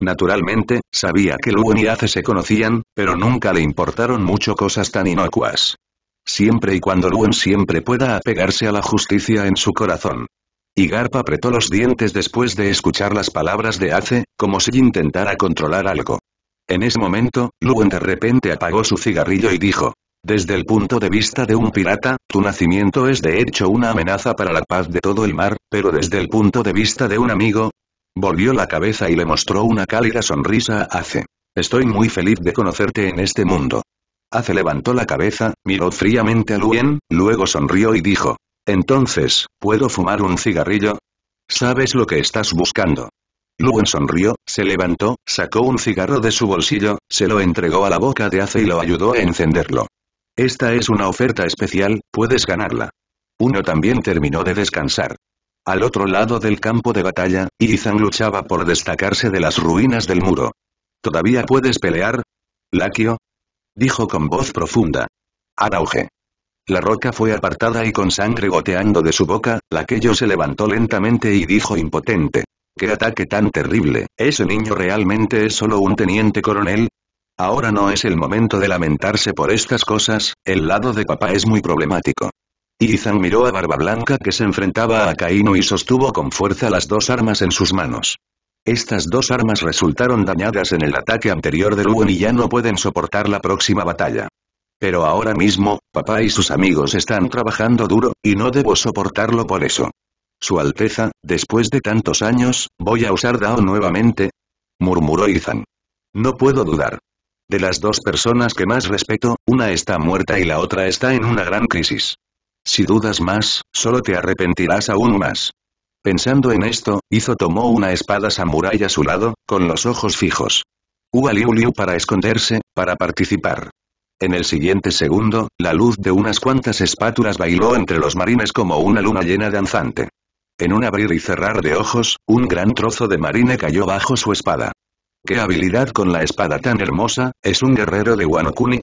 Naturalmente, sabía que Luen y Ace se conocían, pero nunca le importaron mucho cosas tan inocuas. Siempre y cuando Luon siempre pueda apegarse a la justicia en su corazón. Y garpa apretó los dientes después de escuchar las palabras de Ace, como si intentara controlar algo. En ese momento, Luen de repente apagó su cigarrillo y dijo, desde el punto de vista de un pirata, tu nacimiento es de hecho una amenaza para la paz de todo el mar, pero desde el punto de vista de un amigo, Volvió la cabeza y le mostró una cálida sonrisa a Ace. Estoy muy feliz de conocerte en este mundo. Ace levantó la cabeza, miró fríamente a Luen, luego sonrió y dijo. Entonces, ¿puedo fumar un cigarrillo? Sabes lo que estás buscando. Luen sonrió, se levantó, sacó un cigarro de su bolsillo, se lo entregó a la boca de Ace y lo ayudó a encenderlo. Esta es una oferta especial, puedes ganarla. Uno también terminó de descansar. Al otro lado del campo de batalla, Izan luchaba por destacarse de las ruinas del muro. ¿Todavía puedes pelear? Lakio. Dijo con voz profunda. Arauge. La roca fue apartada y con sangre goteando de su boca, Laquello se levantó lentamente y dijo impotente. ¡Qué ataque tan terrible! ¿Ese niño realmente es solo un teniente coronel? Ahora no es el momento de lamentarse por estas cosas, el lado de papá es muy problemático. Izan miró a Barba Blanca que se enfrentaba a Kaino y sostuvo con fuerza las dos armas en sus manos. Estas dos armas resultaron dañadas en el ataque anterior de Luen y ya no pueden soportar la próxima batalla. Pero ahora mismo, papá y sus amigos están trabajando duro, y no debo soportarlo por eso. Su Alteza, después de tantos años, voy a usar Dao nuevamente, murmuró Izan. No puedo dudar. De las dos personas que más respeto, una está muerta y la otra está en una gran crisis. Si dudas más, solo te arrepentirás aún más. Pensando en esto, Izo tomó una espada samurái a su lado, con los ojos fijos. Ua Liu para esconderse, para participar. En el siguiente segundo, la luz de unas cuantas espátulas bailó entre los marines como una luna llena danzante. En un abrir y cerrar de ojos, un gran trozo de marine cayó bajo su espada. ¡Qué habilidad con la espada tan hermosa! ¿Es un guerrero de Wanokuni?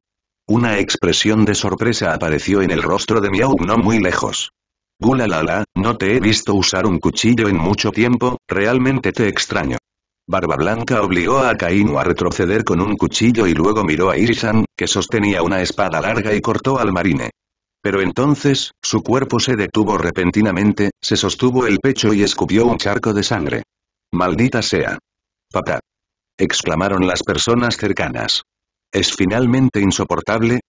Una expresión de sorpresa apareció en el rostro de Miao no muy lejos. Gulalala, no te he visto usar un cuchillo en mucho tiempo, realmente te extraño. Barba Blanca obligó a Kainu a retroceder con un cuchillo y luego miró a Irisan, que sostenía una espada larga y cortó al marine. Pero entonces, su cuerpo se detuvo repentinamente, se sostuvo el pecho y escupió un charco de sangre. ¡Maldita sea! ¡Papá! exclamaron las personas cercanas. ¿Es finalmente insoportable?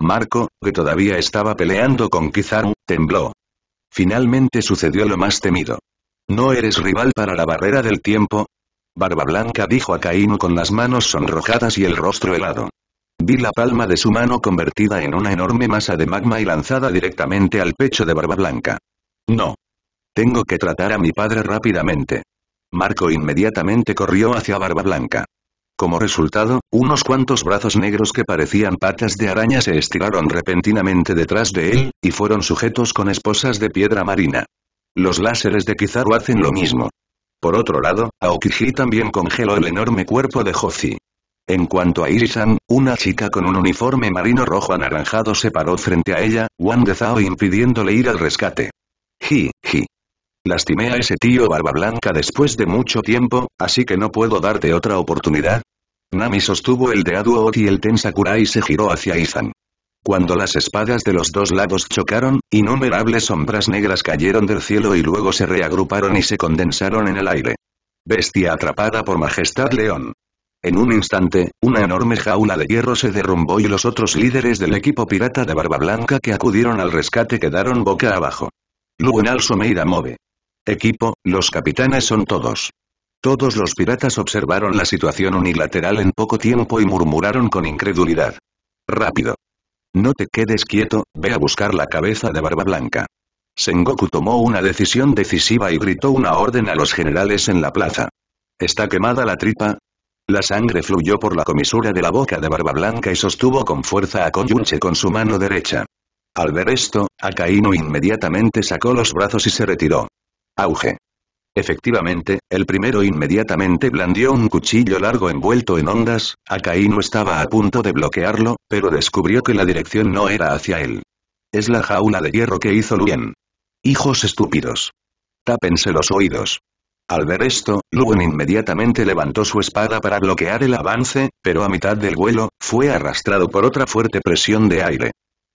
Marco, que todavía estaba peleando con Kizaru, tembló. Finalmente sucedió lo más temido. ¿No eres rival para la barrera del tiempo? Barba Blanca dijo a Caín con las manos sonrojadas y el rostro helado. Vi la palma de su mano convertida en una enorme masa de magma y lanzada directamente al pecho de Barba Blanca. No. Tengo que tratar a mi padre rápidamente. Marco inmediatamente corrió hacia Barba Blanca. Como resultado, unos cuantos brazos negros que parecían patas de araña se estiraron repentinamente detrás de él, y fueron sujetos con esposas de piedra marina. Los láseres de Kizaru hacen lo mismo. Por otro lado, Aokiji también congeló el enorme cuerpo de Hoshi. En cuanto a Irisan, una chica con un uniforme marino rojo anaranjado se paró frente a ella, Wang de Zhao impidiéndole ir al rescate. Ji, ji. Lastimé a ese tío barba blanca después de mucho tiempo, así que no puedo darte otra oportunidad. Nami sostuvo el de aduo y el Ten Sakurai se giró hacia Izan. Cuando las espadas de los dos lados chocaron, innumerables sombras negras cayeron del cielo y luego se reagruparon y se condensaron en el aire. Bestia atrapada por Majestad León. En un instante, una enorme jaula de hierro se derrumbó y los otros líderes del equipo pirata de Barba Blanca que acudieron al rescate quedaron boca abajo. Lugunal Someira Move. Equipo, los capitanes son todos. Todos los piratas observaron la situación unilateral en poco tiempo y murmuraron con incredulidad. Rápido. No te quedes quieto, ve a buscar la cabeza de Barba Blanca. Sengoku tomó una decisión decisiva y gritó una orden a los generales en la plaza. ¿Está quemada la tripa? La sangre fluyó por la comisura de la boca de Barba Blanca y sostuvo con fuerza a Koyunche con su mano derecha. Al ver esto, Akainu inmediatamente sacó los brazos y se retiró. Auge. Efectivamente, el primero inmediatamente blandió un cuchillo largo envuelto en ondas, no estaba a punto de bloquearlo, pero descubrió que la dirección no era hacia él. Es la jaula de hierro que hizo Luen. Hijos estúpidos. Tápense los oídos. Al ver esto, Luen inmediatamente levantó su espada para bloquear el avance, pero a mitad del vuelo, fue arrastrado por otra fuerte presión de aire.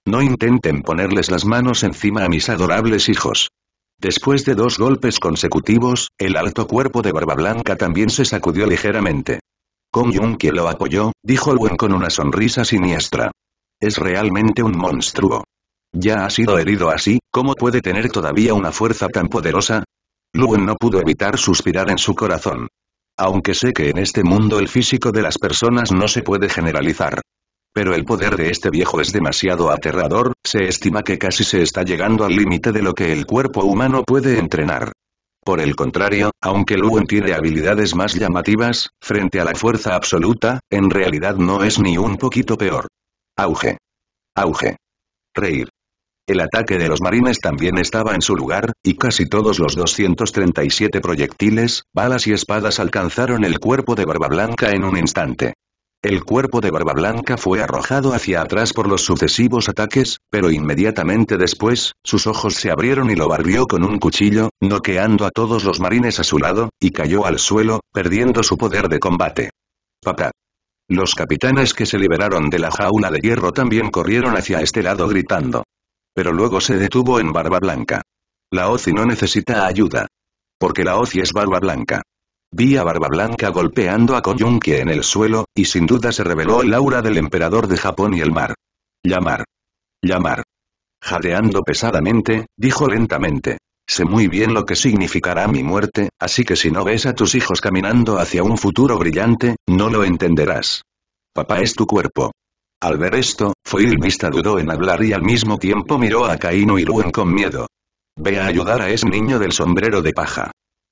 No intenten ponerles las manos encima a mis adorables hijos. Después de dos golpes consecutivos, el alto cuerpo de Barba Blanca también se sacudió ligeramente. Kong Yun que lo apoyó, dijo Wen con una sonrisa siniestra. Es realmente un monstruo. Ya ha sido herido así, ¿cómo puede tener todavía una fuerza tan poderosa? Luen no pudo evitar suspirar en su corazón. Aunque sé que en este mundo el físico de las personas no se puede generalizar. Pero el poder de este viejo es demasiado aterrador, se estima que casi se está llegando al límite de lo que el cuerpo humano puede entrenar. Por el contrario, aunque Luen tiene habilidades más llamativas, frente a la fuerza absoluta, en realidad no es ni un poquito peor. Auge. Auge. Reír. El ataque de los marines también estaba en su lugar, y casi todos los 237 proyectiles, balas y espadas alcanzaron el cuerpo de Barba Blanca en un instante. El cuerpo de Barba Blanca fue arrojado hacia atrás por los sucesivos ataques, pero inmediatamente después, sus ojos se abrieron y lo barbió con un cuchillo, noqueando a todos los marines a su lado, y cayó al suelo, perdiendo su poder de combate. Papá. Los capitanes que se liberaron de la jaula de hierro también corrieron hacia este lado gritando. Pero luego se detuvo en Barba Blanca. La OCI no necesita ayuda. Porque la OCI es Barba Blanca. Vi a Barba Blanca golpeando a Koyunke en el suelo, y sin duda se reveló el aura del emperador de Japón y el mar. Llamar. Llamar. Jadeando pesadamente, dijo lentamente. Sé muy bien lo que significará mi muerte, así que si no ves a tus hijos caminando hacia un futuro brillante, no lo entenderás. Papá es tu cuerpo. Al ver esto, Vista dudó en hablar y al mismo tiempo miró a Kainu y Luen con miedo. Ve a ayudar a ese niño del sombrero de paja.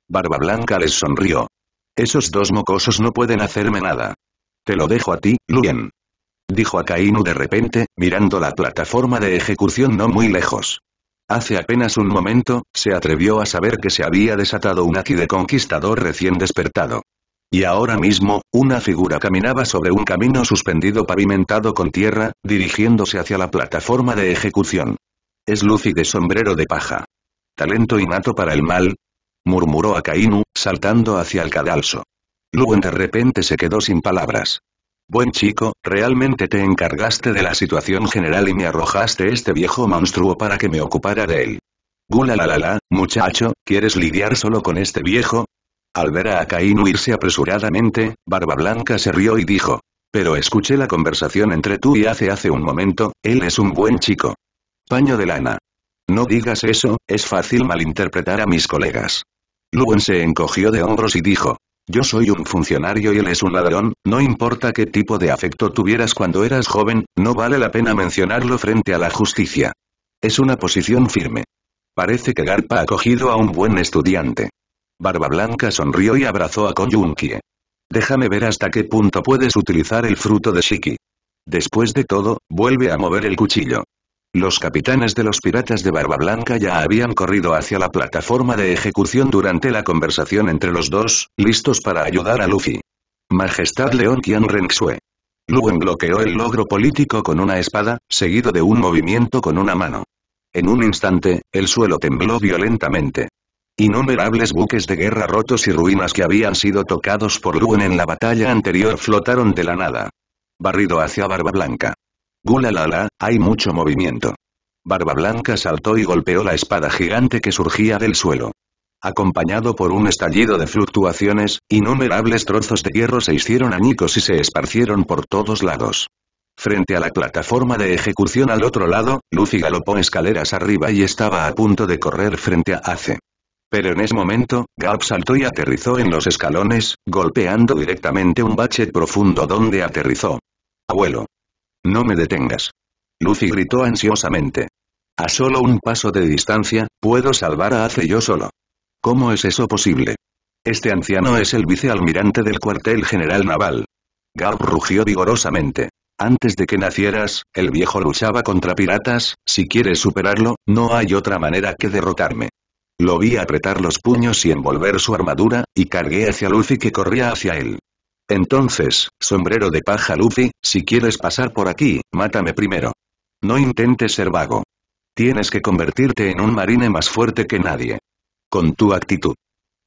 Barba Blanca les sonrió. Esos dos mocosos no pueden hacerme nada. Te lo dejo a ti, Luen. Dijo Akainu de repente, mirando la plataforma de ejecución no muy lejos. Hace apenas un momento, se atrevió a saber que se había desatado un aquí de conquistador recién despertado. Y ahora mismo, una figura caminaba sobre un camino suspendido pavimentado con tierra, dirigiéndose hacia la plataforma de ejecución. Es Luffy de sombrero de paja. Talento innato para el mal, murmuró Akainu, saltando hacia el cadalso. luego de repente se quedó sin palabras. Buen chico, realmente te encargaste de la situación general y me arrojaste este viejo monstruo para que me ocupara de él. Gula muchacho, ¿quieres lidiar solo con este viejo? Al ver a Akainu irse apresuradamente, Barba Blanca se rió y dijo. Pero escuché la conversación entre tú y hace hace un momento, él es un buen chico. Paño de lana. No digas eso, es fácil malinterpretar a mis colegas. Luwen se encogió de hombros y dijo. Yo soy un funcionario y él es un ladrón, no importa qué tipo de afecto tuvieras cuando eras joven, no vale la pena mencionarlo frente a la justicia. Es una posición firme. Parece que Garpa ha cogido a un buen estudiante. Barba Blanca sonrió y abrazó a Koyunkie. Déjame ver hasta qué punto puedes utilizar el fruto de Shiki. Después de todo, vuelve a mover el cuchillo. Los capitanes de los piratas de Barba Blanca ya habían corrido hacia la plataforma de ejecución durante la conversación entre los dos, listos para ayudar a Luffy. Majestad León Qian Renxue. bloqueó el logro político con una espada, seguido de un movimiento con una mano. En un instante, el suelo tembló violentamente. Innumerables buques de guerra rotos y ruinas que habían sido tocados por Luen en la batalla anterior flotaron de la nada. Barrido hacia Barba Blanca. ¡Gulalala, hay mucho movimiento. Barba Blanca saltó y golpeó la espada gigante que surgía del suelo. Acompañado por un estallido de fluctuaciones, innumerables trozos de hierro se hicieron añicos y se esparcieron por todos lados. Frente a la plataforma de ejecución al otro lado, Lucy galopó escaleras arriba y estaba a punto de correr frente a Ace. Pero en ese momento, Gap saltó y aterrizó en los escalones, golpeando directamente un bache profundo donde aterrizó. Abuelo. No me detengas. Lucy gritó ansiosamente. A solo un paso de distancia, puedo salvar a Ace yo solo. ¿Cómo es eso posible? Este anciano es el vicealmirante del cuartel general naval. Gau rugió vigorosamente. Antes de que nacieras, el viejo luchaba contra piratas, si quieres superarlo, no hay otra manera que derrotarme. Lo vi apretar los puños y envolver su armadura, y cargué hacia Lucy que corría hacia él. Entonces, sombrero de paja Luffy, si quieres pasar por aquí, mátame primero. No intentes ser vago. Tienes que convertirte en un marine más fuerte que nadie. Con tu actitud.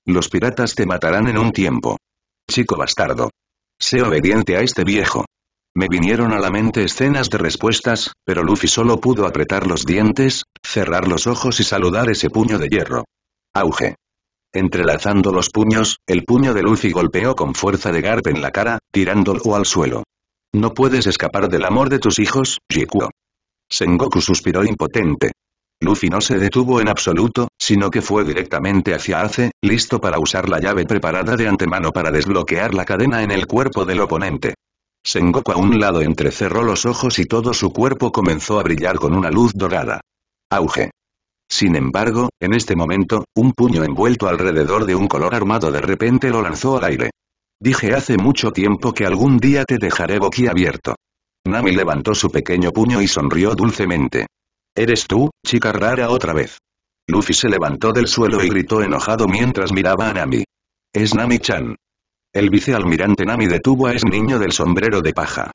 Los piratas te matarán en un tiempo. Chico bastardo. Sé obediente a este viejo. Me vinieron a la mente escenas de respuestas, pero Luffy solo pudo apretar los dientes, cerrar los ojos y saludar ese puño de hierro. Auge. Entrelazando los puños, el puño de Luffy golpeó con fuerza de garpe en la cara, tirándolo al suelo. No puedes escapar del amor de tus hijos, jikuo Sengoku suspiró impotente. Luffy no se detuvo en absoluto, sino que fue directamente hacia Ace, listo para usar la llave preparada de antemano para desbloquear la cadena en el cuerpo del oponente. Sengoku a un lado entrecerró los ojos y todo su cuerpo comenzó a brillar con una luz dorada. Auge. Sin embargo, en este momento, un puño envuelto alrededor de un color armado de repente lo lanzó al aire. Dije hace mucho tiempo que algún día te dejaré abierto. Nami levantó su pequeño puño y sonrió dulcemente. ¿Eres tú, chica rara otra vez? Luffy se levantó del suelo y gritó enojado mientras miraba a Nami. Es Nami-chan. El vicealmirante Nami detuvo a ese niño del sombrero de paja.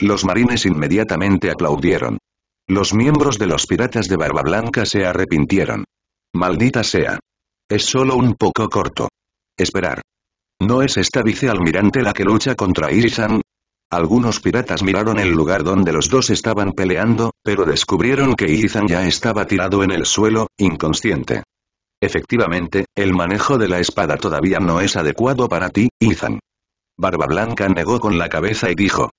Los marines inmediatamente aplaudieron. Los miembros de los piratas de Barba Blanca se arrepintieron. Maldita sea. Es solo un poco corto. Esperar. ¿No es esta vicealmirante la que lucha contra Irisan? Algunos piratas miraron el lugar donde los dos estaban peleando, pero descubrieron que Izan ya estaba tirado en el suelo, inconsciente. Efectivamente, el manejo de la espada todavía no es adecuado para ti, Izan. Barba Blanca negó con la cabeza y dijo,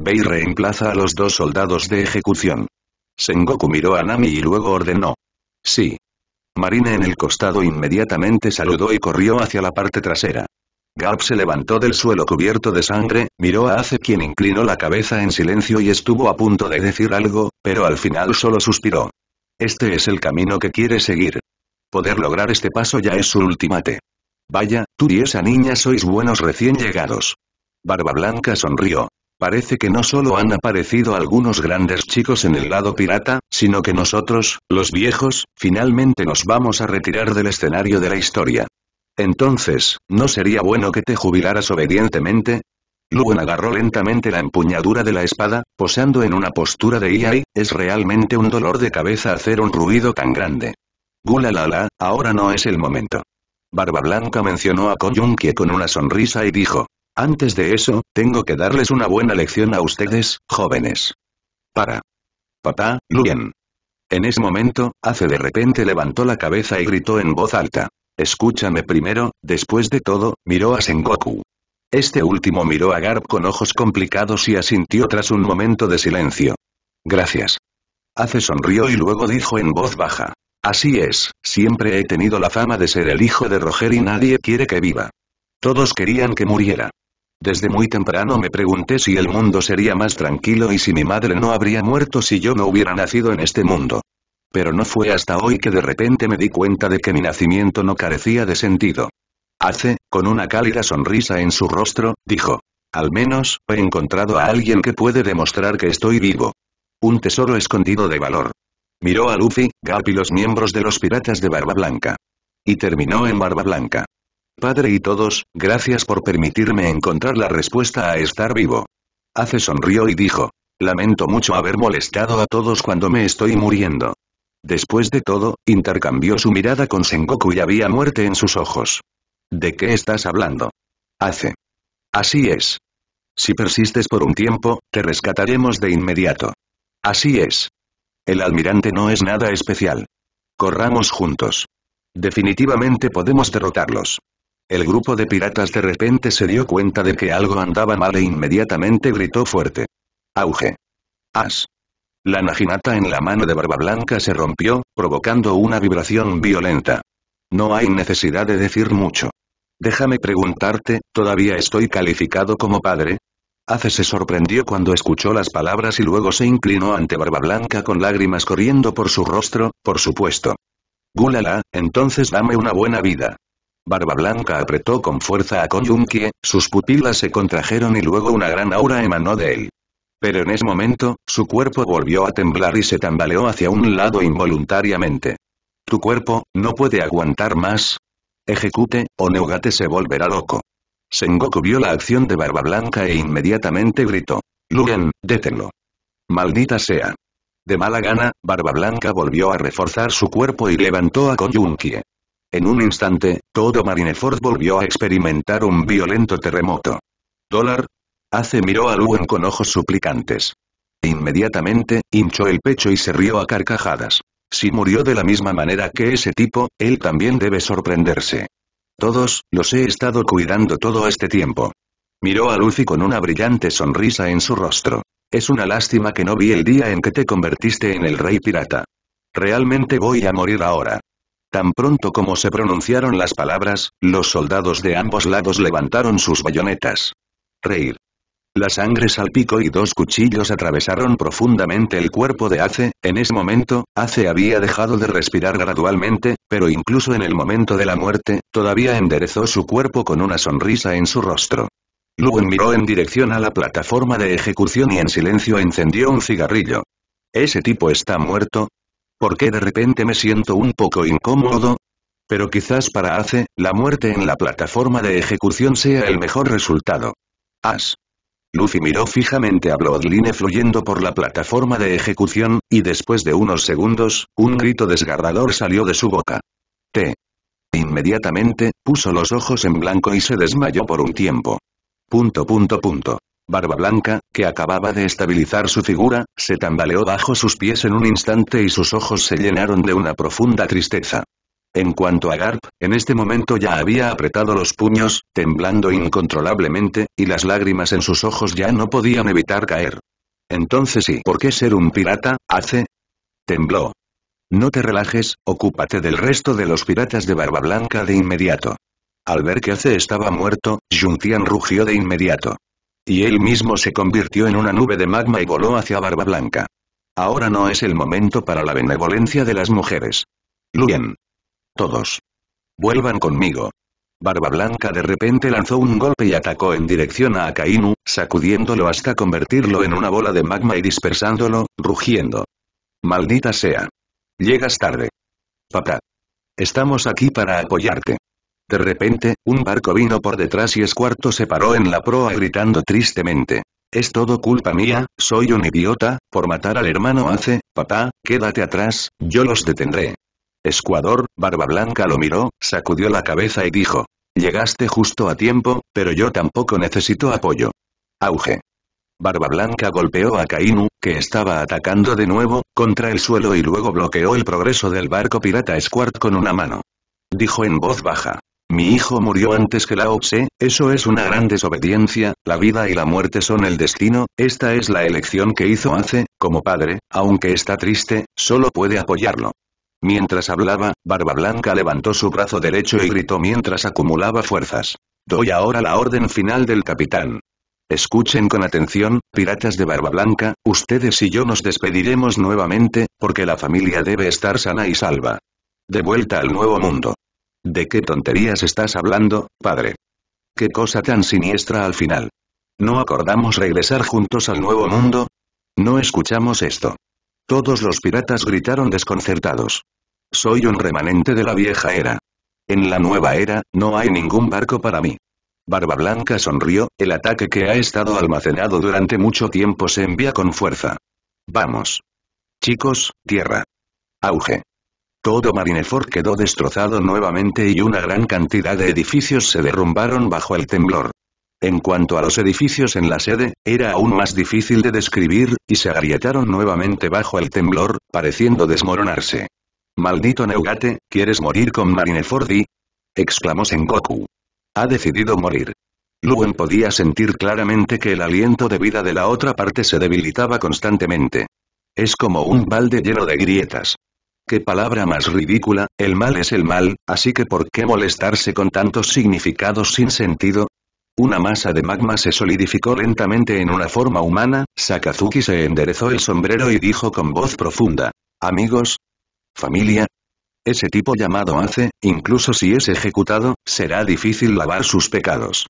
Bei reemplaza a los dos soldados de ejecución. Sengoku miró a Nami y luego ordenó. Sí. Marine en el costado inmediatamente saludó y corrió hacia la parte trasera. Garp se levantó del suelo cubierto de sangre, miró a Ace quien inclinó la cabeza en silencio y estuvo a punto de decir algo, pero al final solo suspiró. Este es el camino que quiere seguir. Poder lograr este paso ya es su ultimate. Vaya, tú y esa niña sois buenos recién llegados. Barba Blanca sonrió. Parece que no solo han aparecido algunos grandes chicos en el lado pirata, sino que nosotros, los viejos, finalmente nos vamos a retirar del escenario de la historia. Entonces, ¿no sería bueno que te jubilaras obedientemente? Lugon agarró lentamente la empuñadura de la espada, posando en una postura de iai. es realmente un dolor de cabeza hacer un ruido tan grande. Gulalala, ahora no es el momento. Barba Blanca mencionó a Koyunke con una sonrisa y dijo, antes de eso, tengo que darles una buena lección a ustedes, jóvenes. Para. Papá, Luen. En ese momento, Ace de repente levantó la cabeza y gritó en voz alta. Escúchame primero, después de todo, miró a Sengoku. Este último miró a Garp con ojos complicados y asintió tras un momento de silencio. Gracias. Ace sonrió y luego dijo en voz baja. Así es, siempre he tenido la fama de ser el hijo de Roger y nadie quiere que viva. Todos querían que muriera. Desde muy temprano me pregunté si el mundo sería más tranquilo y si mi madre no habría muerto si yo no hubiera nacido en este mundo. Pero no fue hasta hoy que de repente me di cuenta de que mi nacimiento no carecía de sentido. Hace, con una cálida sonrisa en su rostro, dijo. Al menos, he encontrado a alguien que puede demostrar que estoy vivo. Un tesoro escondido de valor. Miró a Luffy, Gap y los miembros de los piratas de Barba Blanca. Y terminó en Barba Blanca. Padre y todos, gracias por permitirme encontrar la respuesta a estar vivo. Hace sonrió y dijo. Lamento mucho haber molestado a todos cuando me estoy muriendo. Después de todo, intercambió su mirada con Sengoku y había muerte en sus ojos. ¿De qué estás hablando? Hace. Así es. Si persistes por un tiempo, te rescataremos de inmediato. Así es. El almirante no es nada especial. Corramos juntos. Definitivamente podemos derrotarlos. El grupo de piratas de repente se dio cuenta de que algo andaba mal e inmediatamente gritó fuerte. Auge. As. La naginata en la mano de Barba Blanca se rompió, provocando una vibración violenta. No hay necesidad de decir mucho. Déjame preguntarte, ¿todavía estoy calificado como padre? Ace se sorprendió cuando escuchó las palabras y luego se inclinó ante Barba Blanca con lágrimas corriendo por su rostro, por supuesto. Gulala, entonces dame una buena vida. Barba Blanca apretó con fuerza a Koyunkie, sus pupilas se contrajeron y luego una gran aura emanó de él. Pero en ese momento, su cuerpo volvió a temblar y se tambaleó hacia un lado involuntariamente. Tu cuerpo, no puede aguantar más. Ejecute, o Neugate se volverá loco. Sengoku vio la acción de Barba Blanca e inmediatamente gritó. Lugen, détenlo. Maldita sea. De mala gana, Barba Blanca volvió a reforzar su cuerpo y levantó a Koyunkie. En un instante, todo Marineford volvió a experimentar un violento terremoto. ¿Dólar? Hace miró a Luen con ojos suplicantes. Inmediatamente, hinchó el pecho y se rió a carcajadas. Si murió de la misma manera que ese tipo, él también debe sorprenderse. Todos, los he estado cuidando todo este tiempo. Miró a Lucy con una brillante sonrisa en su rostro. Es una lástima que no vi el día en que te convertiste en el rey pirata. Realmente voy a morir ahora. Tan pronto como se pronunciaron las palabras, los soldados de ambos lados levantaron sus bayonetas. Reír. La sangre salpicó y dos cuchillos atravesaron profundamente el cuerpo de Ace, en ese momento, Ace había dejado de respirar gradualmente, pero incluso en el momento de la muerte, todavía enderezó su cuerpo con una sonrisa en su rostro. Lugan miró en dirección a la plataforma de ejecución y en silencio encendió un cigarrillo. ¿Ese tipo está muerto? ¿Por qué de repente me siento un poco incómodo? Pero quizás para Ace, la muerte en la plataforma de ejecución sea el mejor resultado. As. Luffy miró fijamente a Bloodline fluyendo por la plataforma de ejecución, y después de unos segundos, un grito desgarrador salió de su boca. T. Inmediatamente, puso los ojos en blanco y se desmayó por un tiempo. Punto punto punto. Barba Blanca, que acababa de estabilizar su figura, se tambaleó bajo sus pies en un instante y sus ojos se llenaron de una profunda tristeza. En cuanto a Garp, en este momento ya había apretado los puños, temblando incontrolablemente, y las lágrimas en sus ojos ya no podían evitar caer. Entonces ¿y por qué ser un pirata, hace? Tembló. No te relajes, ocúpate del resto de los piratas de Barba Blanca de inmediato. Al ver que Ace estaba muerto, Juntian rugió de inmediato. Y él mismo se convirtió en una nube de magma y voló hacia Barba Blanca. Ahora no es el momento para la benevolencia de las mujeres. Luen. Todos. Vuelvan conmigo. Barba Blanca de repente lanzó un golpe y atacó en dirección a Akainu, sacudiéndolo hasta convertirlo en una bola de magma y dispersándolo, rugiendo. Maldita sea. Llegas tarde. Papá. Estamos aquí para apoyarte. De repente, un barco vino por detrás y Escuarto se paró en la proa gritando tristemente. Es todo culpa mía, soy un idiota, por matar al hermano hace, papá, quédate atrás, yo los detendré. Escuador, Barba Blanca lo miró, sacudió la cabeza y dijo. Llegaste justo a tiempo, pero yo tampoco necesito apoyo. Auge. Barba Blanca golpeó a Kainu, que estaba atacando de nuevo, contra el suelo y luego bloqueó el progreso del barco pirata Squart con una mano. Dijo en voz baja. Mi hijo murió antes que la Tse, eso es una gran desobediencia, la vida y la muerte son el destino, esta es la elección que hizo hace, como padre, aunque está triste, solo puede apoyarlo. Mientras hablaba, Barba Blanca levantó su brazo derecho y gritó mientras acumulaba fuerzas. Doy ahora la orden final del capitán. Escuchen con atención, piratas de Barba Blanca, ustedes y yo nos despediremos nuevamente, porque la familia debe estar sana y salva. De vuelta al nuevo mundo. ¿De qué tonterías estás hablando, padre? ¿Qué cosa tan siniestra al final? ¿No acordamos regresar juntos al nuevo mundo? No escuchamos esto. Todos los piratas gritaron desconcertados. Soy un remanente de la vieja era. En la nueva era, no hay ningún barco para mí. Barba Blanca sonrió, el ataque que ha estado almacenado durante mucho tiempo se envía con fuerza. Vamos. Chicos, tierra. Auge. Todo Marineford quedó destrozado nuevamente y una gran cantidad de edificios se derrumbaron bajo el temblor. En cuanto a los edificios en la sede, era aún más difícil de describir, y se agrietaron nuevamente bajo el temblor, pareciendo desmoronarse. Maldito Neugate, ¿quieres morir con Marineford y? exclamó Sengoku. Ha decidido morir. Luen podía sentir claramente que el aliento de vida de la otra parte se debilitaba constantemente. Es como un balde lleno de grietas. Qué palabra más ridícula, el mal es el mal, así que ¿por qué molestarse con tantos significados sin sentido? Una masa de magma se solidificó lentamente en una forma humana, Sakazuki se enderezó el sombrero y dijo con voz profunda. Amigos. Familia. Ese tipo llamado hace, incluso si es ejecutado, será difícil lavar sus pecados.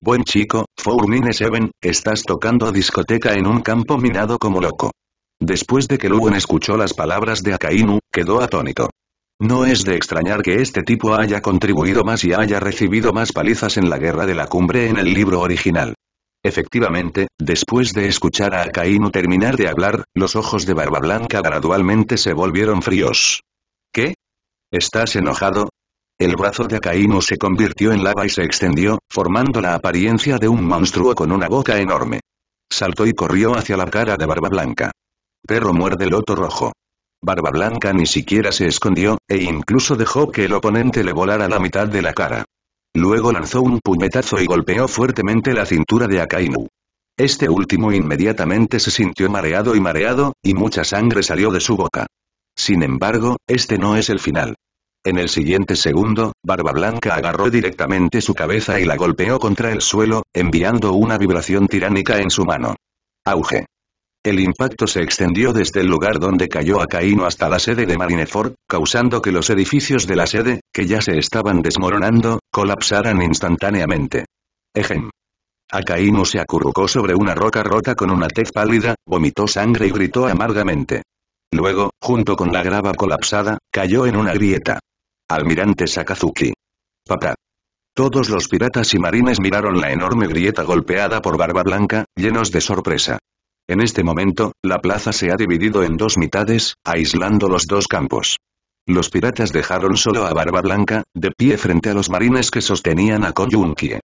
Buen chico, Nine Seven, estás tocando discoteca en un campo minado como loco. Después de que Lugan escuchó las palabras de Akainu, quedó atónito. No es de extrañar que este tipo haya contribuido más y haya recibido más palizas en la guerra de la cumbre en el libro original. Efectivamente, después de escuchar a Akainu terminar de hablar, los ojos de Barba Blanca gradualmente se volvieron fríos. ¿Qué? ¿Estás enojado? El brazo de Akainu se convirtió en lava y se extendió, formando la apariencia de un monstruo con una boca enorme. Saltó y corrió hacia la cara de Barba Blanca. Perro muerde loto rojo. Barba Blanca ni siquiera se escondió, e incluso dejó que el oponente le volara la mitad de la cara. Luego lanzó un puñetazo y golpeó fuertemente la cintura de Akainu. Este último inmediatamente se sintió mareado y mareado, y mucha sangre salió de su boca. Sin embargo, este no es el final. En el siguiente segundo, Barba Blanca agarró directamente su cabeza y la golpeó contra el suelo, enviando una vibración tiránica en su mano. Auge. El impacto se extendió desde el lugar donde cayó Akainu hasta la sede de Marineford, causando que los edificios de la sede, que ya se estaban desmoronando, colapsaran instantáneamente. Ejem. Akainu se acurrucó sobre una roca rota con una tez pálida, vomitó sangre y gritó amargamente. Luego, junto con la grava colapsada, cayó en una grieta. Almirante Sakazuki. Papá. Todos los piratas y marines miraron la enorme grieta golpeada por Barba Blanca, llenos de sorpresa. En este momento, la plaza se ha dividido en dos mitades, aislando los dos campos. Los piratas dejaron solo a Barba Blanca, de pie frente a los marines que sostenían a Koyunkie.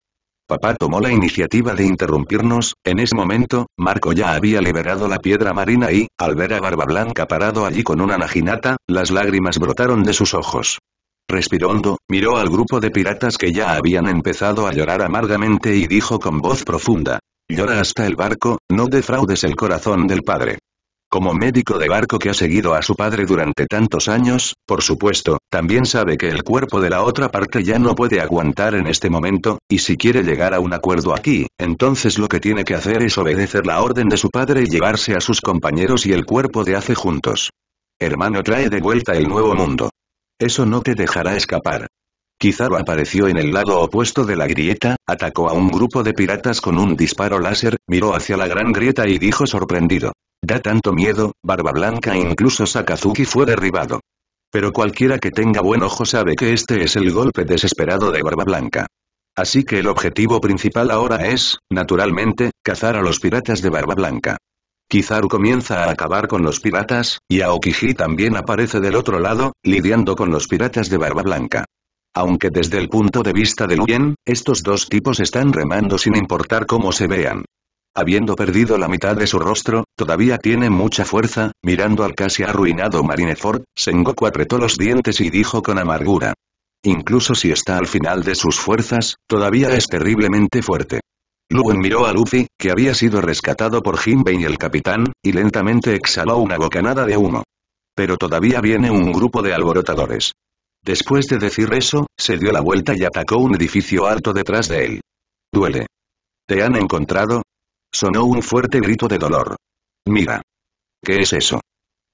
Papá tomó la iniciativa de interrumpirnos, en ese momento, Marco ya había liberado la piedra marina y, al ver a Barba Blanca parado allí con una najinata, las lágrimas brotaron de sus ojos. Respirando, miró al grupo de piratas que ya habían empezado a llorar amargamente y dijo con voz profunda, Llora hasta el barco, no defraudes el corazón del padre. Como médico de barco que ha seguido a su padre durante tantos años, por supuesto, también sabe que el cuerpo de la otra parte ya no puede aguantar en este momento, y si quiere llegar a un acuerdo aquí, entonces lo que tiene que hacer es obedecer la orden de su padre y llevarse a sus compañeros y el cuerpo de hace juntos. Hermano trae de vuelta el nuevo mundo. Eso no te dejará escapar. Kizaru apareció en el lado opuesto de la grieta, atacó a un grupo de piratas con un disparo láser, miró hacia la gran grieta y dijo sorprendido. Da tanto miedo, Barba Blanca e incluso Sakazuki fue derribado. Pero cualquiera que tenga buen ojo sabe que este es el golpe desesperado de Barba Blanca. Así que el objetivo principal ahora es, naturalmente, cazar a los piratas de Barba Blanca. Kizaru comienza a acabar con los piratas, y Aokiji también aparece del otro lado, lidiando con los piratas de Barba Blanca aunque desde el punto de vista de Luyen, estos dos tipos están remando sin importar cómo se vean. Habiendo perdido la mitad de su rostro, todavía tiene mucha fuerza, mirando al casi arruinado Marineford, Sengoku apretó los dientes y dijo con amargura. Incluso si está al final de sus fuerzas, todavía es terriblemente fuerte. Luen miró a Luffy, que había sido rescatado por Jinbei y el capitán, y lentamente exhaló una bocanada de humo. Pero todavía viene un grupo de alborotadores. Después de decir eso, se dio la vuelta y atacó un edificio alto detrás de él. Duele. ¿Te han encontrado? Sonó un fuerte grito de dolor. Mira. ¿Qué es eso?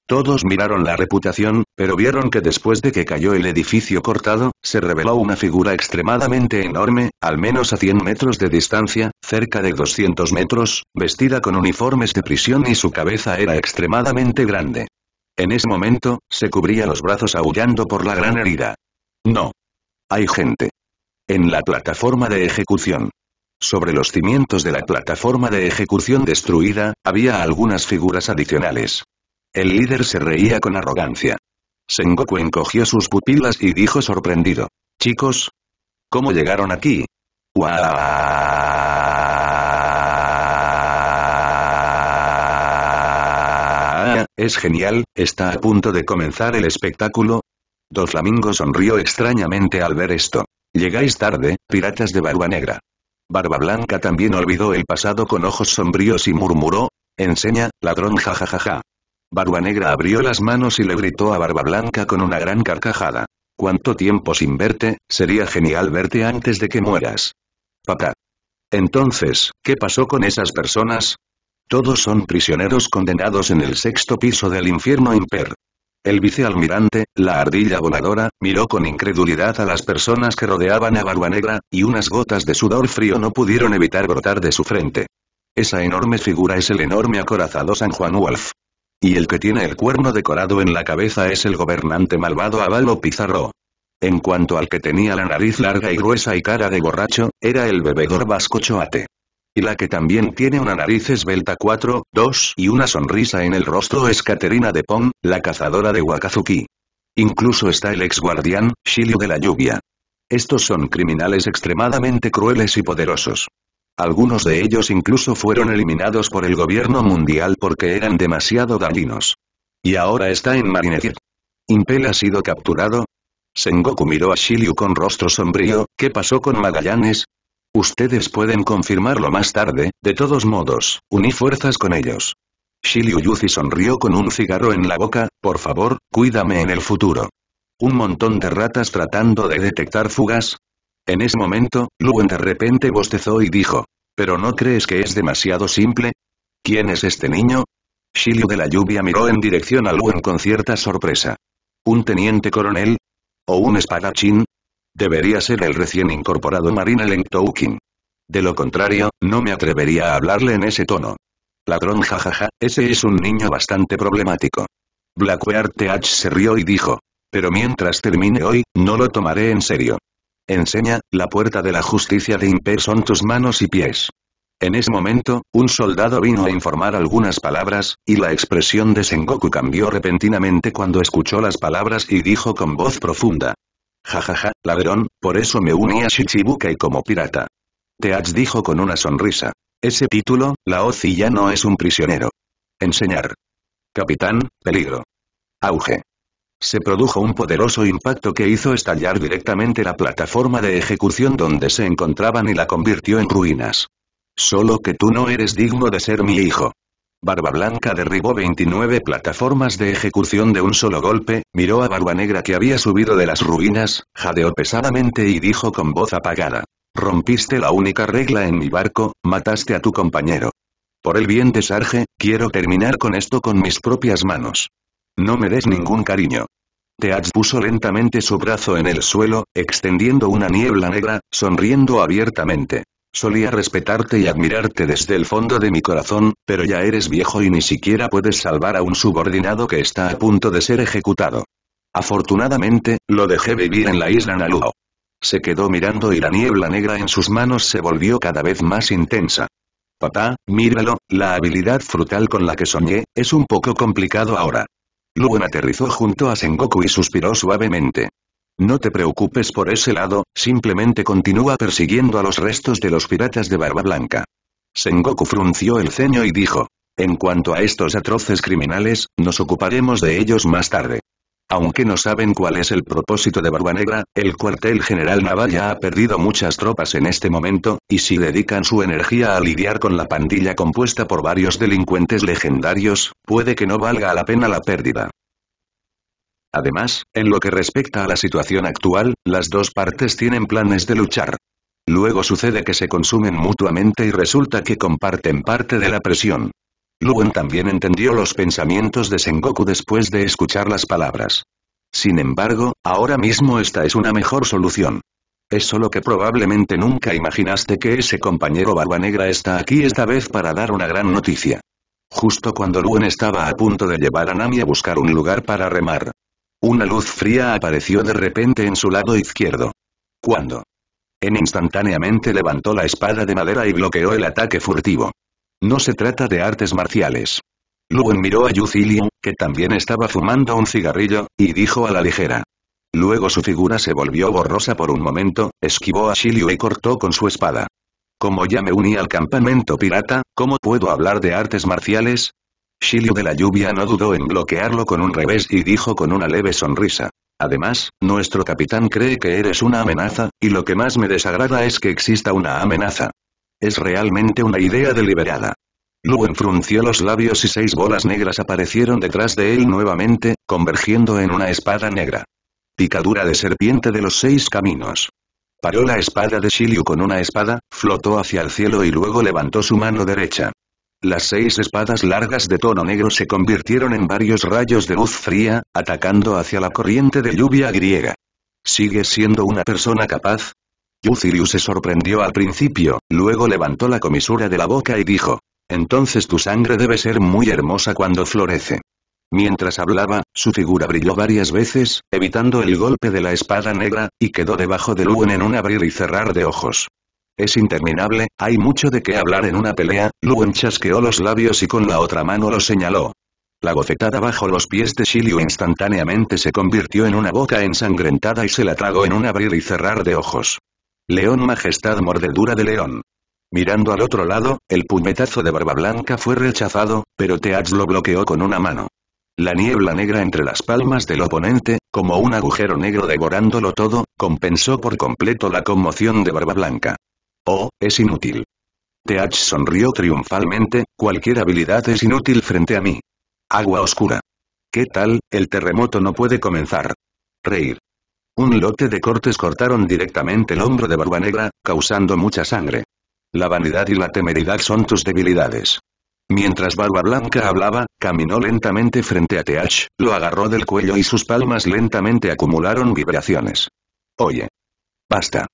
Todos miraron la reputación, pero vieron que después de que cayó el edificio cortado, se reveló una figura extremadamente enorme, al menos a 100 metros de distancia, cerca de 200 metros, vestida con uniformes de prisión y su cabeza era extremadamente grande. En ese momento, se cubría los brazos aullando por la gran herida. No. Hay gente. En la plataforma de ejecución. Sobre los cimientos de la plataforma de ejecución destruida, había algunas figuras adicionales. El líder se reía con arrogancia. Sengoku encogió sus pupilas y dijo sorprendido. Chicos, ¿cómo llegaron aquí? ¡Guau! es genial, está a punto de comenzar el espectáculo. Dos flamingos sonrió extrañamente al ver esto. Llegáis tarde, piratas de barba negra. Barba Blanca también olvidó el pasado con ojos sombríos y murmuró, enseña, ladrón jajajaja. Barba Negra abrió las manos y le gritó a Barba Blanca con una gran carcajada. ¿Cuánto tiempo sin verte? Sería genial verte antes de que mueras. Papá. Entonces, ¿qué pasó con esas personas? Todos son prisioneros condenados en el sexto piso del infierno imper. El vicealmirante, la ardilla voladora, miró con incredulidad a las personas que rodeaban a Barba Negra, y unas gotas de sudor frío no pudieron evitar brotar de su frente. Esa enorme figura es el enorme acorazado San Juan Wolf. Y el que tiene el cuerno decorado en la cabeza es el gobernante malvado Avalo Pizarro. En cuanto al que tenía la nariz larga y gruesa y cara de borracho, era el bebedor Vascochoate. Y la que también tiene una nariz esbelta 4, 2 y una sonrisa en el rostro es Caterina de Pong, la cazadora de Wakazuki. Incluso está el ex guardián, Shiryu de la lluvia. Estos son criminales extremadamente crueles y poderosos. Algunos de ellos incluso fueron eliminados por el gobierno mundial porque eran demasiado dañinos. Y ahora está en Marineford. Impel ha sido capturado. Sengoku miró a Shiryu con rostro sombrío, ¿qué pasó con Magallanes? Ustedes pueden confirmarlo más tarde, de todos modos, uní fuerzas con ellos. Shiliu Yuzi sonrió con un cigarro en la boca, por favor, cuídame en el futuro. Un montón de ratas tratando de detectar fugas. En ese momento, Luen de repente bostezó y dijo, ¿pero no crees que es demasiado simple? ¿Quién es este niño? Shiliu de la lluvia miró en dirección a Luen con cierta sorpresa. ¿Un teniente coronel? ¿O un espadachín? Debería ser el recién incorporado Marina Lentoukin. De lo contrario, no me atrevería a hablarle en ese tono. Ladrón jajaja, ese es un niño bastante problemático. Blackwear TH se rió y dijo. Pero mientras termine hoy, no lo tomaré en serio. Enseña, la puerta de la justicia de Imper son tus manos y pies. En ese momento, un soldado vino a informar algunas palabras, y la expresión de Sengoku cambió repentinamente cuando escuchó las palabras y dijo con voz profunda, Jajaja, ladrón, por eso me uní a Shichibuke como pirata. Teach dijo con una sonrisa. Ese título, la Ozi ya no es un prisionero. Enseñar. Capitán, peligro. Auge. Se produjo un poderoso impacto que hizo estallar directamente la plataforma de ejecución donde se encontraban y la convirtió en ruinas. Solo que tú no eres digno de ser mi hijo. Barba Blanca derribó 29 plataformas de ejecución de un solo golpe, miró a Barba Negra que había subido de las ruinas, jadeó pesadamente y dijo con voz apagada. Rompiste la única regla en mi barco, mataste a tu compañero. Por el bien de Sarge, quiero terminar con esto con mis propias manos. No me des ningún cariño. Teats puso lentamente su brazo en el suelo, extendiendo una niebla negra, sonriendo abiertamente. Solía respetarte y admirarte desde el fondo de mi corazón, pero ya eres viejo y ni siquiera puedes salvar a un subordinado que está a punto de ser ejecutado. Afortunadamente, lo dejé vivir en la isla Naluo. Se quedó mirando y la niebla negra en sus manos se volvió cada vez más intensa. Papá, míralo, la habilidad frutal con la que soñé, es un poco complicado ahora. Luan aterrizó junto a Sengoku y suspiró suavemente. No te preocupes por ese lado, simplemente continúa persiguiendo a los restos de los piratas de Barba Blanca. Sengoku frunció el ceño y dijo. En cuanto a estos atroces criminales, nos ocuparemos de ellos más tarde. Aunque no saben cuál es el propósito de Barba Negra, el cuartel general ya ha perdido muchas tropas en este momento, y si dedican su energía a lidiar con la pandilla compuesta por varios delincuentes legendarios, puede que no valga la pena la pérdida. Además, en lo que respecta a la situación actual, las dos partes tienen planes de luchar. Luego sucede que se consumen mutuamente y resulta que comparten parte de la presión. Luen también entendió los pensamientos de Sengoku después de escuchar las palabras. Sin embargo, ahora mismo esta es una mejor solución. Es solo que probablemente nunca imaginaste que ese compañero barba negra está aquí esta vez para dar una gran noticia. Justo cuando Luen estaba a punto de llevar a Nami a buscar un lugar para remar, una luz fría apareció de repente en su lado izquierdo. ¿Cuándo? En instantáneamente levantó la espada de madera y bloqueó el ataque furtivo. No se trata de artes marciales. Luen miró a Yucilio, que también estaba fumando un cigarrillo, y dijo a la ligera. Luego su figura se volvió borrosa por un momento, esquivó a Shilio y cortó con su espada. Como ya me uní al campamento pirata, ¿cómo puedo hablar de artes marciales? Shilio de la lluvia no dudó en bloquearlo con un revés y dijo con una leve sonrisa. Además, nuestro capitán cree que eres una amenaza, y lo que más me desagrada es que exista una amenaza. Es realmente una idea deliberada. Luen frunció los labios y seis bolas negras aparecieron detrás de él nuevamente, convergiendo en una espada negra. Picadura de serpiente de los seis caminos. Paró la espada de Shiliu con una espada, flotó hacia el cielo y luego levantó su mano derecha. Las seis espadas largas de tono negro se convirtieron en varios rayos de luz fría, atacando hacia la corriente de lluvia griega. ¿Sigue siendo una persona capaz? Yucirius se sorprendió al principio, luego levantó la comisura de la boca y dijo. Entonces tu sangre debe ser muy hermosa cuando florece. Mientras hablaba, su figura brilló varias veces, evitando el golpe de la espada negra, y quedó debajo de Luen en un abrir y cerrar de ojos. Es interminable, hay mucho de qué hablar en una pelea, Luen chasqueó los labios y con la otra mano lo señaló. La bofetada bajo los pies de Shiliu instantáneamente se convirtió en una boca ensangrentada y se la tragó en un abrir y cerrar de ojos. León Majestad Mordedura de León. Mirando al otro lado, el puñetazo de Barba Blanca fue rechazado, pero Teach lo bloqueó con una mano. La niebla negra entre las palmas del oponente, como un agujero negro devorándolo todo, compensó por completo la conmoción de Barba Blanca. Oh, es inútil. Teach sonrió triunfalmente, cualquier habilidad es inútil frente a mí. Agua oscura. ¿Qué tal, el terremoto no puede comenzar? Reír. Un lote de cortes cortaron directamente el hombro de Barba Negra, causando mucha sangre. La vanidad y la temeridad son tus debilidades. Mientras Barba Blanca hablaba, caminó lentamente frente a Teach, lo agarró del cuello y sus palmas lentamente acumularon vibraciones. Oye. Basta.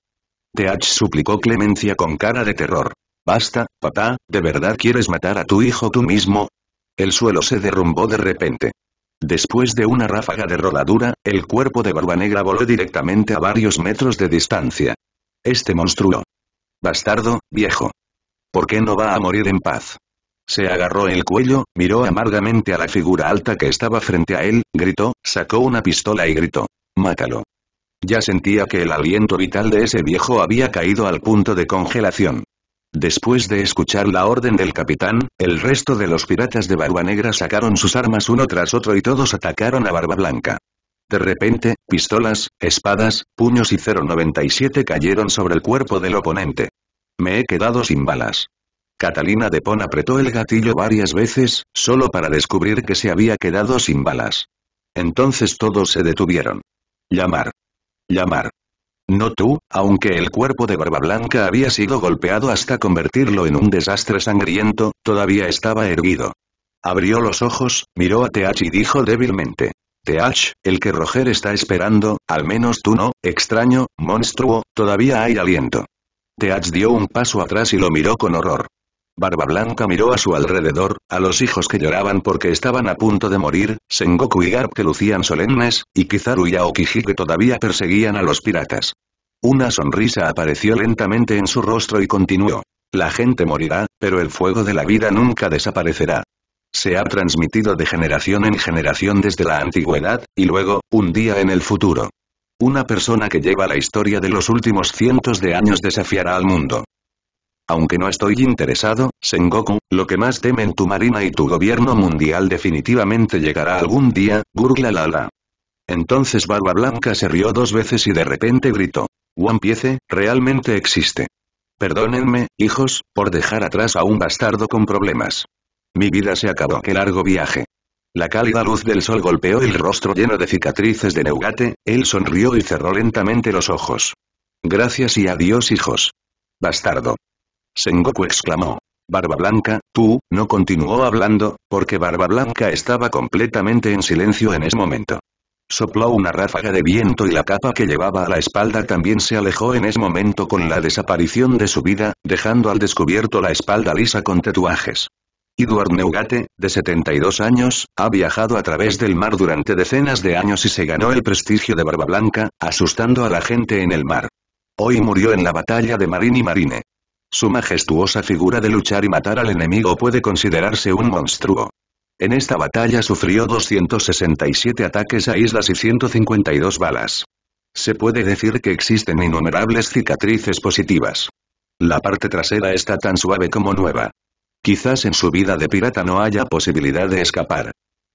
Teach suplicó clemencia con cara de terror. Basta, papá, ¿de verdad quieres matar a tu hijo tú mismo? El suelo se derrumbó de repente. Después de una ráfaga de rodadura, el cuerpo de Barba Negra voló directamente a varios metros de distancia. Este monstruo. Bastardo, viejo. ¿Por qué no va a morir en paz? Se agarró el cuello, miró amargamente a la figura alta que estaba frente a él, gritó, sacó una pistola y gritó. Mátalo. Ya sentía que el aliento vital de ese viejo había caído al punto de congelación. Después de escuchar la orden del capitán, el resto de los piratas de Barba Negra sacaron sus armas uno tras otro y todos atacaron a Barba Blanca. De repente, pistolas, espadas, puños y 097 cayeron sobre el cuerpo del oponente. Me he quedado sin balas. Catalina de Pon apretó el gatillo varias veces, solo para descubrir que se había quedado sin balas. Entonces todos se detuvieron. Llamar llamar. No tú, aunque el cuerpo de Barba Blanca había sido golpeado hasta convertirlo en un desastre sangriento, todavía estaba erguido. Abrió los ojos, miró a Teach y dijo débilmente. Teach, el que Roger está esperando, al menos tú no, extraño, monstruo, todavía hay aliento. Teach dio un paso atrás y lo miró con horror. Barba Blanca miró a su alrededor, a los hijos que lloraban porque estaban a punto de morir, Sengoku y Garp que lucían solemnes, y Kizaru y Aokiji que todavía perseguían a los piratas. Una sonrisa apareció lentamente en su rostro y continuó. La gente morirá, pero el fuego de la vida nunca desaparecerá. Se ha transmitido de generación en generación desde la antigüedad, y luego, un día en el futuro. Una persona que lleva la historia de los últimos cientos de años desafiará al mundo aunque no estoy interesado, Sengoku, lo que más temen tu marina y tu gobierno mundial definitivamente llegará algún día, gurglalala. la Entonces Barba Blanca se rió dos veces y de repente gritó. One Piece, realmente existe. Perdónenme, hijos, por dejar atrás a un bastardo con problemas. Mi vida se acabó. Qué largo viaje. La cálida luz del sol golpeó el rostro lleno de cicatrices de Neugate, él sonrió y cerró lentamente los ojos. Gracias y adiós hijos. Bastardo. Sengoku exclamó. Barba Blanca, tú, no continuó hablando, porque Barba Blanca estaba completamente en silencio en ese momento. Sopló una ráfaga de viento y la capa que llevaba a la espalda también se alejó en ese momento con la desaparición de su vida, dejando al descubierto la espalda lisa con tatuajes. Edward Neugate, de 72 años, ha viajado a través del mar durante decenas de años y se ganó el prestigio de Barba Blanca, asustando a la gente en el mar. Hoy murió en la batalla de Marín y Marine. Su majestuosa figura de luchar y matar al enemigo puede considerarse un monstruo. En esta batalla sufrió 267 ataques a islas y 152 balas. Se puede decir que existen innumerables cicatrices positivas. La parte trasera está tan suave como nueva. Quizás en su vida de pirata no haya posibilidad de escapar.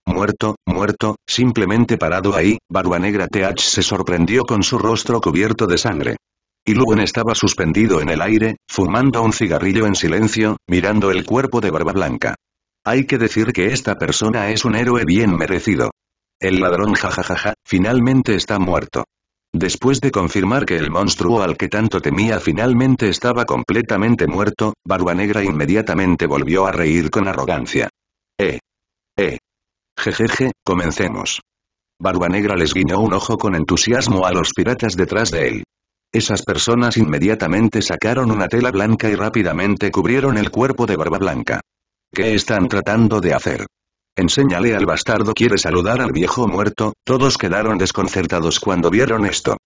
Muerto, muerto, simplemente parado ahí, Barba Negra TH se sorprendió con su rostro cubierto de sangre. Y estaba suspendido en el aire, fumando un cigarrillo en silencio, mirando el cuerpo de Barba Blanca. Hay que decir que esta persona es un héroe bien merecido. El ladrón jajajaja, finalmente está muerto. Después de confirmar que el monstruo al que tanto temía finalmente estaba completamente muerto, Barba Negra inmediatamente volvió a reír con arrogancia. Eh. Eh. Jejeje, comencemos. Barba Negra les guiñó un ojo con entusiasmo a los piratas detrás de él. Esas personas inmediatamente sacaron una tela blanca y rápidamente cubrieron el cuerpo de Barba Blanca. ¿Qué están tratando de hacer? Enséñale al bastardo quiere saludar al viejo muerto, todos quedaron desconcertados cuando vieron esto.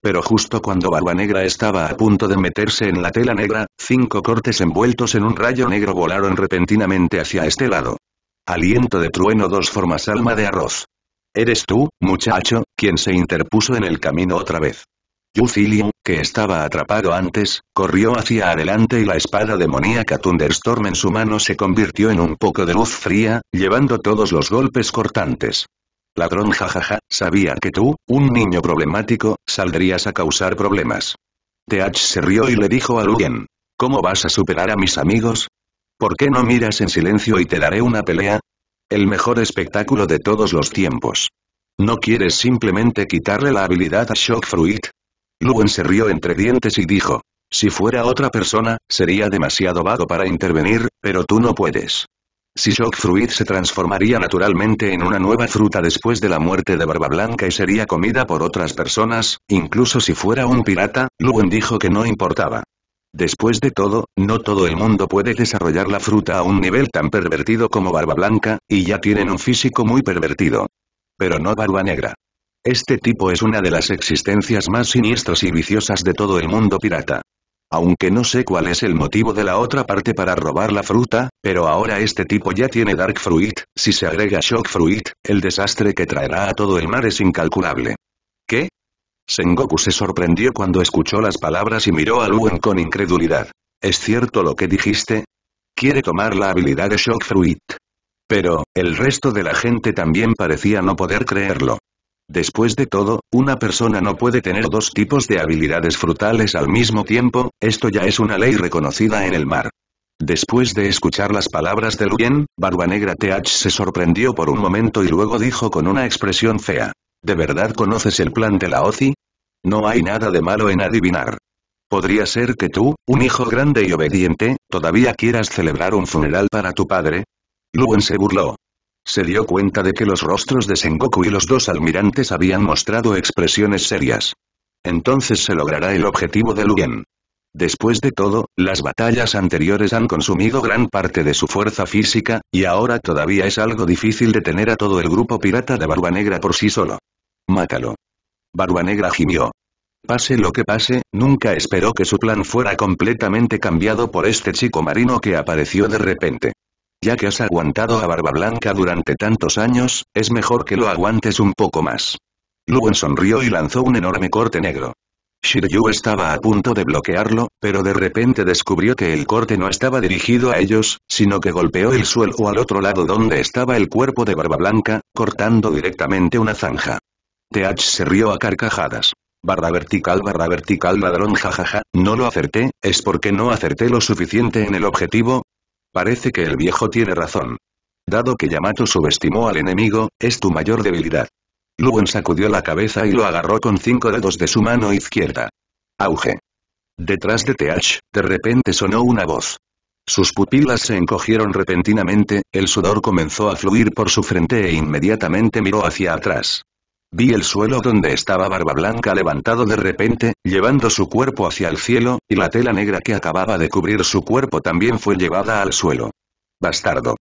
Pero justo cuando Barba Negra estaba a punto de meterse en la tela negra, cinco cortes envueltos en un rayo negro volaron repentinamente hacia este lado. Aliento de trueno dos formas alma de arroz. ¿Eres tú, muchacho, quien se interpuso en el camino otra vez? Yu que estaba atrapado antes, corrió hacia adelante y la espada demoníaca Thunderstorm en su mano se convirtió en un poco de luz fría, llevando todos los golpes cortantes. Ladrón jajaja, sabía que tú, un niño problemático, saldrías a causar problemas. TH se rió y le dijo a Lugen. ¿Cómo vas a superar a mis amigos? ¿Por qué no miras en silencio y te daré una pelea? El mejor espectáculo de todos los tiempos. ¿No quieres simplemente quitarle la habilidad a Shock Luen se rió entre dientes y dijo. Si fuera otra persona, sería demasiado vago para intervenir, pero tú no puedes. Si Shock Fruit se transformaría naturalmente en una nueva fruta después de la muerte de Barba Blanca y sería comida por otras personas, incluso si fuera un pirata, Luen dijo que no importaba. Después de todo, no todo el mundo puede desarrollar la fruta a un nivel tan pervertido como Barba Blanca, y ya tienen un físico muy pervertido. Pero no Barba Negra. Este tipo es una de las existencias más siniestras y viciosas de todo el mundo pirata. Aunque no sé cuál es el motivo de la otra parte para robar la fruta, pero ahora este tipo ya tiene Dark Fruit, si se agrega Shock Fruit, el desastre que traerá a todo el mar es incalculable. ¿Qué? Sengoku se sorprendió cuando escuchó las palabras y miró a Luen con incredulidad. ¿Es cierto lo que dijiste? Quiere tomar la habilidad de Shock Fruit. Pero, el resto de la gente también parecía no poder creerlo. Después de todo, una persona no puede tener dos tipos de habilidades frutales al mismo tiempo, esto ya es una ley reconocida en el mar. Después de escuchar las palabras de Barba Barbanegra TH se sorprendió por un momento y luego dijo con una expresión fea. ¿De verdad conoces el plan de la OCI? No hay nada de malo en adivinar. Podría ser que tú, un hijo grande y obediente, todavía quieras celebrar un funeral para tu padre. Luen se burló se dio cuenta de que los rostros de Sengoku y los dos almirantes habían mostrado expresiones serias. Entonces se logrará el objetivo de Lugan. Después de todo, las batallas anteriores han consumido gran parte de su fuerza física, y ahora todavía es algo difícil detener a todo el grupo pirata de Barba Negra por sí solo. Mátalo. Barba Negra gimió. Pase lo que pase, nunca esperó que su plan fuera completamente cambiado por este chico marino que apareció de repente ya que has aguantado a Barba Blanca durante tantos años, es mejor que lo aguantes un poco más. Luwen sonrió y lanzó un enorme corte negro. Shiryu estaba a punto de bloquearlo, pero de repente descubrió que el corte no estaba dirigido a ellos, sino que golpeó el suelo al otro lado donde estaba el cuerpo de Barba Blanca, cortando directamente una zanja. TH se rió a carcajadas. Barra vertical barra vertical ladrón jajaja, no lo acerté, es porque no acerté lo suficiente en el objetivo, Parece que el viejo tiene razón. Dado que Yamato subestimó al enemigo, es tu mayor debilidad. Luen sacudió la cabeza y lo agarró con cinco dedos de su mano izquierda. Auge. Detrás de Teach, de repente sonó una voz. Sus pupilas se encogieron repentinamente, el sudor comenzó a fluir por su frente e inmediatamente miró hacia atrás. Vi el suelo donde estaba Barba Blanca levantado de repente, llevando su cuerpo hacia el cielo, y la tela negra que acababa de cubrir su cuerpo también fue llevada al suelo. Bastardo.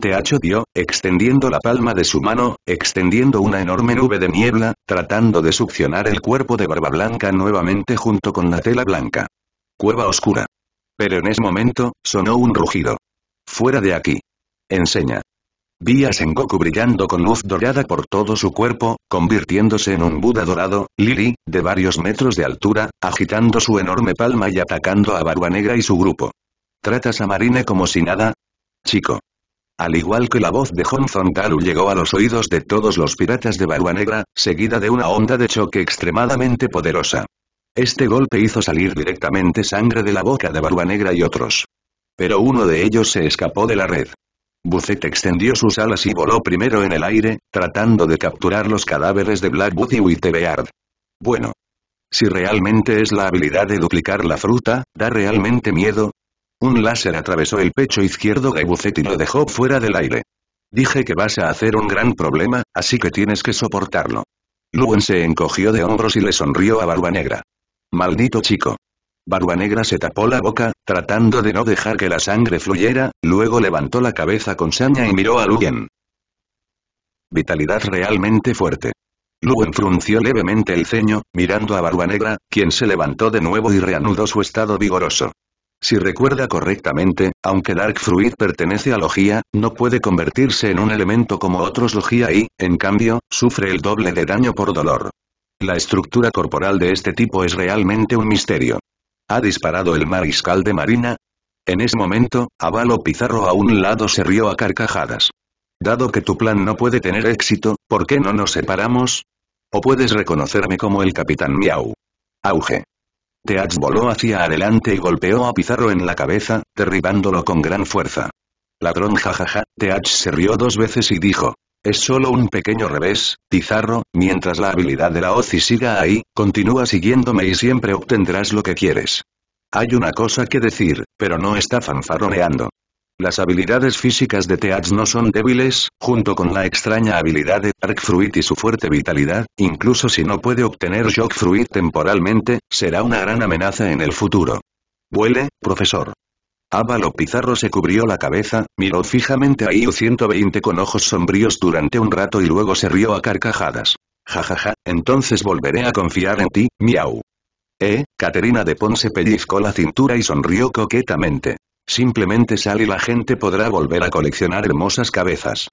Teacho dio, extendiendo la palma de su mano, extendiendo una enorme nube de niebla, tratando de succionar el cuerpo de Barba Blanca nuevamente junto con la tela blanca. Cueva oscura. Pero en ese momento, sonó un rugido. Fuera de aquí. Enseña. Vi a Sengoku brillando con luz dorada por todo su cuerpo, convirtiéndose en un Buda dorado, Lili, de varios metros de altura, agitando su enorme palma y atacando a Barba Negra y su grupo. ¿Tratas a Marine como si nada? Chico. Al igual que la voz de Hon Taru llegó a los oídos de todos los piratas de Barba Negra, seguida de una onda de choque extremadamente poderosa. Este golpe hizo salir directamente sangre de la boca de Barba Negra y otros. Pero uno de ellos se escapó de la red. Bucet extendió sus alas y voló primero en el aire, tratando de capturar los cadáveres de Blackwood y Whitebeard. Bueno. Si realmente es la habilidad de duplicar la fruta, ¿da realmente miedo? Un láser atravesó el pecho izquierdo de Bucet y lo dejó fuera del aire. Dije que vas a hacer un gran problema, así que tienes que soportarlo. Luen se encogió de hombros y le sonrió a Barba Negra. Maldito chico. Barba Negra se tapó la boca, tratando de no dejar que la sangre fluyera, luego levantó la cabeza con saña y miró a Luyen. Vitalidad realmente fuerte. Luen frunció levemente el ceño, mirando a Barba Negra, quien se levantó de nuevo y reanudó su estado vigoroso. Si recuerda correctamente, aunque Dark Fruit pertenece a Logia, no puede convertirse en un elemento como otros Logia y, en cambio, sufre el doble de daño por dolor. La estructura corporal de este tipo es realmente un misterio. ¿Ha disparado el mariscal de marina? En ese momento, Avalo Pizarro a un lado se rió a carcajadas. Dado que tu plan no puede tener éxito, ¿por qué no nos separamos? ¿O puedes reconocerme como el Capitán Miau? Auge. Teach voló hacia adelante y golpeó a Pizarro en la cabeza, derribándolo con gran fuerza. Ladrón jajaja, Teach se rió dos veces y dijo, es solo un pequeño revés, Pizarro, mientras la habilidad de la Ozi siga ahí, continúa siguiéndome y siempre obtendrás lo que quieres. Hay una cosa que decir, pero no está fanfarroneando. Las habilidades físicas de Teads no son débiles, junto con la extraña habilidad de Dark Fruit y su fuerte vitalidad, incluso si no puede obtener Shock Fruit temporalmente, será una gran amenaza en el futuro. Huele, profesor. Ábalo Pizarro se cubrió la cabeza, miró fijamente a IU 120 con ojos sombríos durante un rato y luego se rió a carcajadas. Jajaja, ja, ja, entonces volveré a confiar en ti, miau. Eh, Caterina de Ponce pellizcó la cintura y sonrió coquetamente. Simplemente sale y la gente podrá volver a coleccionar hermosas cabezas.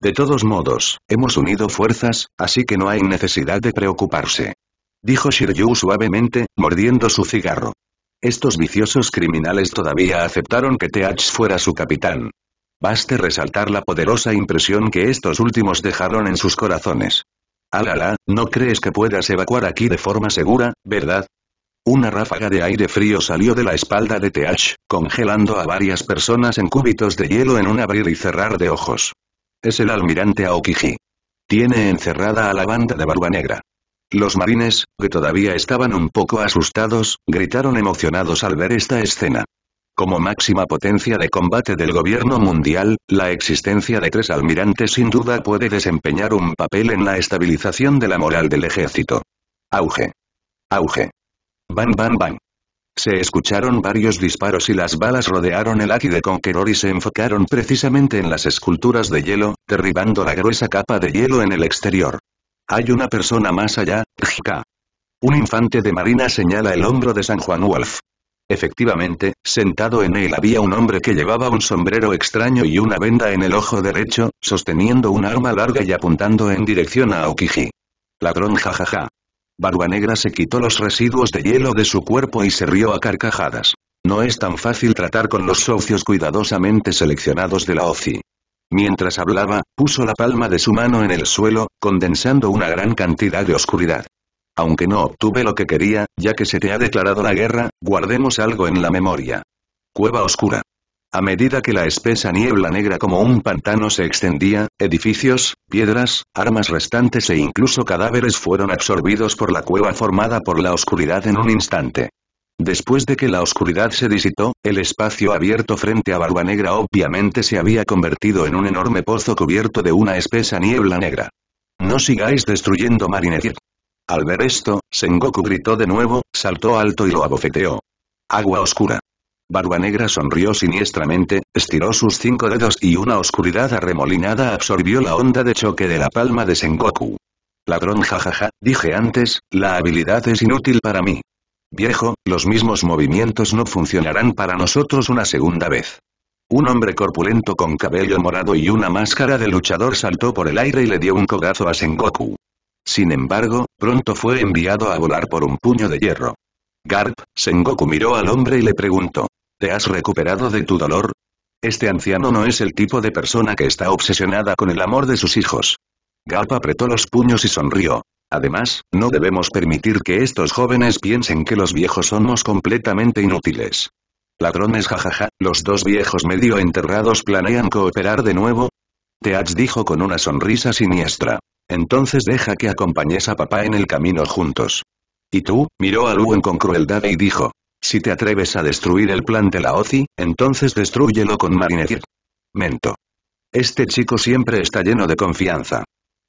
De todos modos, hemos unido fuerzas, así que no hay necesidad de preocuparse. Dijo Shiryu suavemente, mordiendo su cigarro. Estos viciosos criminales todavía aceptaron que Teach fuera su capitán. Baste resaltar la poderosa impresión que estos últimos dejaron en sus corazones. Alala, ¿no crees que puedas evacuar aquí de forma segura, verdad? Una ráfaga de aire frío salió de la espalda de Teach, congelando a varias personas en cúbitos de hielo en un abrir y cerrar de ojos. Es el almirante Aokiji. Tiene encerrada a la banda de Barba Negra. Los marines, que todavía estaban un poco asustados, gritaron emocionados al ver esta escena. Como máxima potencia de combate del gobierno mundial, la existencia de tres almirantes sin duda puede desempeñar un papel en la estabilización de la moral del ejército. Auge. Auge. Bam bam bam. Se escucharon varios disparos y las balas rodearon el de Conqueror y se enfocaron precisamente en las esculturas de hielo, derribando la gruesa capa de hielo en el exterior. Hay una persona más allá, Jika. Un infante de marina señala el hombro de San Juan Wolf. Efectivamente, sentado en él había un hombre que llevaba un sombrero extraño y una venda en el ojo derecho, sosteniendo un arma larga y apuntando en dirección a Okiji. Ladrón jajaja. Barba Negra se quitó los residuos de hielo de su cuerpo y se rió a carcajadas. No es tan fácil tratar con los socios cuidadosamente seleccionados de la OCI. Mientras hablaba, puso la palma de su mano en el suelo, condensando una gran cantidad de oscuridad. Aunque no obtuve lo que quería, ya que se te ha declarado la guerra, guardemos algo en la memoria. Cueva oscura. A medida que la espesa niebla negra como un pantano se extendía, edificios, piedras, armas restantes e incluso cadáveres fueron absorbidos por la cueva formada por la oscuridad en un instante. Después de que la oscuridad se disitó, el espacio abierto frente a Barba Negra obviamente se había convertido en un enorme pozo cubierto de una espesa niebla negra. No sigáis destruyendo Marinet. Al ver esto, Sengoku gritó de nuevo, saltó alto y lo abofeteó. Agua oscura. Barba Negra sonrió siniestramente, estiró sus cinco dedos y una oscuridad arremolinada absorbió la onda de choque de la palma de Sengoku. Ladrón jajaja, dije antes, la habilidad es inútil para mí. Viejo, los mismos movimientos no funcionarán para nosotros una segunda vez. Un hombre corpulento con cabello morado y una máscara de luchador saltó por el aire y le dio un codazo a Sengoku. Sin embargo, pronto fue enviado a volar por un puño de hierro. Garp, Sengoku miró al hombre y le preguntó. ¿Te has recuperado de tu dolor? Este anciano no es el tipo de persona que está obsesionada con el amor de sus hijos. Garp apretó los puños y sonrió. Además, no debemos permitir que estos jóvenes piensen que los viejos somos completamente inútiles. Ladrones jajaja, los dos viejos medio enterrados planean cooperar de nuevo. Teach dijo con una sonrisa siniestra. Entonces deja que acompañes a papá en el camino juntos. Y tú, miró a Luen con crueldad y dijo. Si te atreves a destruir el plan de la OCI, entonces destruyelo con Marinette. Mento. Este chico siempre está lleno de confianza.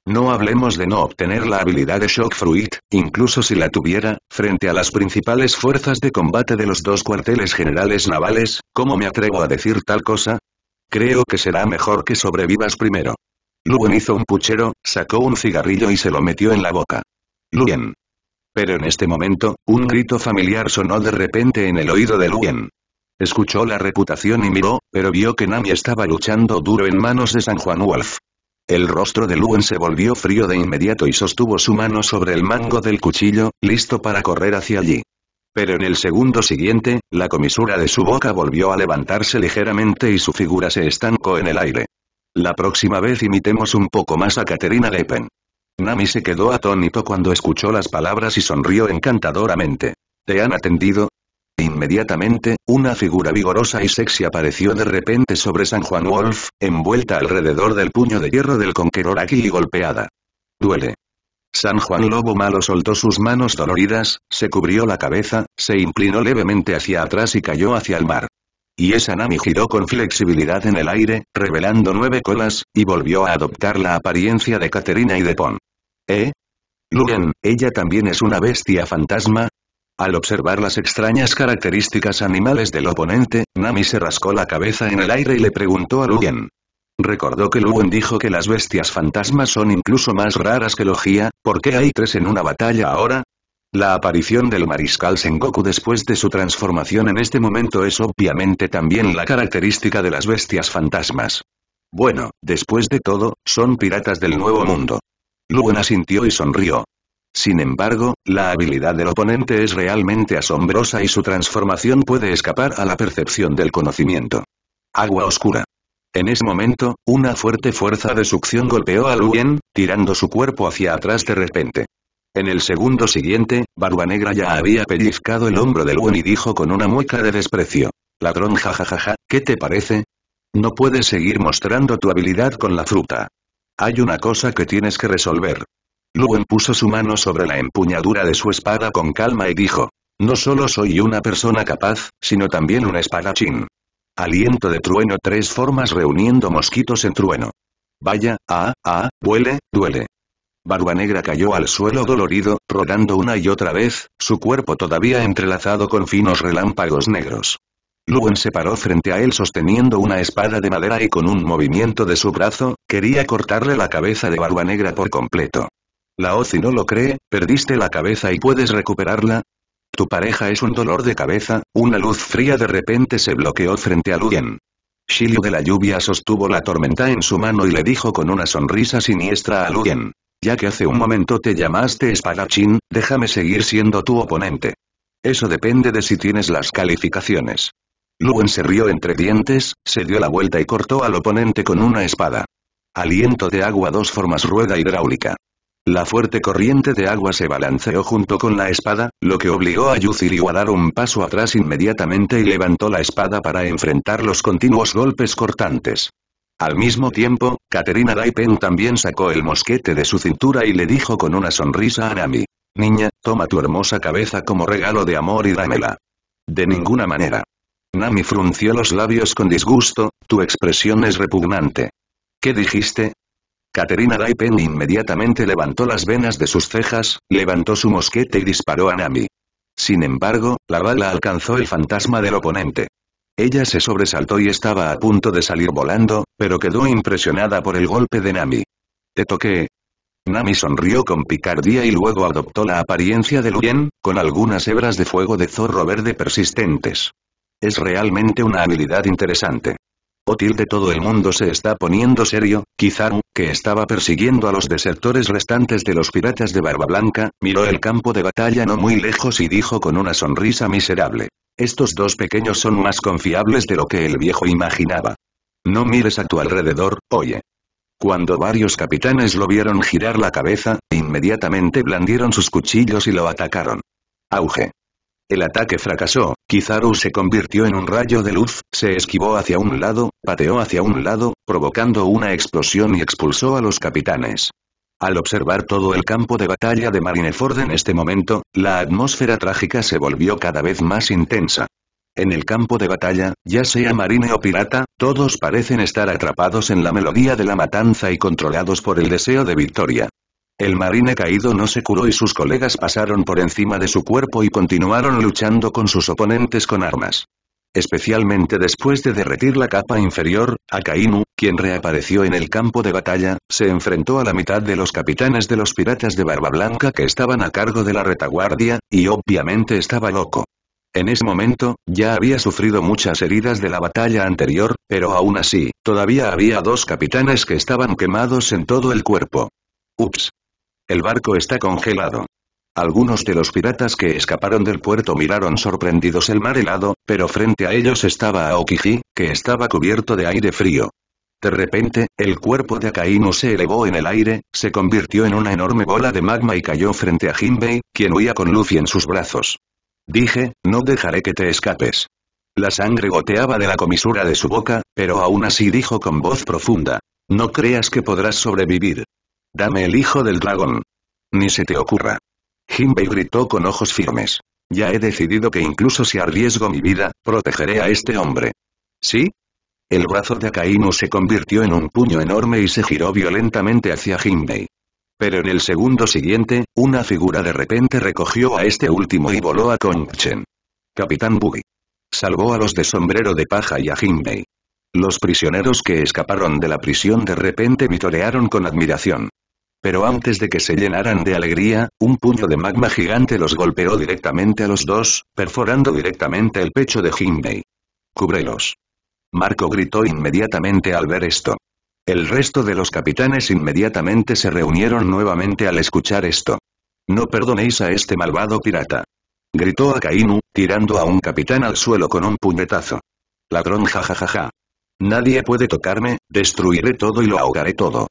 No hablemos de no obtener la habilidad de Shock Fruit, incluso si la tuviera, frente a las principales fuerzas de combate de los dos cuarteles generales navales, ¿cómo me atrevo a decir tal cosa? Creo que será mejor que sobrevivas primero. Luen hizo un puchero, sacó un cigarrillo y se lo metió en la boca. Luen. Pero en este momento, un grito familiar sonó de repente en el oído de Luen. Escuchó la reputación y miró, pero vio que Nami estaba luchando duro en manos de San Juan Wolf. El rostro de Luen se volvió frío de inmediato y sostuvo su mano sobre el mango del cuchillo, listo para correr hacia allí. Pero en el segundo siguiente, la comisura de su boca volvió a levantarse ligeramente y su figura se estancó en el aire. La próxima vez imitemos un poco más a Katerina Lepen. Nami se quedó atónito cuando escuchó las palabras y sonrió encantadoramente. ¿Te han atendido? Inmediatamente, una figura vigorosa y sexy apareció de repente sobre San Juan Wolf, envuelta alrededor del puño de hierro del Conqueror aquí y golpeada. Duele. San Juan Lobo Malo soltó sus manos doloridas, se cubrió la cabeza, se inclinó levemente hacia atrás y cayó hacia el mar. Y esa Nami giró con flexibilidad en el aire, revelando nueve colas, y volvió a adoptar la apariencia de Caterina y de Pon. ¿Eh? Lugan, ella también es una bestia fantasma, al observar las extrañas características animales del oponente, Nami se rascó la cabeza en el aire y le preguntó a Luwen. Recordó que Luwen dijo que las bestias fantasmas son incluso más raras que Logia, ¿por qué hay tres en una batalla ahora? La aparición del mariscal Sengoku después de su transformación en este momento es obviamente también la característica de las bestias fantasmas. Bueno, después de todo, son piratas del Nuevo Mundo. Luwen asintió y sonrió. Sin embargo, la habilidad del oponente es realmente asombrosa y su transformación puede escapar a la percepción del conocimiento. Agua oscura. En ese momento, una fuerte fuerza de succión golpeó a Luyen, tirando su cuerpo hacia atrás de repente. En el segundo siguiente, Barba Negra ya había pellizcado el hombro de Luen y dijo con una mueca de desprecio. Ladrón jajajaja, ¿qué te parece? No puedes seguir mostrando tu habilidad con la fruta. Hay una cosa que tienes que resolver. Luwen puso su mano sobre la empuñadura de su espada con calma y dijo. No solo soy una persona capaz, sino también un espadachín. Aliento de trueno tres formas reuniendo mosquitos en trueno. Vaya, ah, ah, duele, duele. Barba Negra cayó al suelo dolorido, rodando una y otra vez, su cuerpo todavía entrelazado con finos relámpagos negros. Luen se paró frente a él sosteniendo una espada de madera y con un movimiento de su brazo, quería cortarle la cabeza de Barba Negra por completo. La y no lo cree, perdiste la cabeza y puedes recuperarla. Tu pareja es un dolor de cabeza, una luz fría de repente se bloqueó frente a Luyen. Shilu de la lluvia sostuvo la tormenta en su mano y le dijo con una sonrisa siniestra a Luyen. Ya que hace un momento te llamaste espadachín, déjame seguir siendo tu oponente. Eso depende de si tienes las calificaciones. Luen se rió entre dientes, se dio la vuelta y cortó al oponente con una espada. Aliento de agua dos formas rueda hidráulica. La fuerte corriente de agua se balanceó junto con la espada, lo que obligó a Yuzuru a dar un paso atrás inmediatamente y levantó la espada para enfrentar los continuos golpes cortantes. Al mismo tiempo, Caterina Daipen también sacó el mosquete de su cintura y le dijo con una sonrisa a Nami. Niña, toma tu hermosa cabeza como regalo de amor y dámela. De ninguna manera. Nami frunció los labios con disgusto, tu expresión es repugnante. ¿Qué dijiste? Caterina Daipen inmediatamente levantó las venas de sus cejas, levantó su mosquete y disparó a Nami. Sin embargo, la bala alcanzó el fantasma del oponente. Ella se sobresaltó y estaba a punto de salir volando, pero quedó impresionada por el golpe de Nami. ¿Te toqué? Nami sonrió con picardía y luego adoptó la apariencia de Luyen, con algunas hebras de fuego de zorro verde persistentes. Es realmente una habilidad interesante o de todo el mundo se está poniendo serio, Quizá, que estaba persiguiendo a los desertores restantes de los piratas de Barba Blanca, miró el campo de batalla no muy lejos y dijo con una sonrisa miserable. Estos dos pequeños son más confiables de lo que el viejo imaginaba. No mires a tu alrededor, oye. Cuando varios capitanes lo vieron girar la cabeza, inmediatamente blandieron sus cuchillos y lo atacaron. Auge. El ataque fracasó, Kizaru se convirtió en un rayo de luz, se esquivó hacia un lado, pateó hacia un lado, provocando una explosión y expulsó a los capitanes. Al observar todo el campo de batalla de Marineford en este momento, la atmósfera trágica se volvió cada vez más intensa. En el campo de batalla, ya sea marine o pirata, todos parecen estar atrapados en la melodía de la matanza y controlados por el deseo de victoria. El marine caído no se curó y sus colegas pasaron por encima de su cuerpo y continuaron luchando con sus oponentes con armas. Especialmente después de derretir la capa inferior, Akainu, quien reapareció en el campo de batalla, se enfrentó a la mitad de los capitanes de los piratas de Barba Blanca que estaban a cargo de la retaguardia, y obviamente estaba loco. En ese momento, ya había sufrido muchas heridas de la batalla anterior, pero aún así, todavía había dos capitanes que estaban quemados en todo el cuerpo. Ups, el barco está congelado. Algunos de los piratas que escaparon del puerto miraron sorprendidos el mar helado, pero frente a ellos estaba Aokiji, que estaba cubierto de aire frío. De repente, el cuerpo de Akainu se elevó en el aire, se convirtió en una enorme bola de magma y cayó frente a Jinbei, quien huía con Luffy en sus brazos. Dije, no dejaré que te escapes. La sangre goteaba de la comisura de su boca, pero aún así dijo con voz profunda. No creas que podrás sobrevivir. Dame el hijo del dragón. Ni se te ocurra. Jinbei gritó con ojos firmes. Ya he decidido que incluso si arriesgo mi vida, protegeré a este hombre. ¿Sí? El brazo de Akainu se convirtió en un puño enorme y se giró violentamente hacia Jinbei. Pero en el segundo siguiente, una figura de repente recogió a este último y voló a Kongchen. Capitán Buggy. Salvó a los de sombrero de paja y a Jinbei. Los prisioneros que escaparon de la prisión de repente vitorearon con admiración. Pero antes de que se llenaran de alegría, un puño de magma gigante los golpeó directamente a los dos, perforando directamente el pecho de Jinbei. ¡Cúbrelos! Marco gritó inmediatamente al ver esto. El resto de los capitanes inmediatamente se reunieron nuevamente al escuchar esto. No perdonéis a este malvado pirata. Gritó a tirando a un capitán al suelo con un puñetazo. Ladrón jajajaja. Nadie puede tocarme, destruiré todo y lo ahogaré todo.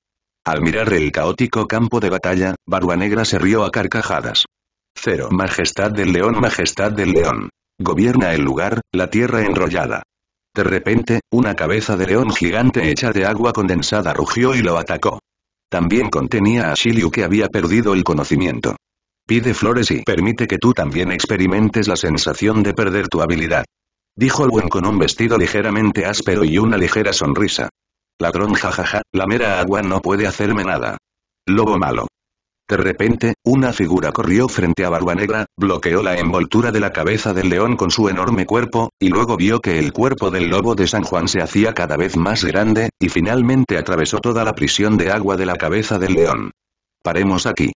Al mirar el caótico campo de batalla, Negra se rió a carcajadas. Cero. Majestad del león, majestad del león. Gobierna el lugar, la tierra enrollada. De repente, una cabeza de león gigante hecha de agua condensada rugió y lo atacó. También contenía a Shiliu que había perdido el conocimiento. Pide flores y permite que tú también experimentes la sensación de perder tu habilidad. Dijo el buen con un vestido ligeramente áspero y una ligera sonrisa. Ladrón jajaja, la mera agua no puede hacerme nada. Lobo malo. De repente, una figura corrió frente a Barba Negra, bloqueó la envoltura de la cabeza del león con su enorme cuerpo, y luego vio que el cuerpo del lobo de San Juan se hacía cada vez más grande, y finalmente atravesó toda la prisión de agua de la cabeza del león. Paremos aquí.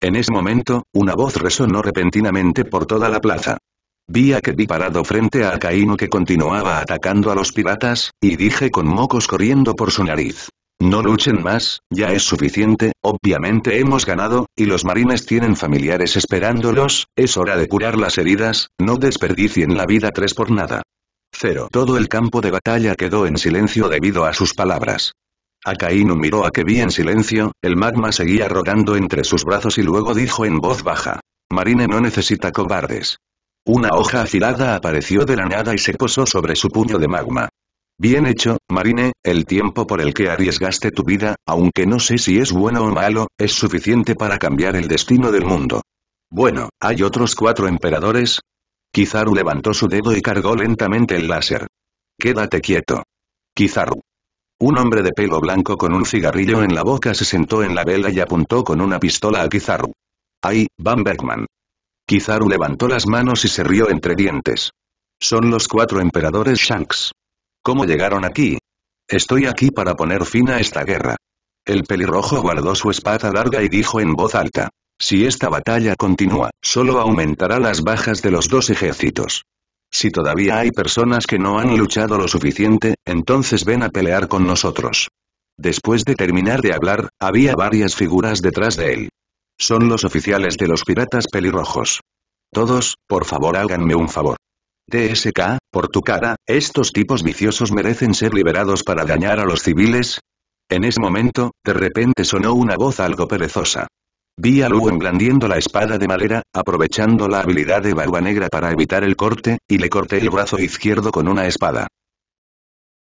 En ese momento, una voz resonó repentinamente por toda la plaza. Vi a vi parado frente a Akainu que continuaba atacando a los piratas, y dije con mocos corriendo por su nariz. No luchen más, ya es suficiente, obviamente hemos ganado, y los marines tienen familiares esperándolos, es hora de curar las heridas, no desperdicien la vida tres por nada. Cero. Todo el campo de batalla quedó en silencio debido a sus palabras. Akainu miró a vi en silencio, el magma seguía rodando entre sus brazos y luego dijo en voz baja. Marine no necesita cobardes. Una hoja afilada apareció de la nada y se posó sobre su puño de magma. Bien hecho, Marine, el tiempo por el que arriesgaste tu vida, aunque no sé si es bueno o malo, es suficiente para cambiar el destino del mundo. Bueno, ¿hay otros cuatro emperadores? Kizaru levantó su dedo y cargó lentamente el láser. Quédate quieto. Kizaru. Un hombre de pelo blanco con un cigarrillo en la boca se sentó en la vela y apuntó con una pistola a Kizaru. Ay, Van Bergman. Kizaru levantó las manos y se rió entre dientes. Son los cuatro emperadores Shanks. ¿Cómo llegaron aquí? Estoy aquí para poner fin a esta guerra. El pelirrojo guardó su espada larga y dijo en voz alta. Si esta batalla continúa, solo aumentará las bajas de los dos ejércitos. Si todavía hay personas que no han luchado lo suficiente, entonces ven a pelear con nosotros. Después de terminar de hablar, había varias figuras detrás de él. Son los oficiales de los piratas pelirrojos. Todos, por favor háganme un favor. TSK, por tu cara, estos tipos viciosos merecen ser liberados para dañar a los civiles. En ese momento, de repente sonó una voz algo perezosa. Vi a Lu blandiendo la espada de madera, aprovechando la habilidad de Barba Negra para evitar el corte, y le corté el brazo izquierdo con una espada.